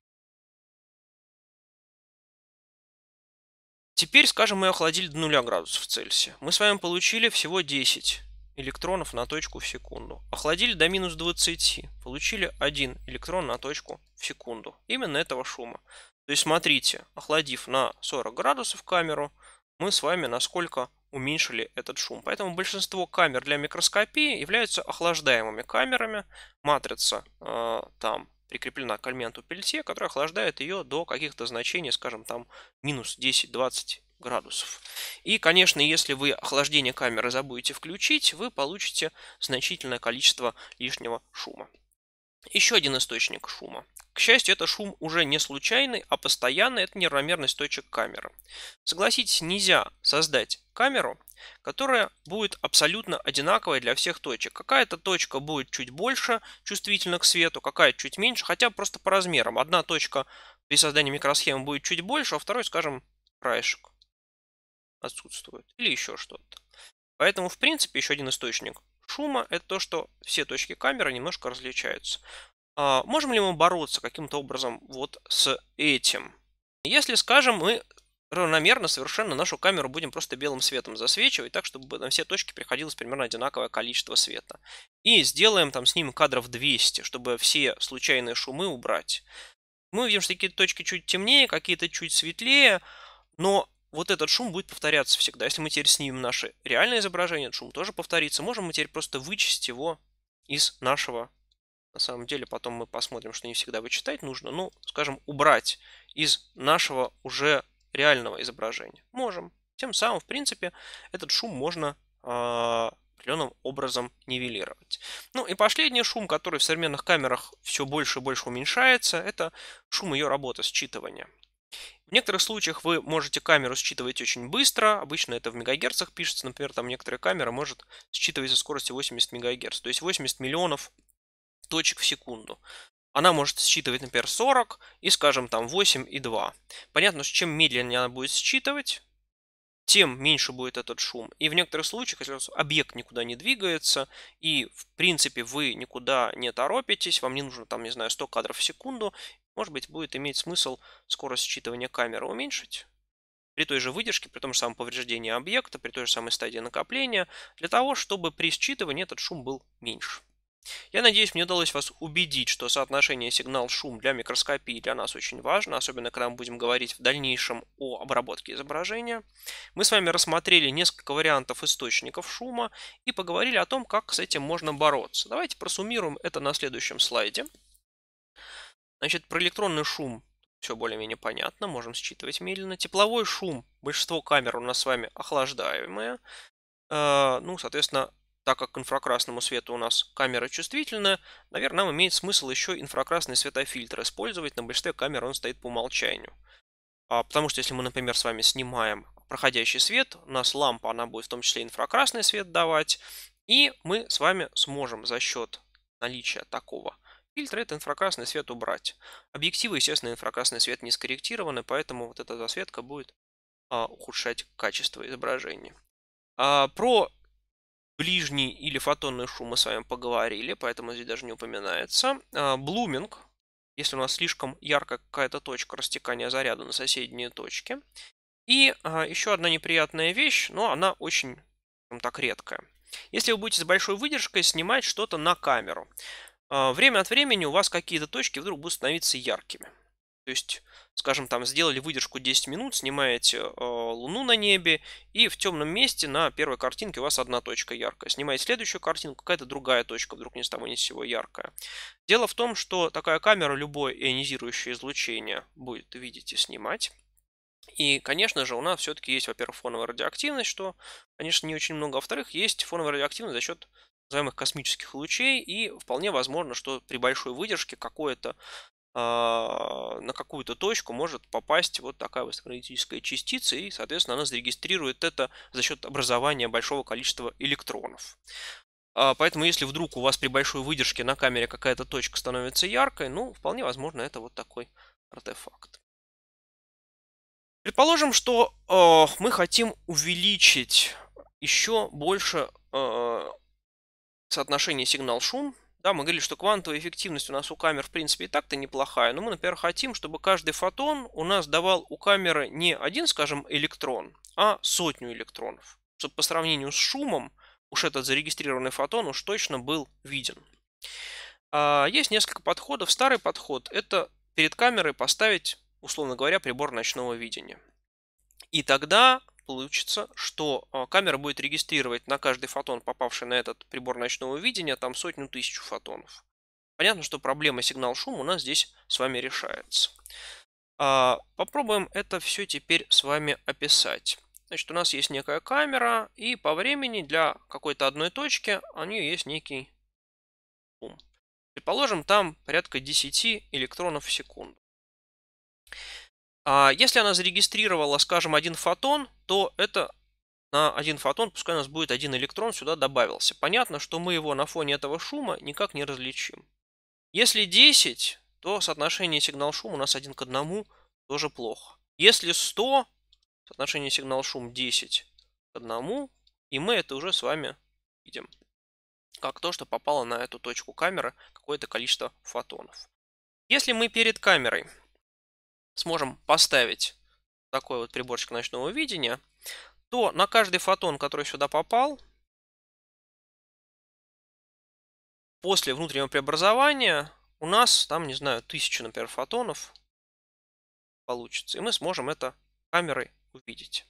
Теперь, скажем, мы охладили до 0 градусов Цельсия. Мы с вами получили всего 10 электронов на точку в секунду. Охладили до минус 20, получили 1 электрон на точку в секунду. Именно этого шума. То есть смотрите, охладив на 40 градусов камеру, мы с вами насколько уменьшили этот шум. Поэтому большинство камер для микроскопии являются охлаждаемыми камерами. Матрица э, там прикреплена к элементу пельте, которая охлаждает ее до каких-то значений, скажем, там минус 10-20 градусов. И, конечно, если вы охлаждение камеры забудете включить, вы получите значительное количество лишнего шума. Еще один источник шума. К счастью, это шум уже не случайный, а постоянный, это неравномерность точек камеры. Согласитесь, нельзя создать камеру, которая будет абсолютно одинаковой для всех точек. Какая-то точка будет чуть больше чувствительна к свету, какая то чуть меньше, хотя просто по размерам. Одна точка при создании микросхемы будет чуть больше, а второй, скажем, краешек отсутствует или еще что-то. Поэтому, в принципе, еще один источник шума, это то, что все точки камеры немножко различаются. А можем ли мы бороться каким-то образом вот с этим? Если, скажем, мы равномерно совершенно нашу камеру будем просто белым светом засвечивать, так, чтобы на все точки приходилось примерно одинаковое количество света. И сделаем там с ним кадров 200, чтобы все случайные шумы убрать. Мы видим, что какие-то точки чуть темнее, какие-то чуть светлее, но вот этот шум будет повторяться всегда. Если мы теперь снимем наше реальное изображение, этот шум тоже повторится. Можем мы теперь просто вычесть его из нашего. На самом деле, потом мы посмотрим, что не всегда вычитать нужно. Ну, скажем, убрать из нашего уже реального изображения. Можем. Тем самым, в принципе, этот шум можно а, определенным образом нивелировать. Ну и последний шум, который в современных камерах все больше и больше уменьшается, это шум ее работы считывания. В некоторых случаях вы можете камеру считывать очень быстро, обычно это в мегагерцах пишется, например, там некоторая камера может считывать со скоростью 80 мегагерц, то есть 80 миллионов точек в секунду. Она может считывать, например, 40 и, скажем, там 8 и 2. Понятно, что чем медленнее она будет считывать, тем меньше будет этот шум. И в некоторых случаях, если объект никуда не двигается, и в принципе вы никуда не торопитесь, вам не нужно там, не знаю, 100 кадров в секунду, может быть, будет иметь смысл скорость считывания камеры уменьшить, при той же выдержке, при том же самом повреждении объекта, при той же самой стадии накопления, для того, чтобы при считывании этот шум был меньше. Я надеюсь, мне удалось вас убедить, что соотношение сигнал-шум для микроскопии для нас очень важно, особенно когда мы будем говорить в дальнейшем о обработке изображения. Мы с вами рассмотрели несколько вариантов источников шума и поговорили о том, как с этим можно бороться. Давайте просуммируем это на следующем слайде. Значит, про электронный шум все более-менее понятно, можем считывать медленно. Тепловой шум, большинство камер у нас с вами охлаждаемые. Э, ну, соответственно, так как к инфракрасному свету у нас камера чувствительная, наверное, нам имеет смысл еще инфракрасный светофильтр использовать. На большинстве камер он стоит по умолчанию. А, потому что если мы, например, с вами снимаем проходящий свет, у нас лампа, она будет в том числе инфракрасный свет давать, и мы с вами сможем за счет наличия такого Фильтр это инфракрасный свет убрать. Объективы, естественно, инфракрасный свет не скорректированы, поэтому вот эта засветка будет а, ухудшать качество изображения. А, про ближний или фотонный шум мы с вами поговорили, поэтому здесь даже не упоминается. А, блуминг, если у нас слишком яркая какая-то точка растекания заряда на соседние точки. И а, еще одна неприятная вещь, но она очень так редкая. Если вы будете с большой выдержкой снимать что-то на камеру, а, время от времени у вас какие-то точки вдруг будут становиться яркими. То есть, скажем, там сделали выдержку 10 минут, снимаете э, луну на небе, и в темном месте на первой картинке у вас одна точка яркая. Снимаете следующую картинку, какая-то другая точка вдруг ни с того ни с сего яркая. Дело в том, что такая камера любое ионизирующее излучение будет видеть и снимать. И, конечно же, у нас все-таки есть, во-первых, фоновая радиоактивность, что, конечно, не очень много. А во-вторых, есть фоновая радиоактивность за счет называемых космических лучей, и вполне возможно, что при большой выдержке какое-то а, на какую-то точку может попасть вот такая высокоэнергетическая частица, и, соответственно, она зарегистрирует это за счет образования большого количества электронов. А, поэтому, если вдруг у вас при большой выдержке на камере какая-то точка становится яркой, ну, вполне возможно, это вот такой артефакт. Предположим, что э, мы хотим увеличить еще больше соотношение сигнал-шум. Да, мы говорили, что квантовая эффективность у нас у камер в принципе и так-то неплохая, но мы, например, хотим, чтобы каждый фотон у нас давал у камеры не один, скажем, электрон, а сотню электронов, чтобы по сравнению с шумом уж этот зарегистрированный фотон уж точно был виден. А, есть несколько подходов. Старый подход – это перед камерой поставить, условно говоря, прибор ночного видения. И тогда получится, что а, камера будет регистрировать на каждый фотон, попавший на этот прибор ночного видения, там сотню тысяч фотонов. Понятно, что проблема сигнал шум у нас здесь с вами решается. А, попробуем это все теперь с вами описать. Значит, у нас есть некая камера, и по времени для какой-то одной точки у нее есть некий шум. Предположим, там порядка 10 электронов в секунду. А если она зарегистрировала, скажем, один фотон, то это на один фотон, пускай у нас будет один электрон, сюда добавился. Понятно, что мы его на фоне этого шума никак не различим. Если 10, то соотношение сигнал-шум у нас один к одному тоже плохо. Если 100, соотношение сигнал-шум 10 к одному, и мы это уже с вами видим. Как то, что попало на эту точку камеры какое-то количество фотонов. Если мы перед камерой сможем поставить такой вот приборчик ночного видения, то на каждый фотон, который сюда попал, после внутреннего преобразования у нас там, не знаю, тысячу, например, фотонов получится. И мы сможем это камерой увидеть.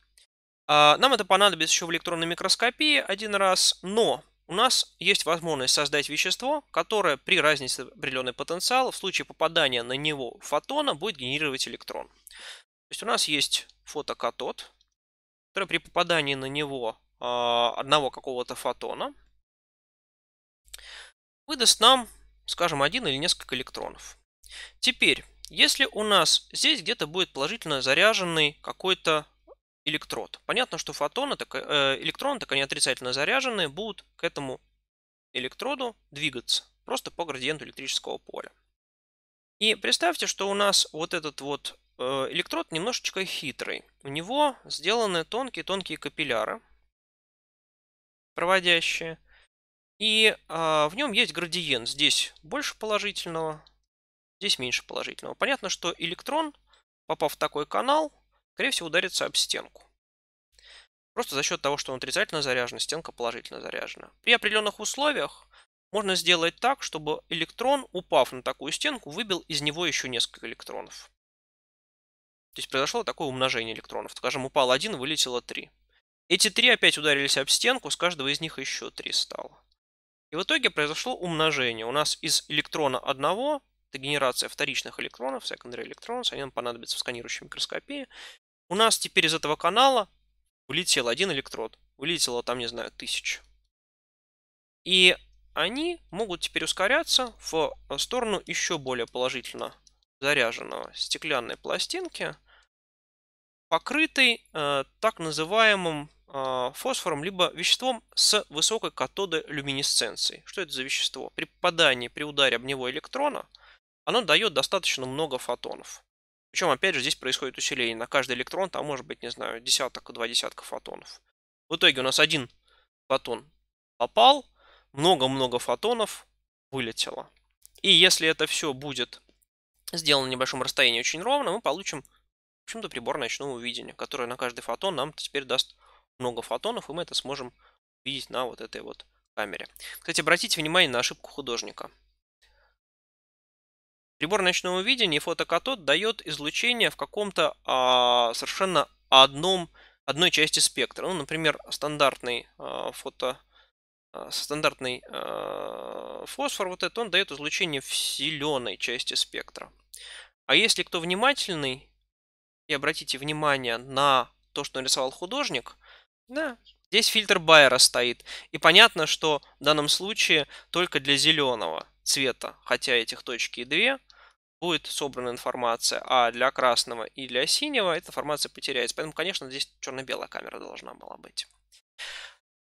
А, нам это понадобится еще в электронной микроскопии один раз, но у нас есть возможность создать вещество, которое при разнице определенный потенциал в случае попадания на него фотона будет генерировать электрон. То есть у нас есть фотокатод, который при попадании на него а, одного какого-то фотона выдаст нам, скажем, один или несколько электронов. Теперь, если у нас здесь где-то будет положительно заряженный какой-то электрод. Понятно, что фотоны, так, э, электроны, так они отрицательно заряженные, будут к этому электроду двигаться просто по градиенту электрического поля. И представьте, что у нас вот этот вот э, электрод немножечко хитрый. У него сделаны тонкие-тонкие капилляры, проводящие. И а, в нем есть градиент. Здесь больше положительного, здесь меньше положительного. Понятно, что электрон, попав в такой канал, скорее всего, ударится об стенку. Просто за счет того, что он отрицательно заряжен, стенка положительно заряжена. При определенных условиях можно сделать так, чтобы электрон, упав на такую стенку, выбил из него еще несколько электронов. То есть произошло такое умножение электронов. Скажем, упал один, вылетело три. Эти три опять ударились об стенку, с каждого из них еще три стало. И в итоге произошло умножение. У нас из электрона одного это генерация вторичных электронов, secondary electrons, они нам понадобятся в сканирующей микроскопии. У нас теперь из этого канала вылетел один электрод, вылетело там, не знаю, тысяч. И они могут теперь ускоряться в сторону еще более положительно заряженного стеклянной пластинки, покрытой э, так называемым э, фосфором, либо веществом с высокой катодой люминесценцией. Что это за вещество? При попадании при ударе об него электрона – оно дает достаточно много фотонов. Причем, опять же, здесь происходит усиление. На каждый электрон там может быть, не знаю, десяток, два десятка фотонов. В итоге у нас один фотон попал, много-много фотонов вылетело. И если это все будет сделано на небольшом расстоянии очень ровно, мы получим, в общем-то, прибор ночного видения, который на каждый фотон нам теперь даст много фотонов, и мы это сможем видеть на вот этой вот камере. Кстати, обратите внимание на ошибку художника. Прибор ночного видения, фотокатод, дает излучение в каком-то а, совершенно одном, одной части спектра. Ну, например, стандартный а, фото а, стандартный э, фосфор вот этот, он дает излучение в зеленой части спектра. А если кто внимательный, и обратите внимание на то, что нарисовал художник, да, здесь фильтр Байера стоит. И понятно, что в данном случае только для зеленого цвета, хотя этих точки и две, будет собрана информация, а для красного и для синего эта информация потеряется. Поэтому, конечно, здесь черно-белая камера должна была быть.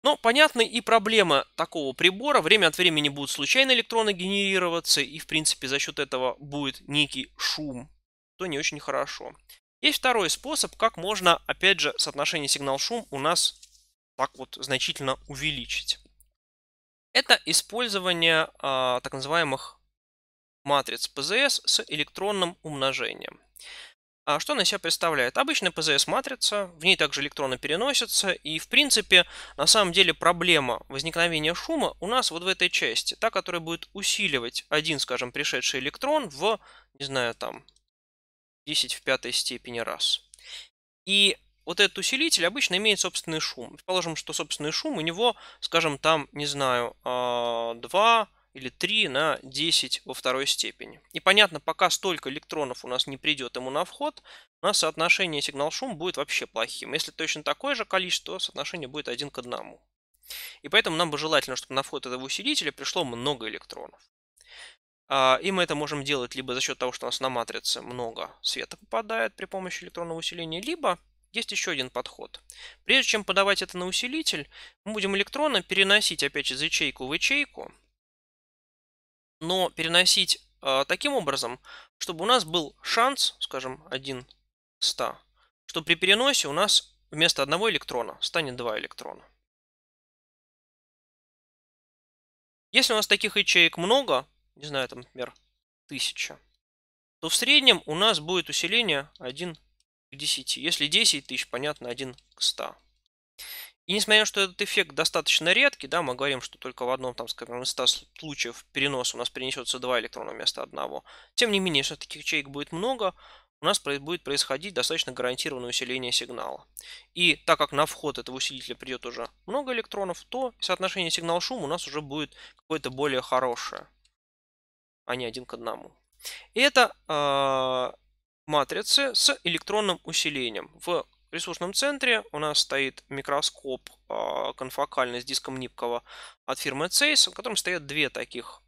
Но ну, понятны и проблемы такого прибора. Время от времени будут случайно электроны генерироваться, и, в принципе, за счет этого будет некий шум, что не очень хорошо. Есть второй способ, как можно, опять же, соотношение сигнал-шум у нас так вот значительно увеличить. Это использование а, так называемых матриц ПЗС с электронным умножением. А что она из себя представляет? Обычная ПЗС-матрица, в ней также электроны переносятся, и в принципе на самом деле проблема возникновения шума у нас вот в этой части, та, которая будет усиливать один, скажем, пришедший электрон в, не знаю, там 10 в пятой степени раз. И вот этот усилитель обычно имеет собственный шум. Положим, что собственный шум у него, скажем, там, не знаю, 2 а, или 3 на 10 во второй степени. И понятно, пока столько электронов у нас не придет ему на вход, у нас соотношение сигнал-шум будет вообще плохим. Если точно такое же количество, соотношение будет 1 к 1. И поэтому нам бы желательно, чтобы на вход этого усилителя пришло много электронов. А, и мы это можем делать либо за счет того, что у нас на матрице много света попадает при помощи электронного усиления, либо есть еще один подход. Прежде чем подавать это на усилитель, мы будем электроны переносить опять же из ячейку в ячейку, но переносить э, таким образом, чтобы у нас был шанс, скажем, 1 100, что при переносе у нас вместо одного электрона станет два электрона. Если у нас таких ячеек много, не знаю, там, например, 1000, то в среднем у нас будет усиление 1 к 10. Если 10 тысяч, понятно, 1 к 100. И несмотря на то, что этот эффект достаточно редкий, да, мы говорим, что только в одном, там, скажем, из 100 случаев переноса у нас перенесется два электрона вместо одного. Тем не менее, если таких ячеек будет много, у нас будет происходить достаточно гарантированное усиление сигнала. И так как на вход этого усилителя придет уже много электронов, то соотношение сигнал-шум у нас уже будет какое-то более хорошее, а не один к одному. И это э, матрицы с электронным усилением. В в ресурсном центре у нас стоит микроскоп а, конфокальный с диском Нипкова от фирмы Цейс, в котором стоят две таких,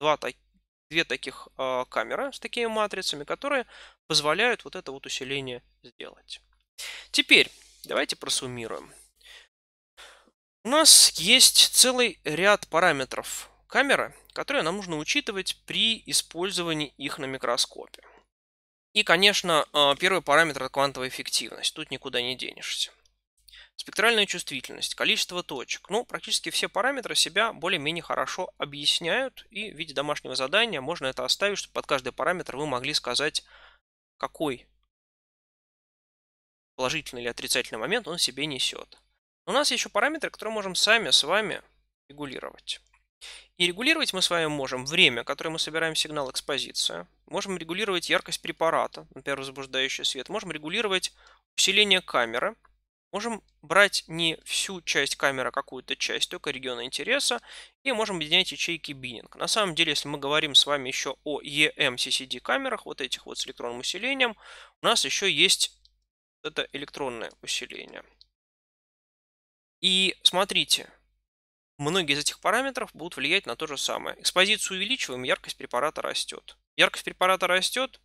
два, две таких а, камеры с такими матрицами, которые позволяют вот это вот усиление сделать. Теперь давайте просуммируем. У нас есть целый ряд параметров камеры, которые нам нужно учитывать при использовании их на микроскопе. И, конечно, а, первый параметр – это квантовая эффективность. Тут никуда не денешься. Спектральная чувствительность, количество точек. Ну, практически все параметры себя более-менее хорошо объясняют, и в виде домашнего задания можно это оставить, чтобы под каждый параметр вы могли сказать, какой положительный или отрицательный момент он себе несет. У нас еще параметры, которые можем сами с вами регулировать. И регулировать мы с вами можем время, которое мы собираем сигнал экспозиция, Можем регулировать яркость препарата, например, возбуждающий свет. Можем регулировать усиление камеры. Можем брать не всю часть камеры, а какую-то часть, только региона интереса. И можем объединять ячейки биннинг. На самом деле, если мы говорим с вами еще о EMCCD камерах, вот этих вот с электронным усилением, у нас еще есть это электронное усиление. И смотрите, Многие из этих параметров будут влиять на то же самое. Экспозицию увеличиваем, яркость препарата растет. Яркость препарата растет,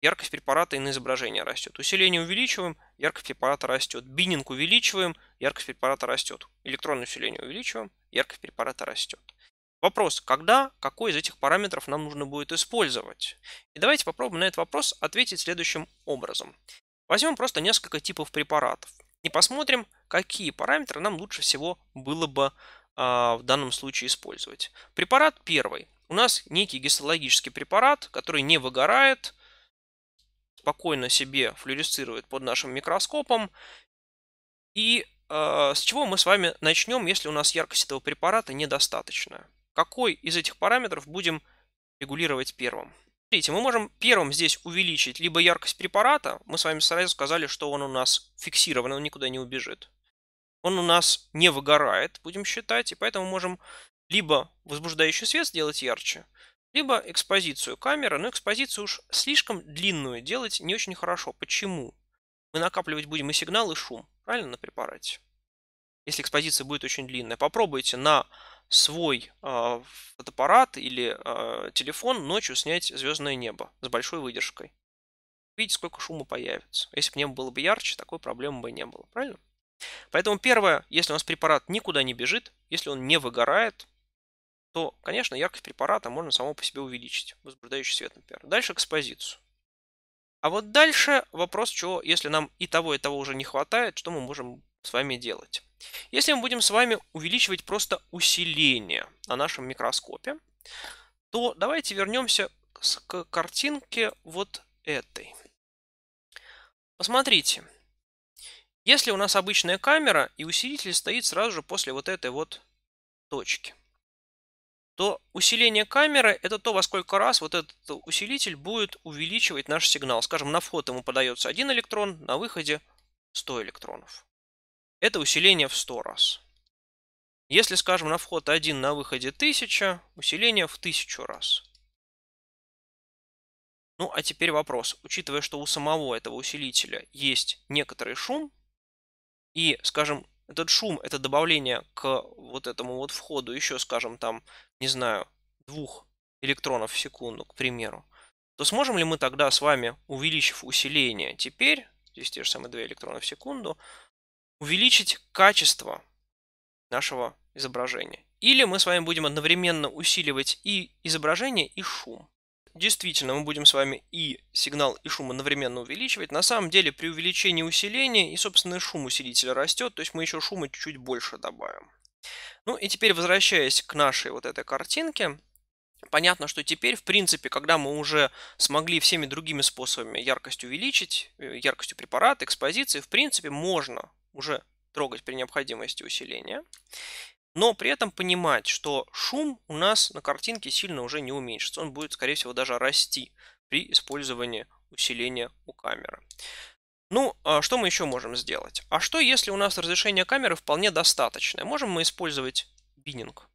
яркость препарата и на изображение растет. Усиление увеличиваем, яркость препарата растет. Биннинг увеличиваем, яркость препарата растет. Электронное усиление увеличиваем, яркость препарата растет. Вопрос, когда, какой из этих параметров нам нужно будет использовать? И давайте попробуем на этот вопрос ответить следующим образом. Возьмем просто несколько типов препаратов и посмотрим, какие параметры нам лучше всего было бы а, в данном случае использовать. Препарат первый. У нас некий гистологический препарат, который не выгорает, спокойно себе флюоресцирует под нашим микроскопом. И э, с чего мы с вами начнем, если у нас яркость этого препарата недостаточная? Какой из этих параметров будем регулировать первым? Смотрите, мы можем первым здесь увеличить либо яркость препарата, мы с вами сразу сказали, что он у нас фиксирован, он никуда не убежит он у нас не выгорает, будем считать, и поэтому можем либо возбуждающий свет сделать ярче, либо экспозицию камеры, но экспозицию уж слишком длинную делать не очень хорошо. Почему? Мы накапливать будем и сигнал, и шум, правильно, на препарате. Если экспозиция будет очень длинная, попробуйте на свой э, фотоаппарат или э, телефон ночью снять звездное небо с большой выдержкой. Видите, сколько шума появится. Если бы небо было бы ярче, такой проблемы бы не было, правильно? Поэтому первое, если у нас препарат никуда не бежит, если он не выгорает, то, конечно, яркость препарата можно само по себе увеличить. Возбуждающий свет, например. Дальше экспозицию. А вот дальше вопрос, что если нам и того, и того уже не хватает, что мы можем с вами делать. Если мы будем с вами увеличивать просто усиление на нашем микроскопе, то давайте вернемся к картинке вот этой. Посмотрите, если у нас обычная камера и усилитель стоит сразу же после вот этой вот точки, то усиление камеры это то, во сколько раз вот этот усилитель будет увеличивать наш сигнал. Скажем, на вход ему подается один электрон, на выходе 100 электронов. Это усиление в 100 раз. Если, скажем, на вход 1, на выходе 1000, усиление в 1000 раз. Ну, а теперь вопрос. Учитывая, что у самого этого усилителя есть некоторый шум, и, скажем, этот шум, это добавление к вот этому вот входу еще, скажем, там, не знаю, двух электронов в секунду, к примеру, то сможем ли мы тогда с вами, увеличив усиление теперь, здесь те же самые 2 электрона в секунду, увеличить качество нашего изображения? Или мы с вами будем одновременно усиливать и изображение, и шум? действительно мы будем с вами и сигнал, и шум одновременно увеличивать. На самом деле при увеличении усиления и, собственно, шум усилителя растет, то есть мы еще шума чуть-чуть больше добавим. Ну и теперь, возвращаясь к нашей вот этой картинке, Понятно, что теперь, в принципе, когда мы уже смогли всеми другими способами яркость увеличить, э, яркостью препарата, экспозиции, в принципе, можно уже трогать при необходимости усиления но при этом понимать, что шум у нас на картинке сильно уже не уменьшится. Он будет, скорее всего, даже расти при использовании усиления у камеры. Ну, а что мы еще можем сделать? А что, если у нас разрешение камеры вполне достаточное? Можем мы использовать биннинг,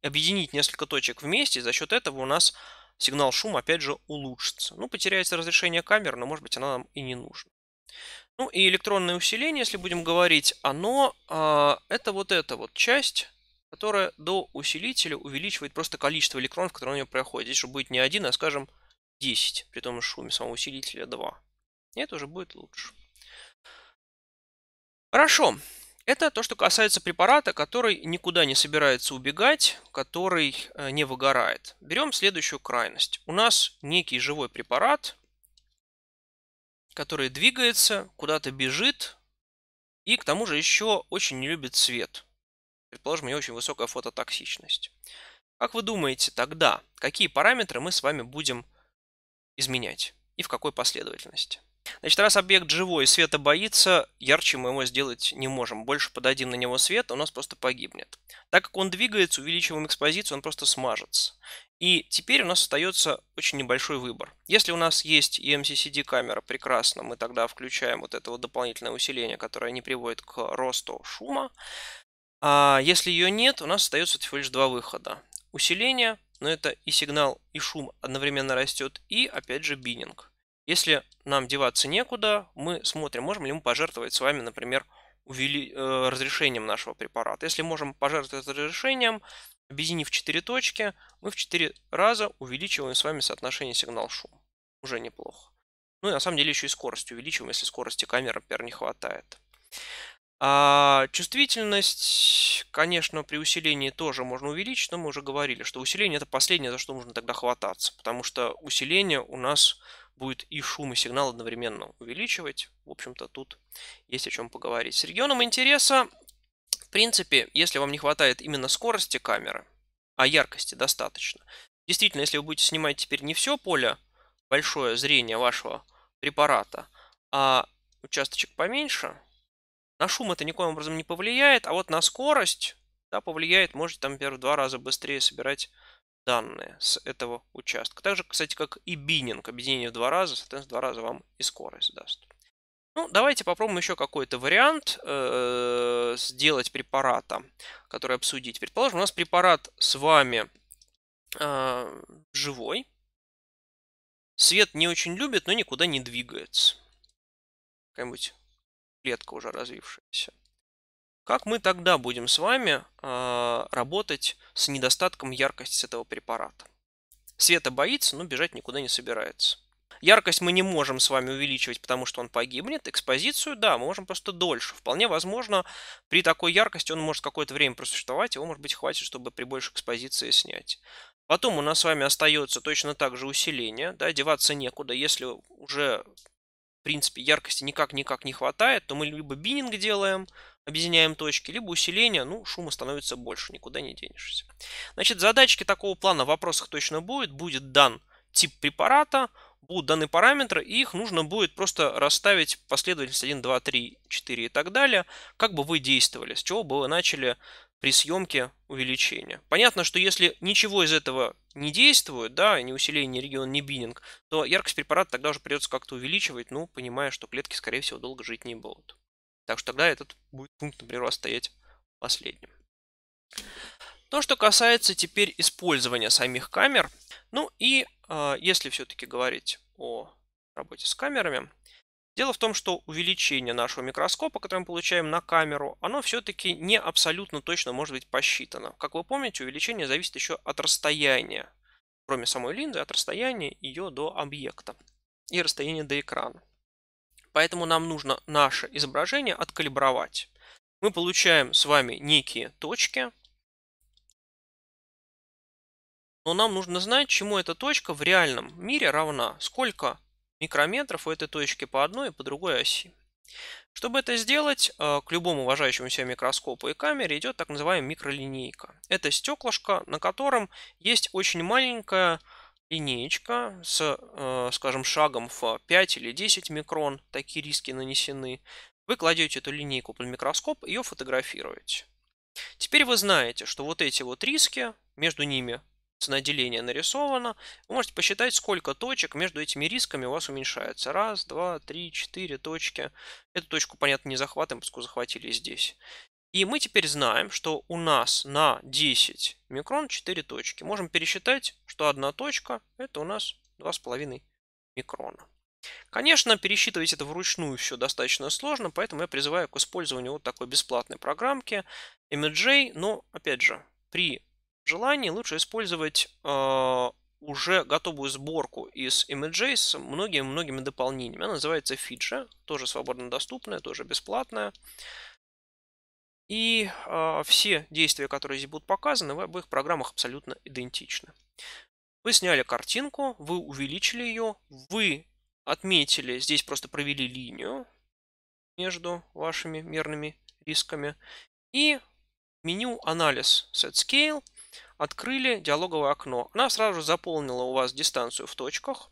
Объединить несколько точек вместе, и за счет этого у нас сигнал шума, опять же, улучшится. Ну, потеряется разрешение камеры, но, может быть, она нам и не нужна. Ну и электронное усиление, если будем говорить, оно э, это вот эта вот часть, которая до усилителя увеличивает просто количество электронов, которые на нее проходят. Здесь уже будет не один, а скажем 10, при том шуме самого усилителя 2. И это уже будет лучше. Хорошо. Это то, что касается препарата, который никуда не собирается убегать, который э, не выгорает. Берем следующую крайность. У нас некий живой препарат, который двигается, куда-то бежит, и к тому же еще очень не любит свет. Предположим, у него очень высокая фототоксичность. Как вы думаете тогда, какие параметры мы с вами будем изменять и в какой последовательности? Значит, раз объект живой и света боится, ярче мы его сделать не можем. Больше подадим на него свет, у нас просто погибнет. Так как он двигается, увеличиваем экспозицию, он просто смажется. И теперь у нас остается очень небольшой выбор. Если у нас есть EMCCD камера, прекрасно, мы тогда включаем вот это вот дополнительное усиление, которое не приводит к росту шума. А если ее нет, у нас остается всего лишь два выхода. Усиление, но это и сигнал, и шум одновременно растет, и опять же биннинг. Если нам деваться некуда, мы смотрим, можем ли мы пожертвовать с вами, например, увели... Э, разрешением нашего препарата. Если можем пожертвовать разрешением, Объединив 4 точки, мы в 4 раза увеличиваем с вами соотношение сигнал-шум. Уже неплохо. Ну и на самом деле еще и скорость увеличиваем, если скорости камеры, например, не хватает. А чувствительность, конечно, при усилении тоже можно увеличить, но мы уже говорили, что усиление это последнее, за что нужно тогда хвататься, потому что усиление у нас будет и шум, и сигнал одновременно увеличивать. В общем-то, тут есть о чем поговорить. С регионом интереса принципе, если вам не хватает именно скорости камеры, а яркости достаточно. Действительно, если вы будете снимать теперь не все поле, большое зрение вашего препарата, а участочек поменьше, на шум это никоим образом не повлияет, а вот на скорость да, повлияет, можете там, например, в два раза быстрее собирать данные с этого участка. Так же, кстати, как и бининг, объединение в два раза, соответственно, в два раза вам и скорость даст. Ну, давайте попробуем еще какой-то вариант э, сделать препарата, который обсудить. Предположим, у нас препарат с вами э, живой. Свет не очень любит, но никуда не двигается. Какая-нибудь клетка уже развившаяся. Как мы тогда будем с вами э, работать с недостатком яркости этого препарата? Света боится, но бежать никуда не собирается. Яркость мы не можем с вами увеличивать, потому что он погибнет. Экспозицию, да, мы можем просто дольше. Вполне возможно, при такой яркости он может какое-то время просуществовать, его, может быть, хватит, чтобы при большей экспозиции снять. Потом у нас с вами остается точно так же усиление, да, деваться некуда. Если уже, в принципе, яркости никак-никак не хватает, то мы либо бининг делаем, объединяем точки, либо усиление, ну, шума становится больше, никуда не денешься. Значит, задачки такого плана в вопросах точно будет. Будет дан тип препарата, будут даны параметры, и их нужно будет просто расставить последовательность 1, 2, 3, 4 и так далее, как бы вы действовали, с чего бы вы начали при съемке увеличения. Понятно, что если ничего из этого не действует, да, ни усиление, ни регион, ни биннинг, то яркость препарата тогда уже придется как-то увеличивать, ну, понимая, что клетки, скорее всего, долго жить не будут. Так что тогда этот будет пункт, например, стоять последним. То, что касается теперь использования самих камер – ну и э, если все-таки говорить о работе с камерами, дело в том, что увеличение нашего микроскопа, которое мы получаем на камеру, оно все-таки не абсолютно точно может быть посчитано. Как вы помните, увеличение зависит еще от расстояния, кроме самой линзы, от расстояния ее до объекта и расстояния до экрана. Поэтому нам нужно наше изображение откалибровать. Мы получаем с вами некие точки, но нам нужно знать, чему эта точка в реальном мире равна. Сколько микрометров у этой точки по одной и по другой оси. Чтобы это сделать, э, к любому уважающему себя микроскопу и камере идет так называемая микролинейка. Это стеклышко, на котором есть очень маленькая линеечка с, э, скажем, шагом в 5 или 10 микрон, такие риски нанесены. Вы кладете эту линейку под микроскоп, и ее фотографируете. Теперь вы знаете, что вот эти вот риски, между ними на деление нарисовано. Вы можете посчитать, сколько точек между этими рисками у вас уменьшается. Раз, два, три, четыре точки. Эту точку, понятно, не захватываем, поскольку захватили здесь. И мы теперь знаем, что у нас на 10 микрон 4 точки. Можем пересчитать, что одна точка это у нас 2,5 микрона. Конечно, пересчитывать это вручную все достаточно сложно, поэтому я призываю к использованию вот такой бесплатной программки MJ, но опять же, при желании лучше использовать э, уже готовую сборку из имиджей с многими-многими дополнениями. Она называется Fidge, тоже свободно доступная, тоже бесплатная. И э, все действия, которые здесь будут показаны, в обоих программах абсолютно идентичны. Вы сняли картинку, вы увеличили ее, вы отметили, здесь просто провели линию между вашими мерными рисками. И меню анализ set scale открыли диалоговое окно. Она сразу же заполнила у вас дистанцию в точках.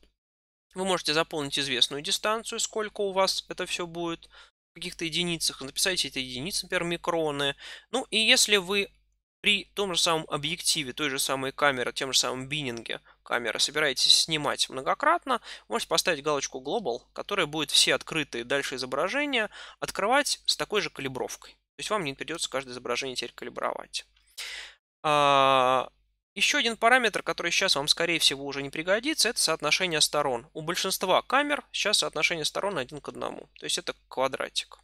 Вы можете заполнить известную дистанцию, сколько у вас это все будет в каких-то единицах. Написайте эти единицы, например, микроны. Ну и если вы при том же самом объективе, той же самой камеры, тем же самым биннинге камеры собираетесь снимать многократно, можете поставить галочку Global, которая будет все открытые дальше изображения открывать с такой же калибровкой. То есть вам не придется каждое изображение теперь калибровать. А, Еще один параметр, который сейчас вам, скорее всего, уже не пригодится, это соотношение сторон. У большинства камер сейчас соотношение сторон один к одному, то есть это квадратик.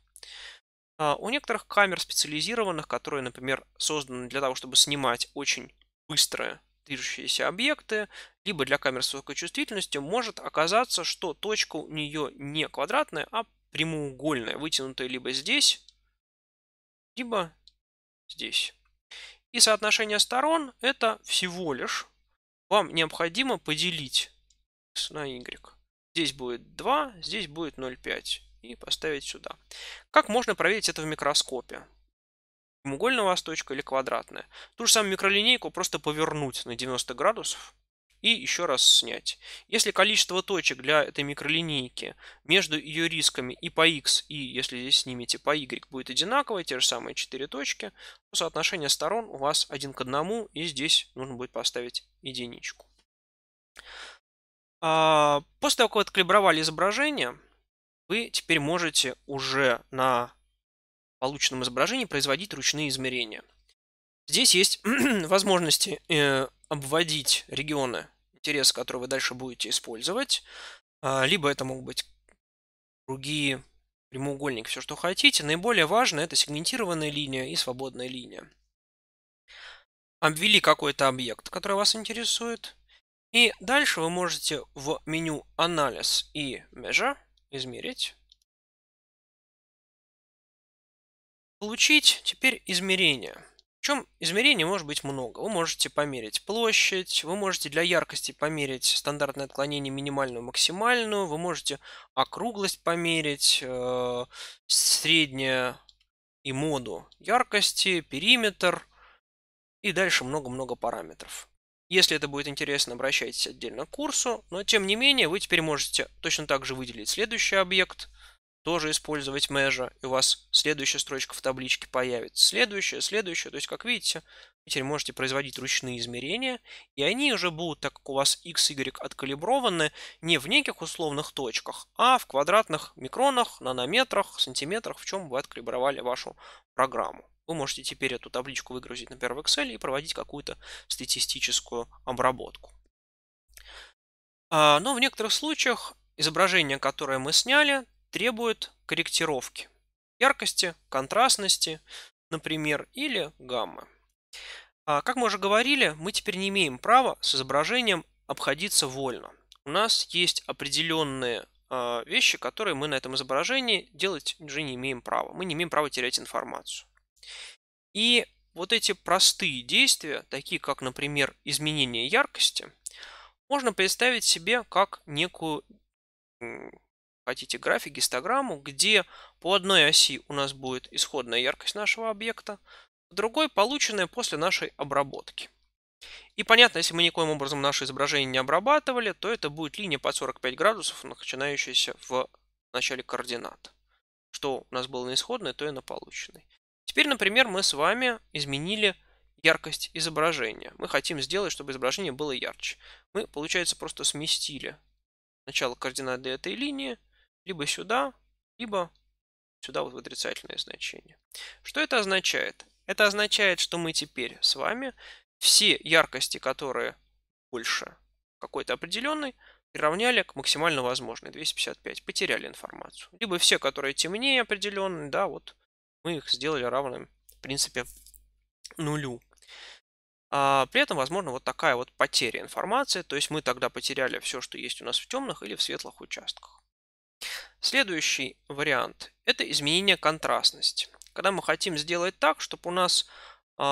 А, у некоторых камер специализированных, которые, например, созданы для того, чтобы снимать очень быстрые движущиеся объекты, либо для камер с высокой чувствительностью, может оказаться, что точка у нее не квадратная, а прямоугольная, вытянутая либо здесь, либо здесь. И соотношение сторон это всего лишь вам необходимо поделить на y. Здесь будет 2, здесь будет 0,5. И поставить сюда. Как можно проверить это в микроскопе? Прямоугольная у вас точка или квадратная? Ту же самую микролинейку просто повернуть на 90 градусов и еще раз снять. Если количество точек для этой микролинейки между ее рисками и по x, и если здесь снимете по y, будет одинаковое, те же самые 4 точки, то соотношение сторон у вас один к одному и здесь нужно будет поставить единичку. А, после того, как вы откалибровали изображение, вы теперь можете уже на полученном изображении производить ручные измерения. Здесь есть возможности э, обводить регионы, интерес, которые вы дальше будете использовать. А, либо это могут быть другие прямоугольник, все, что хотите. Наиболее важно это сегментированная линия и свободная линия. Обвели какой-то объект, который вас интересует. И дальше вы можете в меню «Анализ» и «Measure» измерить. Получить теперь измерение. Причем измерений может быть много. Вы можете померить площадь, вы можете для яркости померить стандартное отклонение минимальную, максимальную, вы можете округлость померить, э, среднее и моду яркости, периметр и дальше много-много параметров. Если это будет интересно, обращайтесь отдельно к курсу, но тем не менее вы теперь можете точно так же выделить следующий объект – тоже использовать measure, и у вас следующая строчка в табличке появится. Следующая, следующая. То есть, как видите, вы теперь можете производить ручные измерения, и они уже будут, так как у вас x, y откалиброваны, не в неких условных точках, а в квадратных микронах, нанометрах, сантиметрах, в чем вы откалибровали вашу программу. Вы можете теперь эту табличку выгрузить, например, в Excel и проводить какую-то статистическую обработку. А, но в некоторых случаях изображение, которое мы сняли, требует корректировки яркости, контрастности, например, или гаммы. А, как мы уже говорили, мы теперь не имеем права с изображением обходиться вольно. У нас есть определенные а, вещи, которые мы на этом изображении делать уже не имеем права. Мы не имеем права терять информацию. И вот эти простые действия, такие как, например, изменение яркости, можно представить себе как некую хотите график, гистограмму, где по одной оси у нас будет исходная яркость нашего объекта, по другой полученная после нашей обработки. И понятно, если мы никоим образом наше изображение не обрабатывали, то это будет линия под 45 градусов, начинающаяся в начале координат. Что у нас было на исходной, то и на полученной. Теперь, например, мы с вами изменили яркость изображения. Мы хотим сделать, чтобы изображение было ярче. Мы, получается, просто сместили начало координат для этой линии либо сюда, либо сюда вот в отрицательное значение. Что это означает? Это означает, что мы теперь с вами все яркости, которые больше какой-то определенной, приравняли к максимально возможной, 255, потеряли информацию. Либо все, которые темнее определенные, да, вот мы их сделали равным, в принципе, нулю. А при этом, возможно, вот такая вот потеря информации, то есть мы тогда потеряли все, что есть у нас в темных или в светлых участках. Следующий вариант – это изменение контрастности. Когда мы хотим сделать так, чтобы у нас э,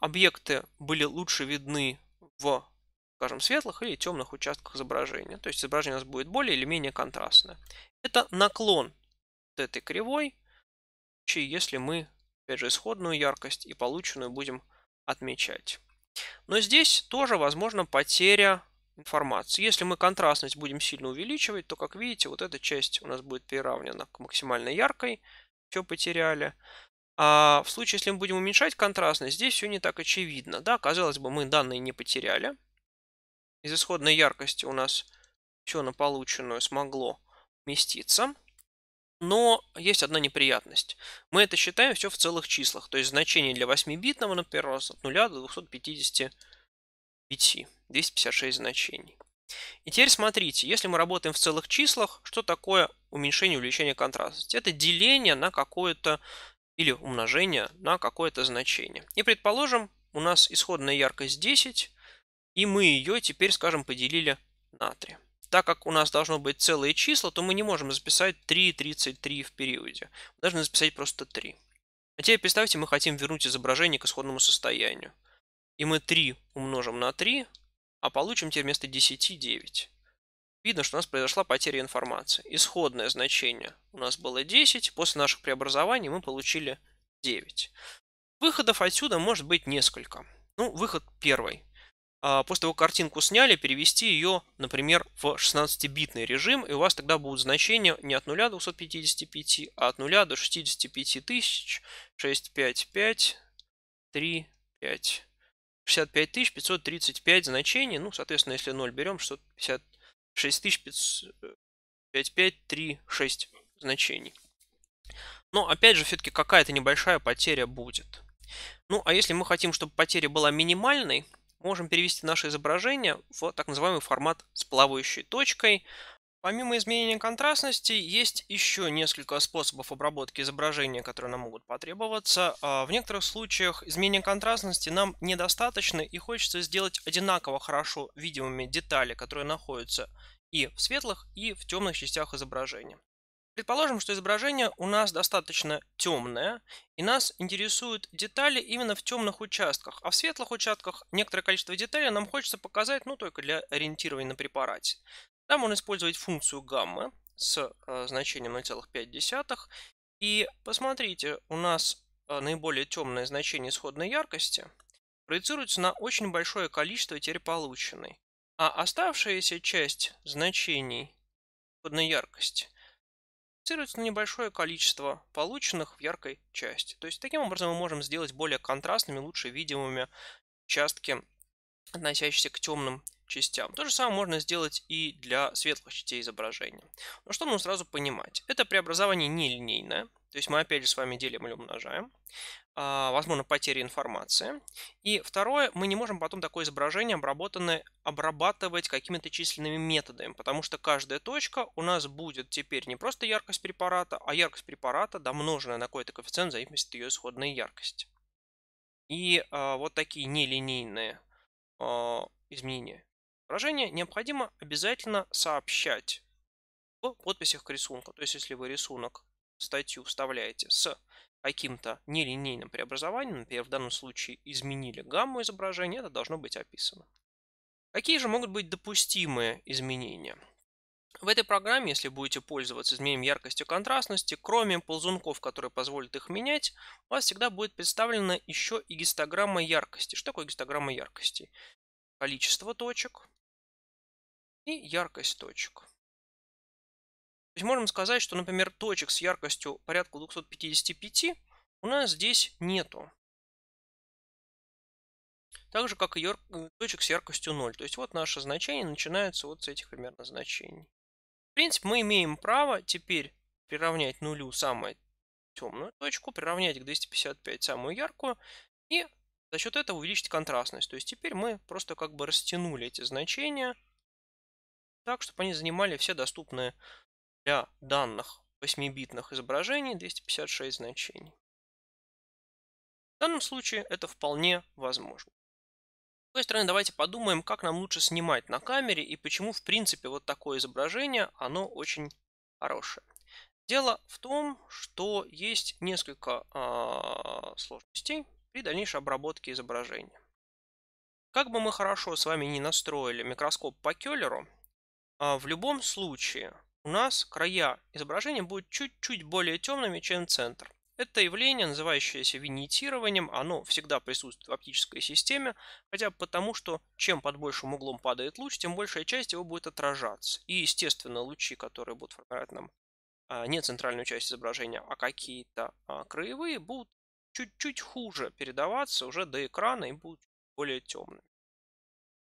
объекты были лучше видны в, скажем, светлых или темных участках изображения. То есть изображение у нас будет более или менее контрастное. Это наклон вот этой кривой, если мы, опять же, исходную яркость и полученную будем отмечать. Но здесь тоже возможна потеря информации. Если мы контрастность будем сильно увеличивать, то, как видите, вот эта часть у нас будет приравнена к максимально яркой. Все потеряли. А в случае, если мы будем уменьшать контрастность, здесь все не так очевидно. Да, казалось бы, мы данные не потеряли. Из исходной яркости у нас все на полученную смогло вместиться. Но есть одна неприятность. Мы это считаем все в целых числах. То есть значение для 8-битного, например, от 0 до 250 5. 256 значений. И теперь смотрите, если мы работаем в целых числах, что такое уменьшение увеличение контрастности? Это деление на какое-то или умножение на какое-то значение. И предположим, у нас исходная яркость 10, и мы ее теперь, скажем, поделили на 3. Так как у нас должно быть целые числа, то мы не можем записать 3 33 в периоде. Мы должны записать просто 3. А теперь представьте, мы хотим вернуть изображение к исходному состоянию. И мы 3 умножим на 3, а получим теперь вместо 10 9. Видно, что у нас произошла потеря информации. Исходное значение у нас было 10, после наших преобразований мы получили 9. Выходов отсюда может быть несколько. Ну, выход первый. А, после того, как картинку сняли, перевести ее, например, в 16-битный режим, и у вас тогда будут значения не от 0 до 255, а от 0 до 65 тысяч, 655, 3, 5. 65 535 значений. Ну, соответственно, если 0 берем, 655 556 значений. Но, опять же, все-таки какая-то небольшая потеря будет. Ну, а если мы хотим, чтобы потеря была минимальной, можем перевести наше изображение в так называемый формат с плавающей точкой. Помимо изменения контрастности, есть еще несколько способов обработки изображения, которые нам могут потребоваться. А, в некоторых случаях изменения контрастности нам недостаточно и хочется сделать одинаково хорошо видимыми детали, которые находятся и в светлых, и в темных частях изображения. Предположим, что изображение у нас достаточно темное, и нас интересуют детали именно в темных участках, а в светлых участках некоторое количество деталей нам хочется показать, ну, только для ориентирования на препарате. Там можно использовать функцию гамма с э, значением 0,5. И посмотрите, у нас э, наиболее темное значение исходной яркости проецируется на очень большое количество теперь полученной. А оставшаяся часть значений исходной яркости проецируется на небольшое количество полученных в яркой части. То есть таким образом мы можем сделать более контрастными, лучше видимыми участки относящиеся к темным частям. То же самое можно сделать и для светлых частей изображения. Но что нужно сразу понимать? Это преобразование нелинейное, то есть мы опять же с вами делим или умножаем. А, возможно, потеря информации. И второе, мы не можем потом такое изображение обработанное обрабатывать какими-то численными методами, потому что каждая точка у нас будет теперь не просто яркость препарата, а яркость препарата, домноженная на какой-то коэффициент в зависимости от ее исходной яркости. И а, вот такие нелинейные а, изменения выражения, необходимо обязательно сообщать в подписях к рисунку. То есть, если вы рисунок статью вставляете с каким-то нелинейным преобразованием, например, в данном случае изменили гамму изображения, это должно быть описано. Какие же могут быть допустимые изменения? В этой программе, если будете пользоваться, изменением яркости и контрастности, кроме ползунков, которые позволят их менять, у вас всегда будет представлена еще и гистограмма яркости. Что такое гистограмма яркости? Количество точек и яркость точек. То есть можем сказать, что, например, точек с яркостью порядка 255 у нас здесь нету. Так же, как и э, точек с яркостью 0. То есть вот наше значение начинается вот с этих примерно значений принципе, мы имеем право теперь приравнять нулю самую темную точку, приравнять к 255 самую яркую и за счет этого увеличить контрастность. То есть теперь мы просто как бы растянули эти значения так, чтобы они занимали все доступные для данных 8-битных изображений 256 значений. В данном случае это вполне возможно другой стороны, давайте подумаем, как нам лучше снимать на камере и почему, в принципе, вот такое изображение, оно очень хорошее. Дело в том, что есть несколько э, сложностей при дальнейшей обработке изображения. Как бы мы хорошо с вами не настроили микроскоп по Келлеру, э, а, в любом случае у нас края изображения будут чуть-чуть более темными, чем центр. Это явление, называющееся винитированием, оно всегда присутствует в оптической системе, хотя потому, что чем под большим углом падает луч, тем большая часть его будет отражаться. И, естественно, лучи, которые будут формировать нам а, не центральную часть изображения, а какие-то а, краевые, будут чуть-чуть хуже передаваться уже до экрана и будут более темными.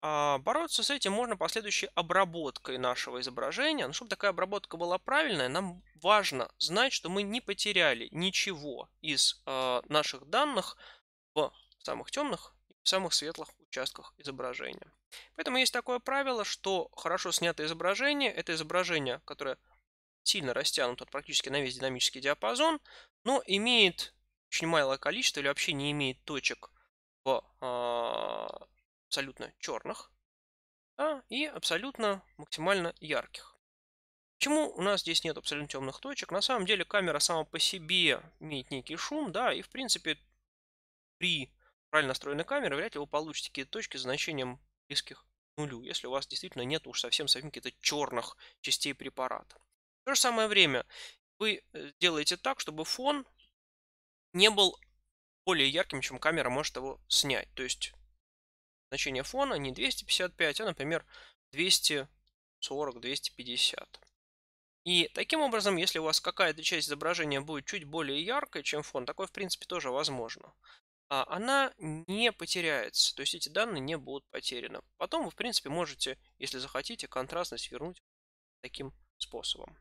А, бороться с этим можно последующей обработкой нашего изображения. Но ну, чтобы такая обработка была правильная, нам важно знать, что мы не потеряли ничего из а, наших данных в самых темных и в самых светлых участках изображения. Поэтому есть такое правило, что хорошо снятое изображение – это изображение, которое сильно растянуто практически на весь динамический диапазон, но имеет очень малое количество или вообще не имеет точек в а, абсолютно черных да, и абсолютно максимально ярких. Почему у нас здесь нет абсолютно темных точек? На самом деле камера сама по себе имеет некий шум, да, и в принципе при правильно настроенной камере вряд ли вы получите какие-то точки с значением близких к нулю, если у вас действительно нет уж совсем совсем каких-то черных частей препарата. В то же самое время вы э, делаете так, чтобы фон не был более ярким, чем камера может его снять. То есть значение фона не 255, а, например, 240, 250. И таким образом, если у вас какая-то часть изображения будет чуть более яркой, чем фон, такое в принципе тоже возможно, а она не потеряется, то есть эти данные не будут потеряны. Потом вы в принципе можете, если захотите, контрастность вернуть таким способом.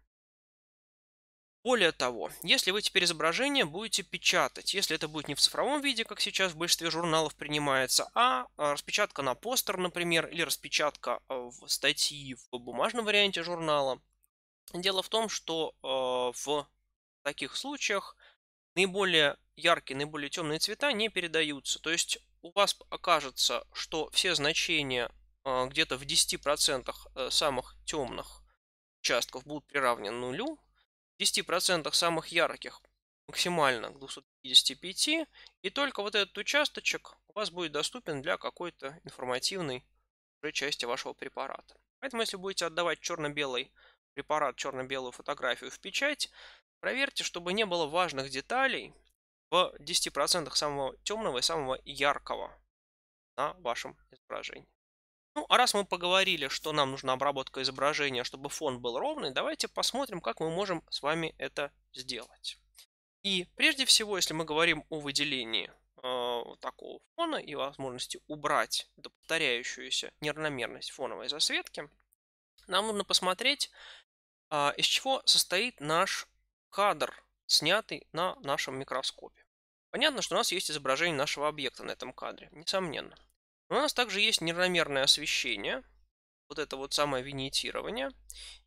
Более того, если вы теперь изображение будете печатать, если это будет не в цифровом виде, как сейчас в большинстве журналов принимается, а, а распечатка на постер, например, или распечатка э, в статьи в бумажном варианте журнала, дело в том, что э, в таких случаях наиболее яркие, наиболее темные цвета не передаются. То есть у вас окажется, что все значения э, где-то в 10% самых темных участков будут приравнены нулю, 10% самых ярких максимально к 255, и только вот этот участочек у вас будет доступен для какой-то информативной части вашего препарата. Поэтому если будете отдавать черно-белый препарат, черно-белую фотографию в печать, проверьте, чтобы не было важных деталей в 10% самого темного и самого яркого на вашем изображении. Ну, а раз мы поговорили, что нам нужна обработка изображения, чтобы фон был ровный, давайте посмотрим, как мы можем с вами это сделать. И прежде всего, если мы говорим о выделении э, такого фона и возможности убрать повторяющуюся неравномерность фоновой засветки, нам нужно посмотреть, э, из чего состоит наш кадр, снятый на нашем микроскопе. Понятно, что у нас есть изображение нашего объекта на этом кадре, несомненно. У нас также есть неравномерное освещение, вот это вот самое виньетирование,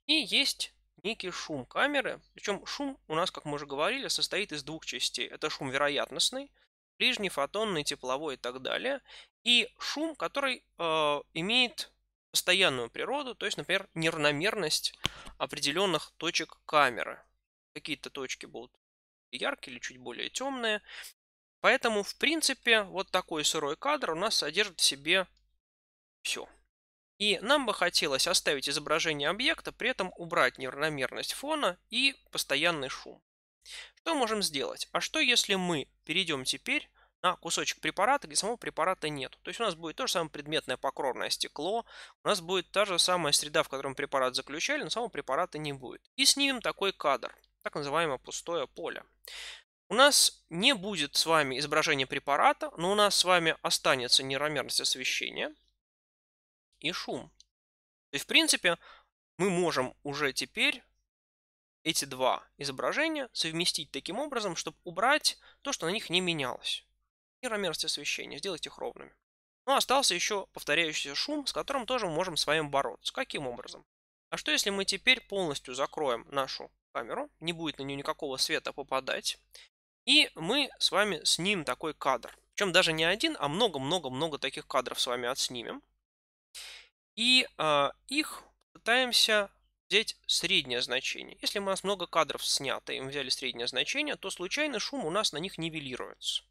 и есть некий шум камеры. Причем шум у нас, как мы уже говорили, состоит из двух частей. Это шум вероятностный, ближний, фотонный, тепловой и так далее. И шум, который э, имеет постоянную природу, то есть, например, неравномерность определенных точек камеры. Какие-то точки будут яркие или чуть более темные, Поэтому, в принципе, вот такой сырой кадр у нас содержит в себе все. И нам бы хотелось оставить изображение объекта, при этом убрать неравномерность фона и постоянный шум. Что можем сделать? А что если мы перейдем теперь на кусочек препарата, где самого препарата нет. То есть у нас будет то же самое предметное покровное стекло, у нас будет та же самая среда, в котором препарат заключали, но самого препарата не будет. И снимем такой кадр, так называемое пустое поле. У нас не будет с вами изображения препарата, но у нас с вами останется неравномерность освещения и шум. И в принципе мы можем уже теперь эти два изображения совместить таким образом, чтобы убрать то, что на них не менялось. Неравномерность освещения, сделать их ровными. Но ну, остался еще повторяющийся шум, с которым тоже мы можем с вами бороться. Каким образом? А что если мы теперь полностью закроем нашу камеру, не будет на нее никакого света попадать, и мы с вами снимем такой кадр. Причем даже не один, а много-много-много таких кадров с вами отснимем. И э, их пытаемся взять среднее значение. Если у нас много кадров снято, и мы взяли среднее значение, то случайный шум у нас на них нивелируется.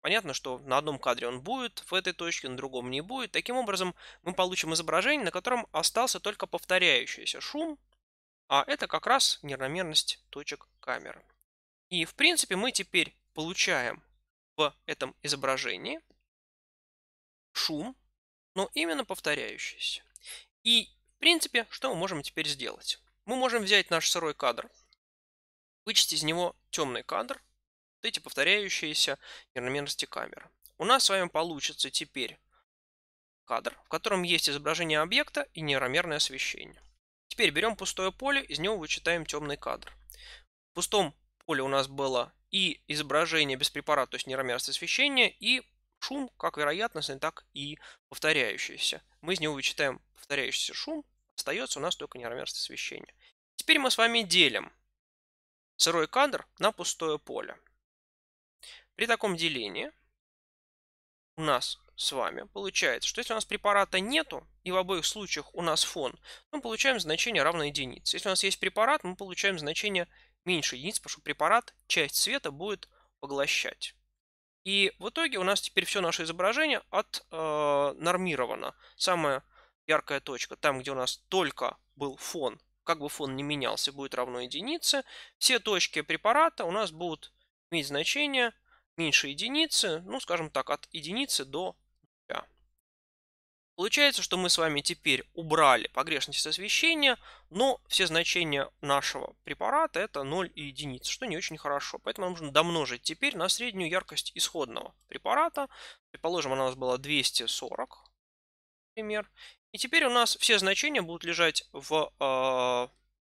Понятно, что на одном кадре он будет, в этой точке, на другом не будет. Таким образом, мы получим изображение, на котором остался только повторяющийся шум, а это как раз неравномерность точек камеры. И в принципе мы теперь получаем в этом изображении шум, но именно повторяющийся. И в принципе, что мы можем теперь сделать? Мы можем взять наш сырой кадр, вычесть из него темный кадр, вот эти повторяющиеся неравномерности камеры. У нас с вами получится теперь кадр, в котором есть изображение объекта и неравномерное освещение. Теперь берем пустое поле, из него вычитаем темный кадр. В пустом поле у нас было и изображение без препарата, то есть неравмерность освещения, и шум, как вероятностный, так и повторяющийся. Мы из него вычитаем повторяющийся шум, остается у нас только неравмерность освещения. Теперь мы с вами делим сырой кадр на пустое поле. При таком делении у нас с вами получается, что если у нас препарата нету, и в обоих случаях у нас фон, мы получаем значение равное единице. Если у нас есть препарат, мы получаем значение меньше единиц, потому что препарат часть света будет поглощать. И в итоге у нас теперь все наше изображение отнормировано. Э, Самая яркая точка, там, где у нас только был фон, как бы фон не менялся, будет равно единице. Все точки препарата у нас будут иметь значение меньше единицы, ну, скажем так, от единицы до Получается, что мы с вами теперь убрали погрешность освещения, но все значения нашего препарата это 0 и единица, что не очень хорошо. Поэтому нам нужно домножить теперь на среднюю яркость исходного препарата. Предположим, она у нас была 240, например. И теперь у нас все значения будут лежать в э,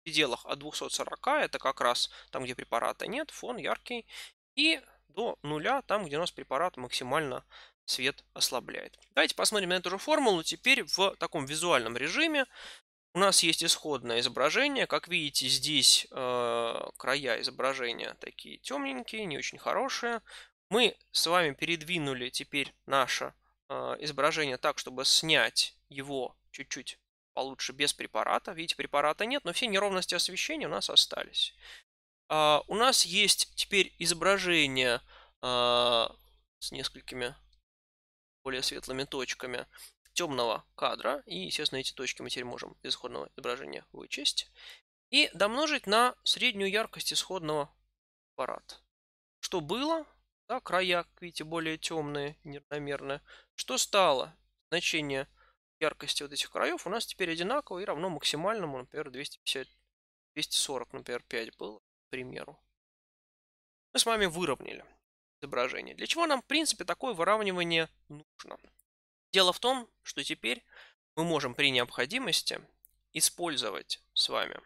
пределах от 240, это как раз там, где препарата нет, фон яркий, и до нуля, там, где у нас препарат максимально свет ослабляет. Давайте посмотрим на эту же формулу теперь в таком визуальном режиме. У нас есть исходное изображение. Как видите, здесь э, края изображения такие темненькие, не очень хорошие. Мы с вами передвинули теперь наше э, изображение так, чтобы снять его чуть-чуть получше без препарата. Видите, препарата нет, но все неровности освещения у нас остались. Э, у нас есть теперь изображение э, с несколькими более светлыми точками темного кадра. И, естественно, эти точки мы теперь можем из исходного изображения вычесть. И домножить на среднюю яркость исходного аппарата. Что было? Да, края, как видите, более темные, неравномерные. Что стало? Значение яркости вот этих краев у нас теперь одинаково и равно максимальному, например, 250, 240, например, 5 было, к примеру. Мы с вами выровняли изображения. Для чего нам, в принципе, такое выравнивание нужно? Дело в том, что теперь мы можем при необходимости использовать с вами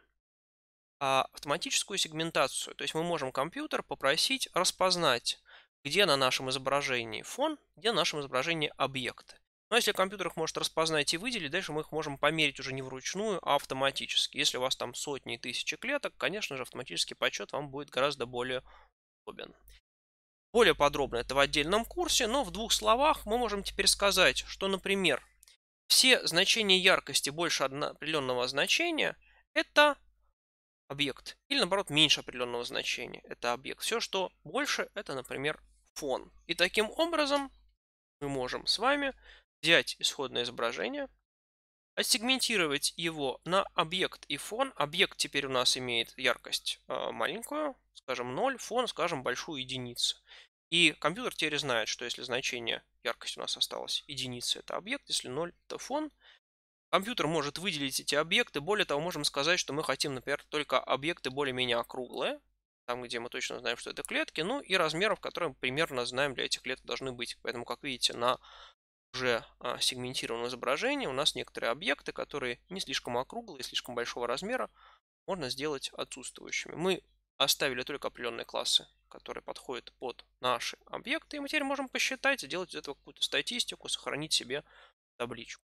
а, автоматическую сегментацию. То есть мы можем компьютер попросить распознать, где на нашем изображении фон, где на нашем изображении объекты. Но если компьютер их может распознать и выделить, дальше мы их можем померить уже не вручную, а автоматически. Если у вас там сотни и тысячи клеток, конечно же, автоматический подсчет вам будет гораздо более удобен. Более подробно это в отдельном курсе, но в двух словах мы можем теперь сказать, что, например, все значения яркости больше определенного значения – это объект. Или, наоборот, меньше определенного значения – это объект. Все, что больше – это, например, фон. И таким образом мы можем с вами взять исходное изображение – Ассегментировать его на объект и фон. Объект теперь у нас имеет яркость а, маленькую, скажем 0, фон, скажем, большую единицу. И компьютер теперь знает, что если значение яркость у нас осталось единица, это объект, если 0, это фон. Компьютер может выделить эти объекты. Более того, можем сказать, что мы хотим, например, только объекты более-менее округлые, там, где мы точно знаем, что это клетки, ну и размеров, которые мы примерно знаем для этих клеток должны быть. Поэтому, как видите, на уже а, сегментированного изображения у нас некоторые объекты, которые не слишком округлые, слишком большого размера, можно сделать отсутствующими. Мы оставили только определенные классы, которые подходят под наши объекты, и мы теперь можем посчитать, сделать из этого какую-то статистику, сохранить себе табличку.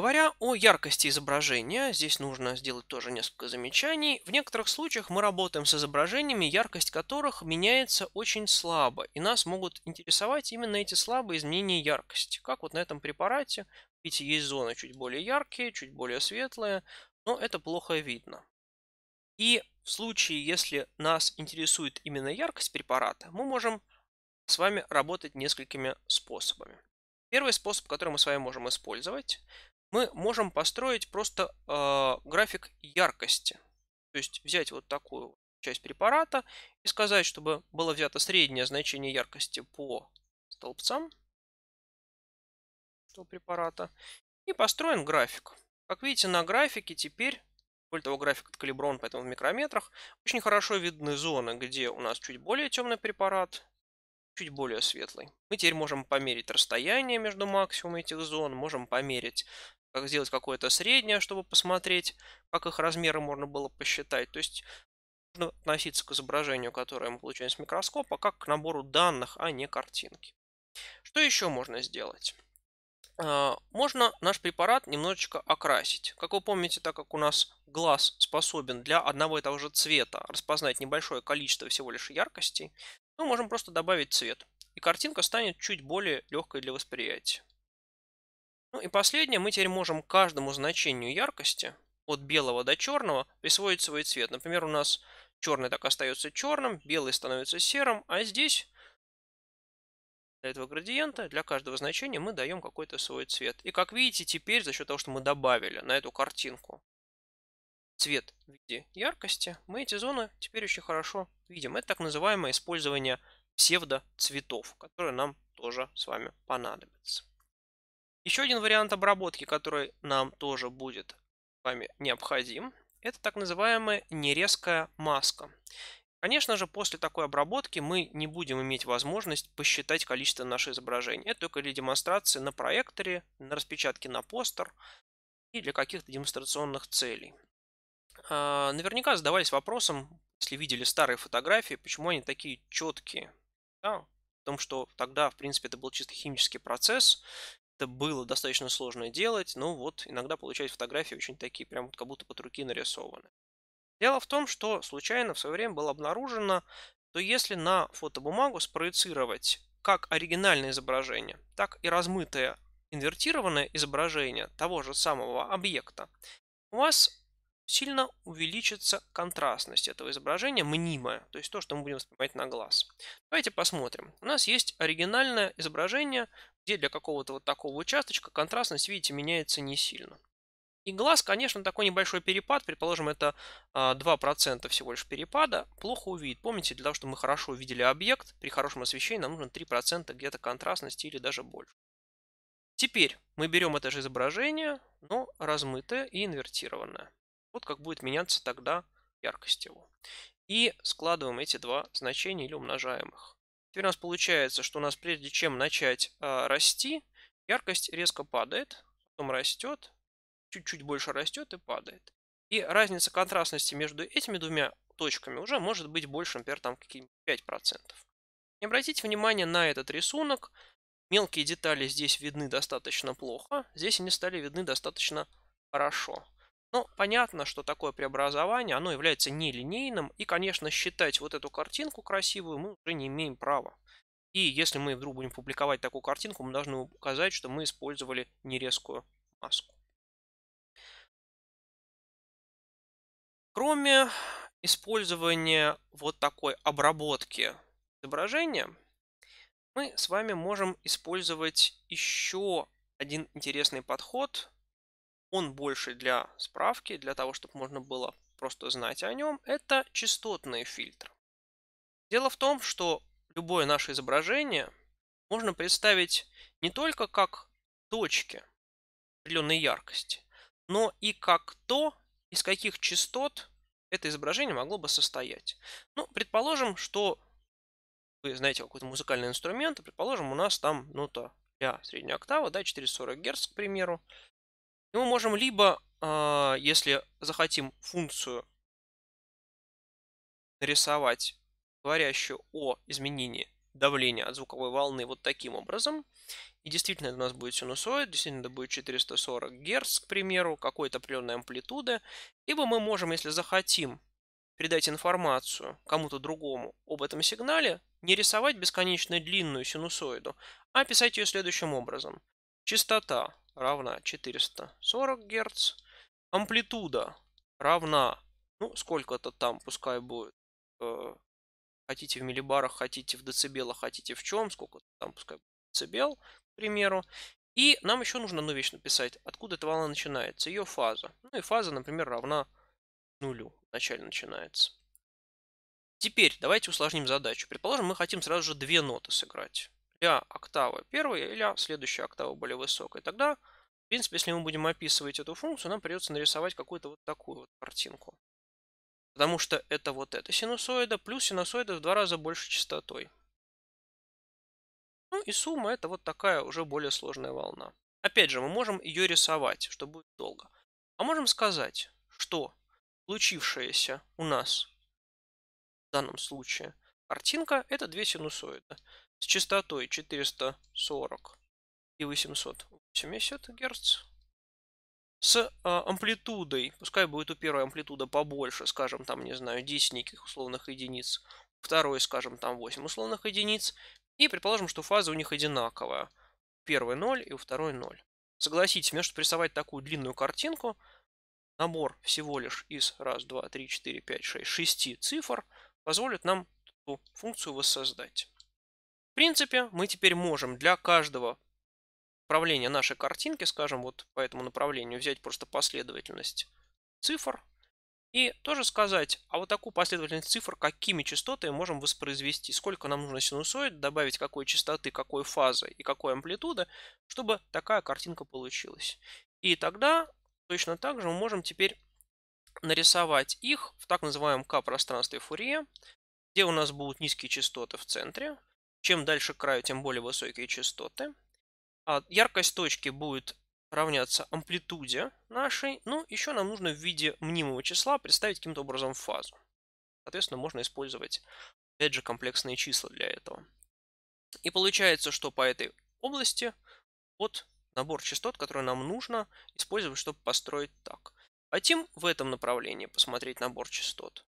Говоря о яркости изображения, здесь нужно сделать тоже несколько замечаний. В некоторых случаях мы работаем с изображениями, яркость которых меняется очень слабо, и нас могут интересовать именно эти слабые изменения яркости. Как вот на этом препарате, видите, есть зоны чуть более яркие, чуть более светлые, но это плохо видно. И в случае, если нас интересует именно яркость препарата, мы можем с вами работать несколькими способами. Первый способ, который мы с вами можем использовать, мы можем построить просто э, график яркости. То есть взять вот такую часть препарата и сказать, чтобы было взято среднее значение яркости по столбцам этого препарата. И построен график. Как видите, на графике теперь, более того, график откалиброван, поэтому в микрометрах, очень хорошо видны зоны, где у нас чуть более темный препарат, чуть более светлый. Мы теперь можем померить расстояние между максимумом этих зон, можем померить как сделать какое-то среднее, чтобы посмотреть, как их размеры можно было посчитать. То есть нужно относиться к изображению, которое мы получаем с микроскопа, как к набору данных, а не картинки. Что еще можно сделать? А, можно наш препарат немножечко окрасить. Как вы помните, так как у нас глаз способен для одного и того же цвета распознать небольшое количество всего лишь яркостей, мы можем просто добавить цвет, и картинка станет чуть более легкой для восприятия. Ну и последнее, мы теперь можем каждому значению яркости от белого до черного присвоить свой цвет. Например, у нас черный так остается черным, белый становится серым, а здесь для этого градиента, для каждого значения мы даем какой-то свой цвет. И как видите, теперь за счет того, что мы добавили на эту картинку цвет в виде яркости, мы эти зоны теперь очень хорошо видим. Это так называемое использование псевдоцветов, которое нам тоже с вами понадобится. Еще один вариант обработки, который нам тоже будет вами необходим, это так называемая нерезкая маска. Конечно же, после такой обработки мы не будем иметь возможность посчитать количество наших изображений. Это только для демонстрации на проекторе, на распечатке на постер и для каких-то демонстрационных целей. А, наверняка задавались вопросом, если видели старые фотографии, почему они такие четкие. Да? В том, что тогда, в принципе, это был чисто химический процесс, это было достаточно сложно делать, но вот иногда получались фотографии очень такие, прям вот как будто под руки нарисованы. Дело в том, что случайно в свое время было обнаружено, что если на фотобумагу спроецировать как оригинальное изображение, так и размытое инвертированное изображение того же самого объекта, у вас сильно увеличится контрастность этого изображения, мнимая, то есть то, что мы будем воспринимать на глаз. Давайте посмотрим. У нас есть оригинальное изображение, где для какого-то вот такого участочка контрастность, видите, меняется не сильно. И глаз, конечно, такой небольшой перепад, предположим, это 2% а, всего лишь перепада, плохо увидит. Помните, для того, чтобы мы хорошо увидели объект, при хорошем освещении нам нужно 3% где-то контрастности или даже больше. Теперь мы берем это же изображение, но размытое и инвертированное. Вот как будет меняться тогда яркость его. И складываем эти два значения или умножаем их. Теперь у нас получается, что у нас прежде чем начать э, расти, яркость резко падает, потом растет, чуть-чуть больше растет и падает. И разница контрастности между этими двумя точками уже может быть больше, например, там какие-нибудь 5%. И обратите внимание на этот рисунок. Мелкие детали здесь видны достаточно плохо, здесь они стали видны достаточно хорошо. Ну, понятно, что такое преобразование, оно является нелинейным, и, конечно, считать вот эту картинку красивую мы уже не имеем права. И если мы вдруг будем публиковать такую картинку, мы должны указать, что мы использовали нерезкую маску. Кроме использования вот такой обработки изображения, мы с вами можем использовать еще один интересный подход – он больше для справки, для того, чтобы можно было просто знать о нем, это частотные фильтры. Дело в том, что любое наше изображение можно представить не только как точки определенной яркости, но и как то, из каких частот это изображение могло бы состоять. Ну, предположим, что вы знаете какой-то музыкальный инструмент, предположим, у нас там нота для средней октавы, да, 440 Гц, к примеру, и мы можем либо, а, если захотим функцию нарисовать, говорящую о изменении давления от звуковой волны вот таким образом. И действительно это у нас будет синусоид, действительно это будет 440 Гц, к примеру, какой-то определенной амплитуды. Либо мы можем, если захотим, передать информацию кому-то другому об этом сигнале, не рисовать бесконечно длинную синусоиду, а писать ее следующим образом. Частота равна 440 Гц. Амплитуда равна, ну, сколько-то там, пускай будет. Э, хотите в миллибарах, хотите в децибелах, хотите в чем, сколько там, пускай будет децибел, к примеру. И нам еще нужно одну вещь написать, откуда эта волна начинается, ее фаза. Ну и фаза, например, равна нулю, вначале начинается. Теперь давайте усложним задачу. Предположим, мы хотим сразу же две ноты сыграть для октавы первой или следующей октавы более высокой. Тогда, в принципе, если мы будем описывать эту функцию, нам придется нарисовать какую-то вот такую вот картинку. Потому что это вот эта синусоида плюс синусоида в два раза больше частотой. Ну и сумма это вот такая уже более сложная волна. Опять же, мы можем ее рисовать, что будет долго. А можем сказать, что получившаяся у нас в данном случае картинка это две синусоида с частотой 440 и 880 Гц. С а, амплитудой, пускай будет у первой амплитуда побольше, скажем, там, не знаю, 10 неких условных единиц, второй, скажем, там 8 условных единиц, и предположим, что фаза у них одинаковая. Первый 0 и у второй 0. Согласитесь, мне, что рисовать такую длинную картинку, набор всего лишь из 1, 2, 3, 4, 5, 6, 6 цифр, позволит нам эту функцию воссоздать принципе, мы теперь можем для каждого направления нашей картинки, скажем, вот по этому направлению взять просто последовательность цифр и тоже сказать, а вот такую последовательность цифр какими частотами можем воспроизвести, сколько нам нужно синусоид добавить, какой частоты, какой фазы и какой амплитуды, чтобы такая картинка получилась. И тогда точно так же мы можем теперь нарисовать их в так называемом К-пространстве Фурье, где у нас будут низкие частоты в центре, чем дальше к краю, тем более высокие частоты. А яркость точки будет равняться амплитуде нашей. Ну, еще нам нужно в виде мнимого числа представить каким-то образом фазу. Соответственно, можно использовать, опять же, комплексные числа для этого. И получается, что по этой области вот набор частот, который нам нужно использовать, чтобы построить так. Хотим в этом направлении посмотреть набор частот.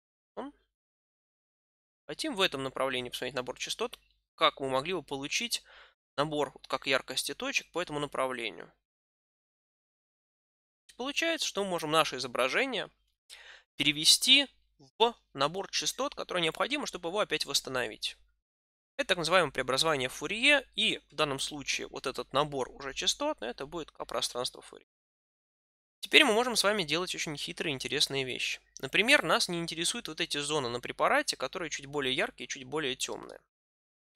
Хотим в этом направлении посмотреть набор частот, как мы могли бы получить набор вот как яркости точек по этому направлению. Получается, что мы можем наше изображение перевести в набор частот, который необходимо, чтобы его опять восстановить. Это так называемое преобразование Фурье, и в данном случае вот этот набор уже частот, но это будет как пространство Фурье. Теперь мы можем с вами делать очень хитрые интересные вещи. Например, нас не интересуют вот эти зоны на препарате, которые чуть более яркие, чуть более темные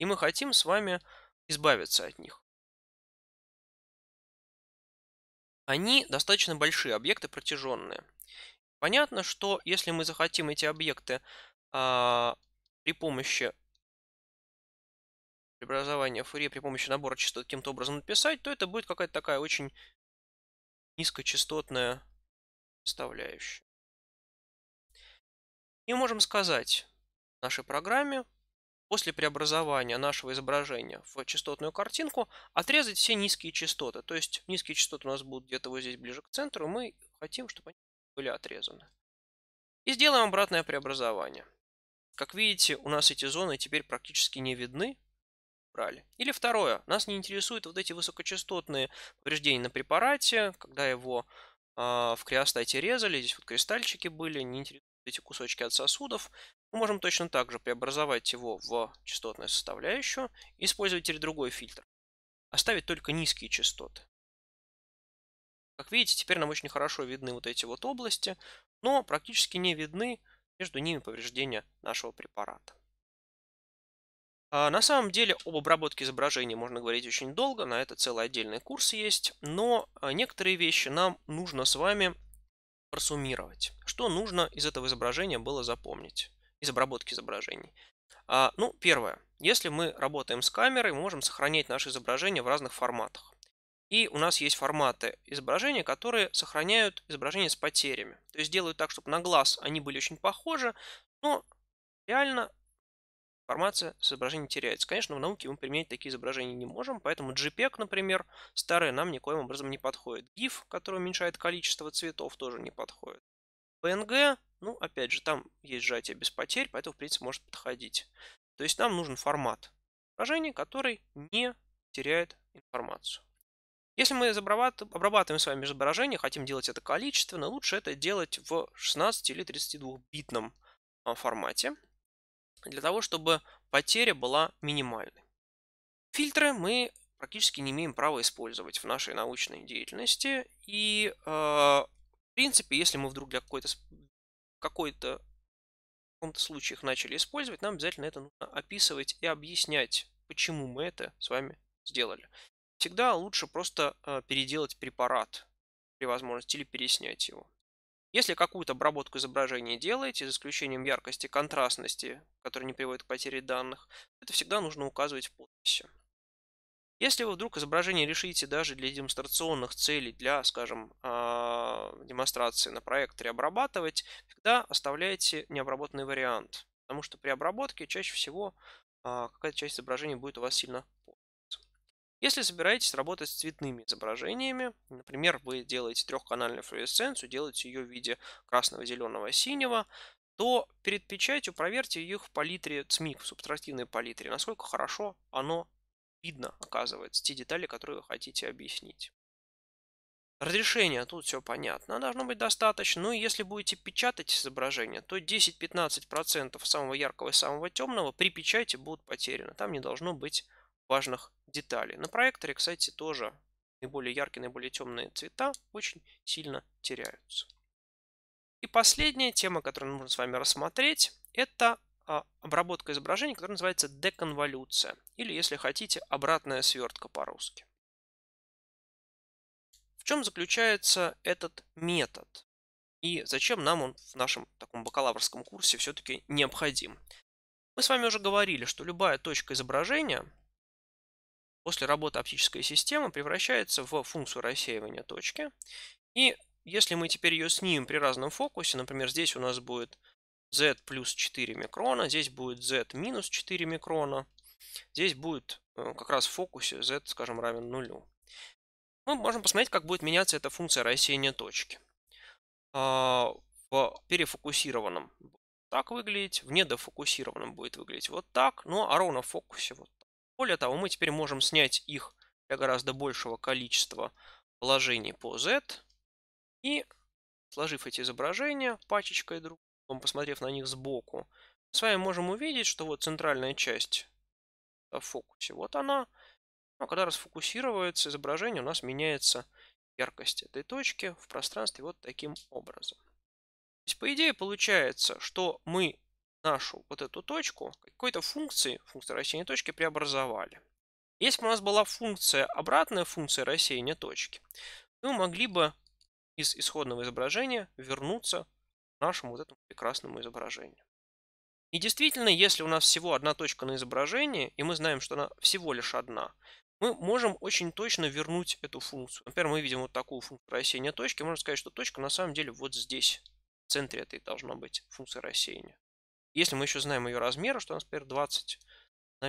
и мы хотим с вами избавиться от них. Они достаточно большие объекты протяженные. Понятно, что если мы захотим эти объекты а, при помощи преобразования Фурье при помощи набора частот каким-то образом написать, то это будет какая-то такая очень низкочастотная составляющая. И можем сказать нашей программе после преобразования нашего изображения в частотную картинку отрезать все низкие частоты. То есть низкие частоты у нас будут где-то вот здесь ближе к центру, мы хотим, чтобы они были отрезаны. И сделаем обратное преобразование. Как видите, у нас эти зоны теперь практически не видны. Брали. Или второе. Нас не интересуют вот эти высокочастотные повреждения на препарате, когда его э, в криостате резали, здесь вот кристальчики были, не интересуют эти кусочки от сосудов мы можем точно так же преобразовать его в частотную составляющую и использовать теперь другой фильтр. Оставить только низкие частоты. Как видите, теперь нам очень хорошо видны вот эти вот области, но практически не видны между ними повреждения нашего препарата. А, на самом деле об обработке изображений можно говорить очень долго, на это целый отдельный курс есть, но а, некоторые вещи нам нужно с вами просуммировать. Что нужно из этого изображения было запомнить? из обработки изображений. А, ну, первое. Если мы работаем с камерой, мы можем сохранять наши изображения в разных форматах. И у нас есть форматы изображения, которые сохраняют изображение с потерями. То есть делают так, чтобы на глаз они были очень похожи, но реально информация с изображения теряется. Конечно, в науке мы применять такие изображения не можем, поэтому JPEG, например, старые нам никоим образом не подходит. GIF, который уменьшает количество цветов, тоже не подходит. PNG, ну, опять же, там есть сжатие без потерь, поэтому, в принципе, может подходить. То есть нам нужен формат изображения, который не теряет информацию. Если мы обрабатываем с вами изображение, хотим делать это количественно, лучше это делать в 16 или 32-битном а, формате, для того, чтобы потеря была минимальной. Фильтры мы практически не имеем права использовать в нашей научной деятельности, и э, в принципе, если мы вдруг для какой-то какой-то в каком-то случае их начали использовать, нам обязательно это нужно описывать и объяснять, почему мы это с вами сделали. Всегда лучше просто э, переделать препарат при возможности или переснять его. Если какую-то обработку изображения делаете, за исключением яркости, контрастности, которая не приводит к потере данных, это всегда нужно указывать в подписи. Если вы вдруг изображение решите даже для демонстрационных целей, для, скажем, а, демонстрации на проекторе обрабатывать, всегда оставляйте необработанный вариант. Потому что при обработке чаще всего а, какая-то часть изображения будет у вас сильно портиться. Если собираетесь работать с цветными изображениями, например, вы делаете трехканальную флуоресценцию, делаете ее в виде красного, зеленого, синего, то перед печатью проверьте их в палитре ЦМИК, в субтрактивной палитре, насколько хорошо оно видно, оказывается, те детали, которые вы хотите объяснить. Разрешение, тут все понятно, должно быть достаточно. Но ну если будете печатать изображение, то 10-15% самого яркого и самого темного при печати будут потеряны. Там не должно быть важных деталей. На проекторе, кстати, тоже наиболее яркие, наиболее темные цвета очень сильно теряются. И последняя тема, которую нужно с вами рассмотреть, это а, обработка изображений, которая называется деконволюция, или, если хотите, обратная свертка по-русски. В чем заключается этот метод? И зачем нам он в нашем таком бакалаврском курсе все-таки необходим? Мы с вами уже говорили, что любая точка изображения после работы оптической системы превращается в функцию рассеивания точки. И если мы теперь ее снимем при разном фокусе, например, здесь у нас будет z плюс 4 микрона, здесь будет z минус 4 микрона, здесь будет э, как раз в фокусе z, скажем, равен нулю. Мы можем посмотреть, как будет меняться эта функция рассеяния точки. А, в перефокусированном будет так выглядеть, в недофокусированном будет выглядеть вот так, ну а ровно в фокусе вот так. Более того, мы теперь можем снять их для гораздо большего количества положений по z и, сложив эти изображения пачечкой друг посмотрев на них сбоку, с вами можем увидеть, что вот центральная часть э, в фокусе, вот она, но ну, а когда расфокусируется изображение, у нас меняется яркость этой точки в пространстве вот таким образом. То есть, по идее, получается, что мы нашу вот эту точку какой-то функции, функции рассеяния точки преобразовали. Если бы у нас была функция, обратная функция рассеяния точки, мы могли бы из исходного изображения вернуться нашему вот этому прекрасному изображению. И действительно, если у нас всего одна точка на изображении, и мы знаем, что она всего лишь одна, мы можем очень точно вернуть эту функцию. Например, мы видим вот такую функцию рассеяния точки. Можно сказать, что точка на самом деле вот здесь, в центре этой должна быть функция рассеяния. Если мы еще знаем ее размеры, что у нас, например, 20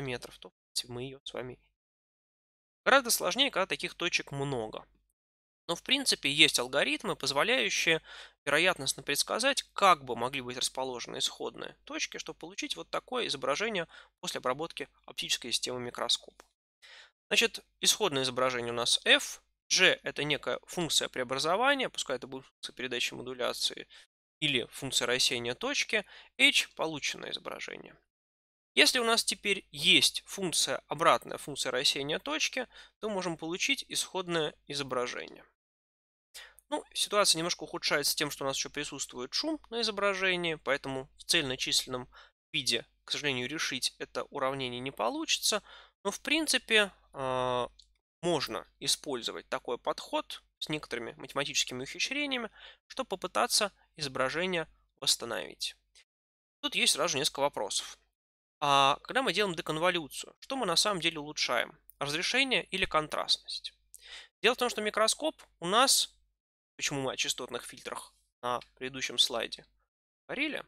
метров, то мы ее с вами... Гораздо сложнее, когда таких точек много. Но в принципе есть алгоритмы, позволяющие вероятностно предсказать, как бы могли быть расположены исходные точки, чтобы получить вот такое изображение после обработки оптической системы микроскопа. Значит, исходное изображение у нас f, g это некая функция преобразования, пускай это будет функция передачи модуляции или функция рассеяния точки, h полученное изображение. Если у нас теперь есть функция, обратная функция рассеяния точки, то можем получить исходное изображение. Ну, ситуация немножко ухудшается тем, что у нас еще присутствует шум на изображении, поэтому в цельночисленном виде, к сожалению, решить это уравнение не получится. Но, в принципе, а, можно использовать такой подход с некоторыми математическими ухищрениями, чтобы попытаться изображение восстановить. Тут есть сразу несколько вопросов. А когда мы делаем деконволюцию, что мы на самом деле улучшаем? Разрешение или контрастность? Дело в том, что микроскоп у нас почему мы о частотных фильтрах на предыдущем слайде говорили,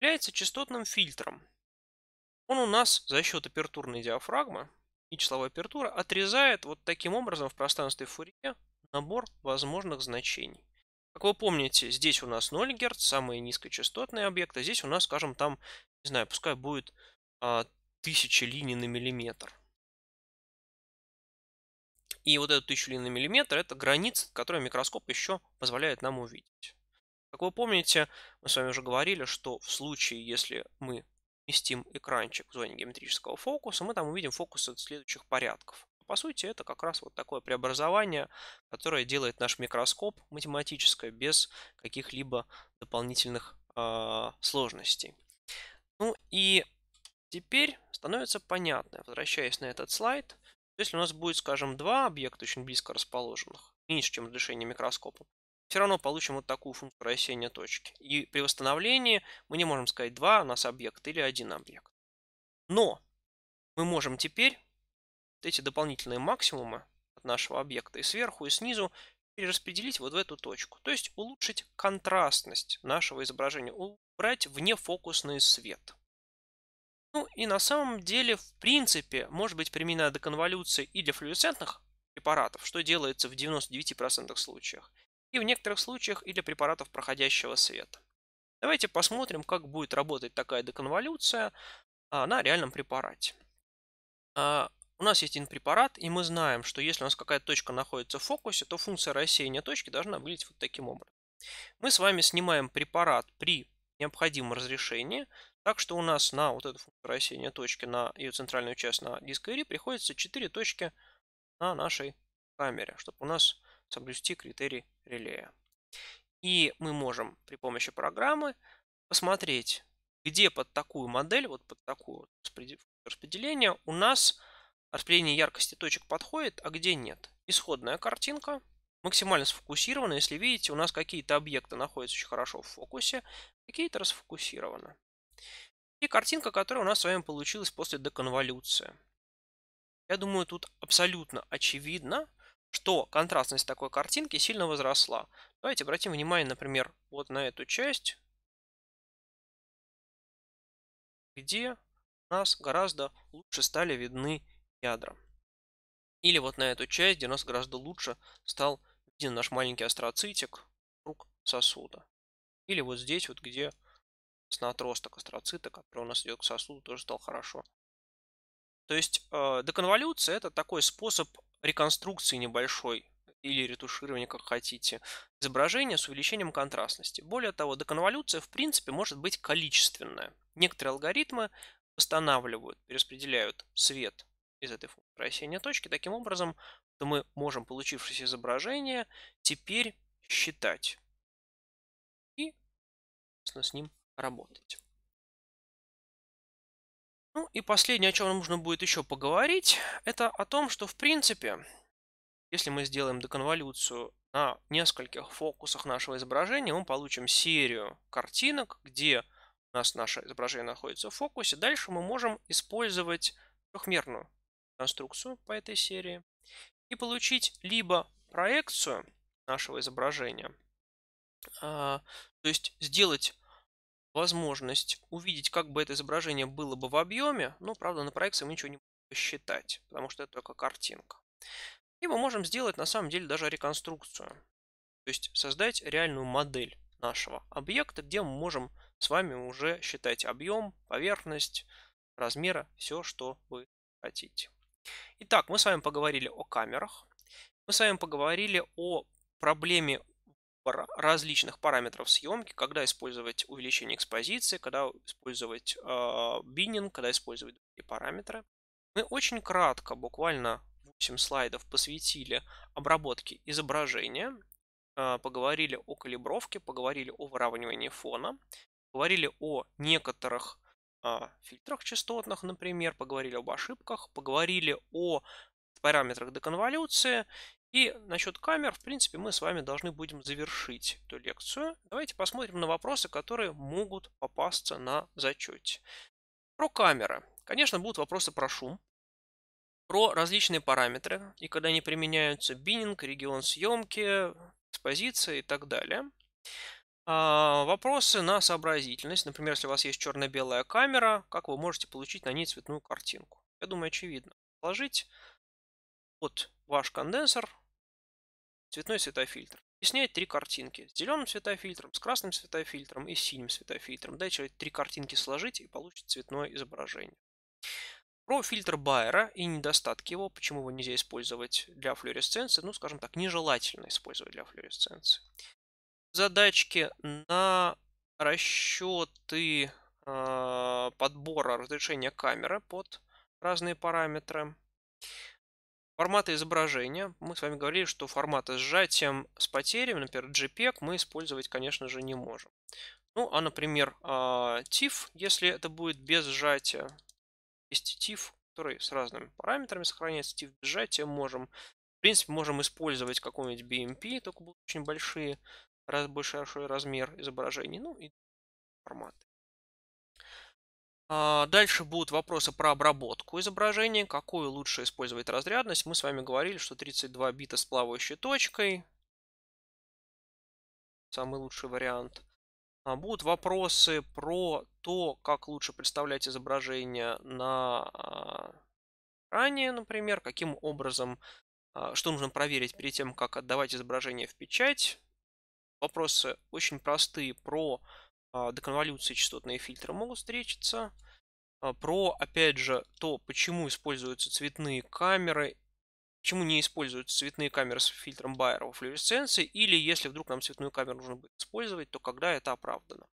является частотным фильтром. Он у нас за счет апертурной диафрагмы и числовой апертуры отрезает вот таким образом в пространстве Фурье набор возможных значений. Как вы помните, здесь у нас 0 Гц, самые низкочастотные объекты. Здесь у нас, скажем, там, не знаю, пускай будет а, 1000 линий на миллиметр. И вот эту тысячу линейный миллиметр – это граница, которую микроскоп еще позволяет нам увидеть. Как вы помните, мы с вами уже говорили, что в случае, если мы вместим экранчик в зоне геометрического фокуса, мы там увидим фокусы следующих порядков. А по сути, это как раз вот такое преобразование, которое делает наш микроскоп математическое без каких-либо дополнительных э, сложностей. Ну и теперь становится понятно, возвращаясь на этот слайд, если у нас будет, скажем, два объекта очень близко расположенных, меньше, чем разрешение микроскопа, все равно получим вот такую функцию рассеяния точки. И при восстановлении мы не можем сказать два у нас объекта или один объект. Но мы можем теперь эти дополнительные максимумы от нашего объекта и сверху, и снизу перераспределить вот в эту точку. То есть улучшить контрастность нашего изображения, убрать внефокусный свет. Ну и на самом деле, в принципе, может быть применена деконволюция и для флуоресцентных препаратов, что делается в 99% случаях, и в некоторых случаях и для препаратов проходящего света. Давайте посмотрим, как будет работать такая деконволюция а, на реальном препарате. А, у нас есть один препарат, и мы знаем, что если у нас какая-то точка находится в фокусе, то функция рассеяния точки должна выглядеть вот таким образом. Мы с вами снимаем препарат при необходимом разрешении – так что у нас на вот эту функцию рассеяния точки, на ее центральную часть на диск IRI приходится 4 точки на нашей камере, чтобы у нас соблюсти критерий релея. И мы можем при помощи программы посмотреть, где под такую модель, вот под такую распределение у нас распределение яркости точек подходит, а где нет. Исходная картинка максимально сфокусирована. Если видите, у нас какие-то объекты находятся очень хорошо в фокусе, какие-то расфокусированы. И картинка, которая у нас с вами получилась после деконволюции. Я думаю, тут абсолютно очевидно, что контрастность такой картинки сильно возросла. Давайте обратим внимание, например, вот на эту часть, где у нас гораздо лучше стали видны ядра. Или вот на эту часть, где у нас гораздо лучше стал виден наш маленький астроцитик вокруг сосуда. Или вот здесь, вот где на отросток астроцита, который у нас идет к сосуду, тоже стал хорошо. То есть э, деконволюция это такой способ реконструкции небольшой или ретуширования, как хотите, изображения с увеличением контрастности. Более того, деконволюция в принципе может быть количественная. Некоторые алгоритмы восстанавливают, перераспределяют свет из этой функции рассеяния точки таким образом, что мы можем получившееся изображение теперь считать и с ним работать. Ну и последнее, о чем нам нужно будет еще поговорить, это о том, что в принципе, если мы сделаем деконволюцию на нескольких фокусах нашего изображения, мы получим серию картинок, где у нас наше изображение находится в фокусе. Дальше мы можем использовать трехмерную конструкцию по этой серии и получить либо проекцию нашего изображения, а, то есть сделать возможность увидеть, как бы это изображение было бы в объеме, но, правда, на проекции мы ничего не будем посчитать, потому что это только картинка. И мы можем сделать, на самом деле, даже реконструкцию. То есть создать реальную модель нашего объекта, где мы можем с вами уже считать объем, поверхность, размеры, все, что вы хотите. Итак, мы с вами поговорили о камерах, мы с вами поговорили о проблеме различных параметров съемки, когда использовать увеличение экспозиции, когда использовать э, а, биннинг, когда использовать другие параметры. Мы очень кратко, буквально 8 слайдов, посвятили обработке изображения, э, поговорили о калибровке, поговорили о выравнивании фона, поговорили о некоторых э, фильтрах частотных, например, поговорили об ошибках, поговорили о параметрах деконволюции и насчет камер, в принципе, мы с вами должны будем завершить эту лекцию. Давайте посмотрим на вопросы, которые могут попасться на зачете. Про камеры. Конечно, будут вопросы про шум, про различные параметры, и когда они применяются, биннинг, регион съемки, экспозиция и так далее. А, вопросы на сообразительность. Например, если у вас есть черно-белая камера, как вы можете получить на ней цветную картинку? Я думаю, очевидно. Положить вот ваш конденсер цветной светофильтр. снять три картинки. С зеленым светофильтром, с красным светофильтром и с синим светофильтром. Да, человек три картинки сложить и получит цветное изображение. Про фильтр Байера и недостатки его, почему его нельзя использовать для флюоресценции, ну, скажем так, нежелательно использовать для флюоресценции. Задачки на расчеты э, а, подбора разрешения камеры под разные параметры. Форматы изображения. Мы с вами говорили, что форматы с сжатием с потерями, например, JPEG, мы использовать, конечно же, не можем. Ну, а, например, а, TIFF, если это будет без сжатия, есть TIFF, который с разными параметрами сохраняется, TIFF без сжатия можем. В принципе, можем использовать какой-нибудь BMP, только будут очень большие, раз, большой размер изображений, ну и форматы. А, дальше будут вопросы про обработку изображения, какую лучше использовать разрядность. Мы с вами говорили, что 32 бита с плавающей точкой. Самый лучший вариант. А, будут вопросы про то, как лучше представлять изображение на а, ранее, например, каким образом, что нужно проверить перед тем, как отдавать изображение в печать. Вопросы очень простые про а, до конволюции частотные фильтры могут встретиться. А, про, опять же, то, почему используются цветные камеры, почему не используются цветные камеры с фильтром Байера флюоресценции, или если вдруг нам цветную камеру нужно будет использовать, то когда это оправдано.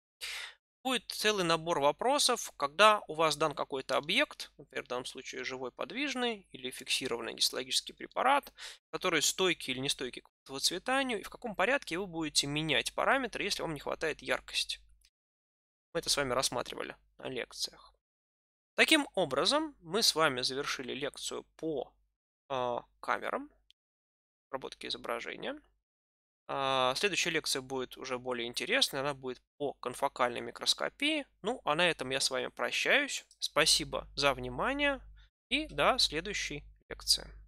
Будет целый набор вопросов, когда у вас дан какой-то объект, например, в данном случае живой подвижный или фиксированный гистологический препарат, который стойкий или нестойкий к цветанию, и в каком порядке вы будете менять параметры, если вам не хватает яркости. Мы это с вами рассматривали на лекциях. Таким образом, мы с вами завершили лекцию по э, камерам, обработке изображения. Э, следующая лекция будет уже более интересная, она будет по конфокальной микроскопии. Ну, а на этом я с вами прощаюсь. Спасибо за внимание и до следующей лекции.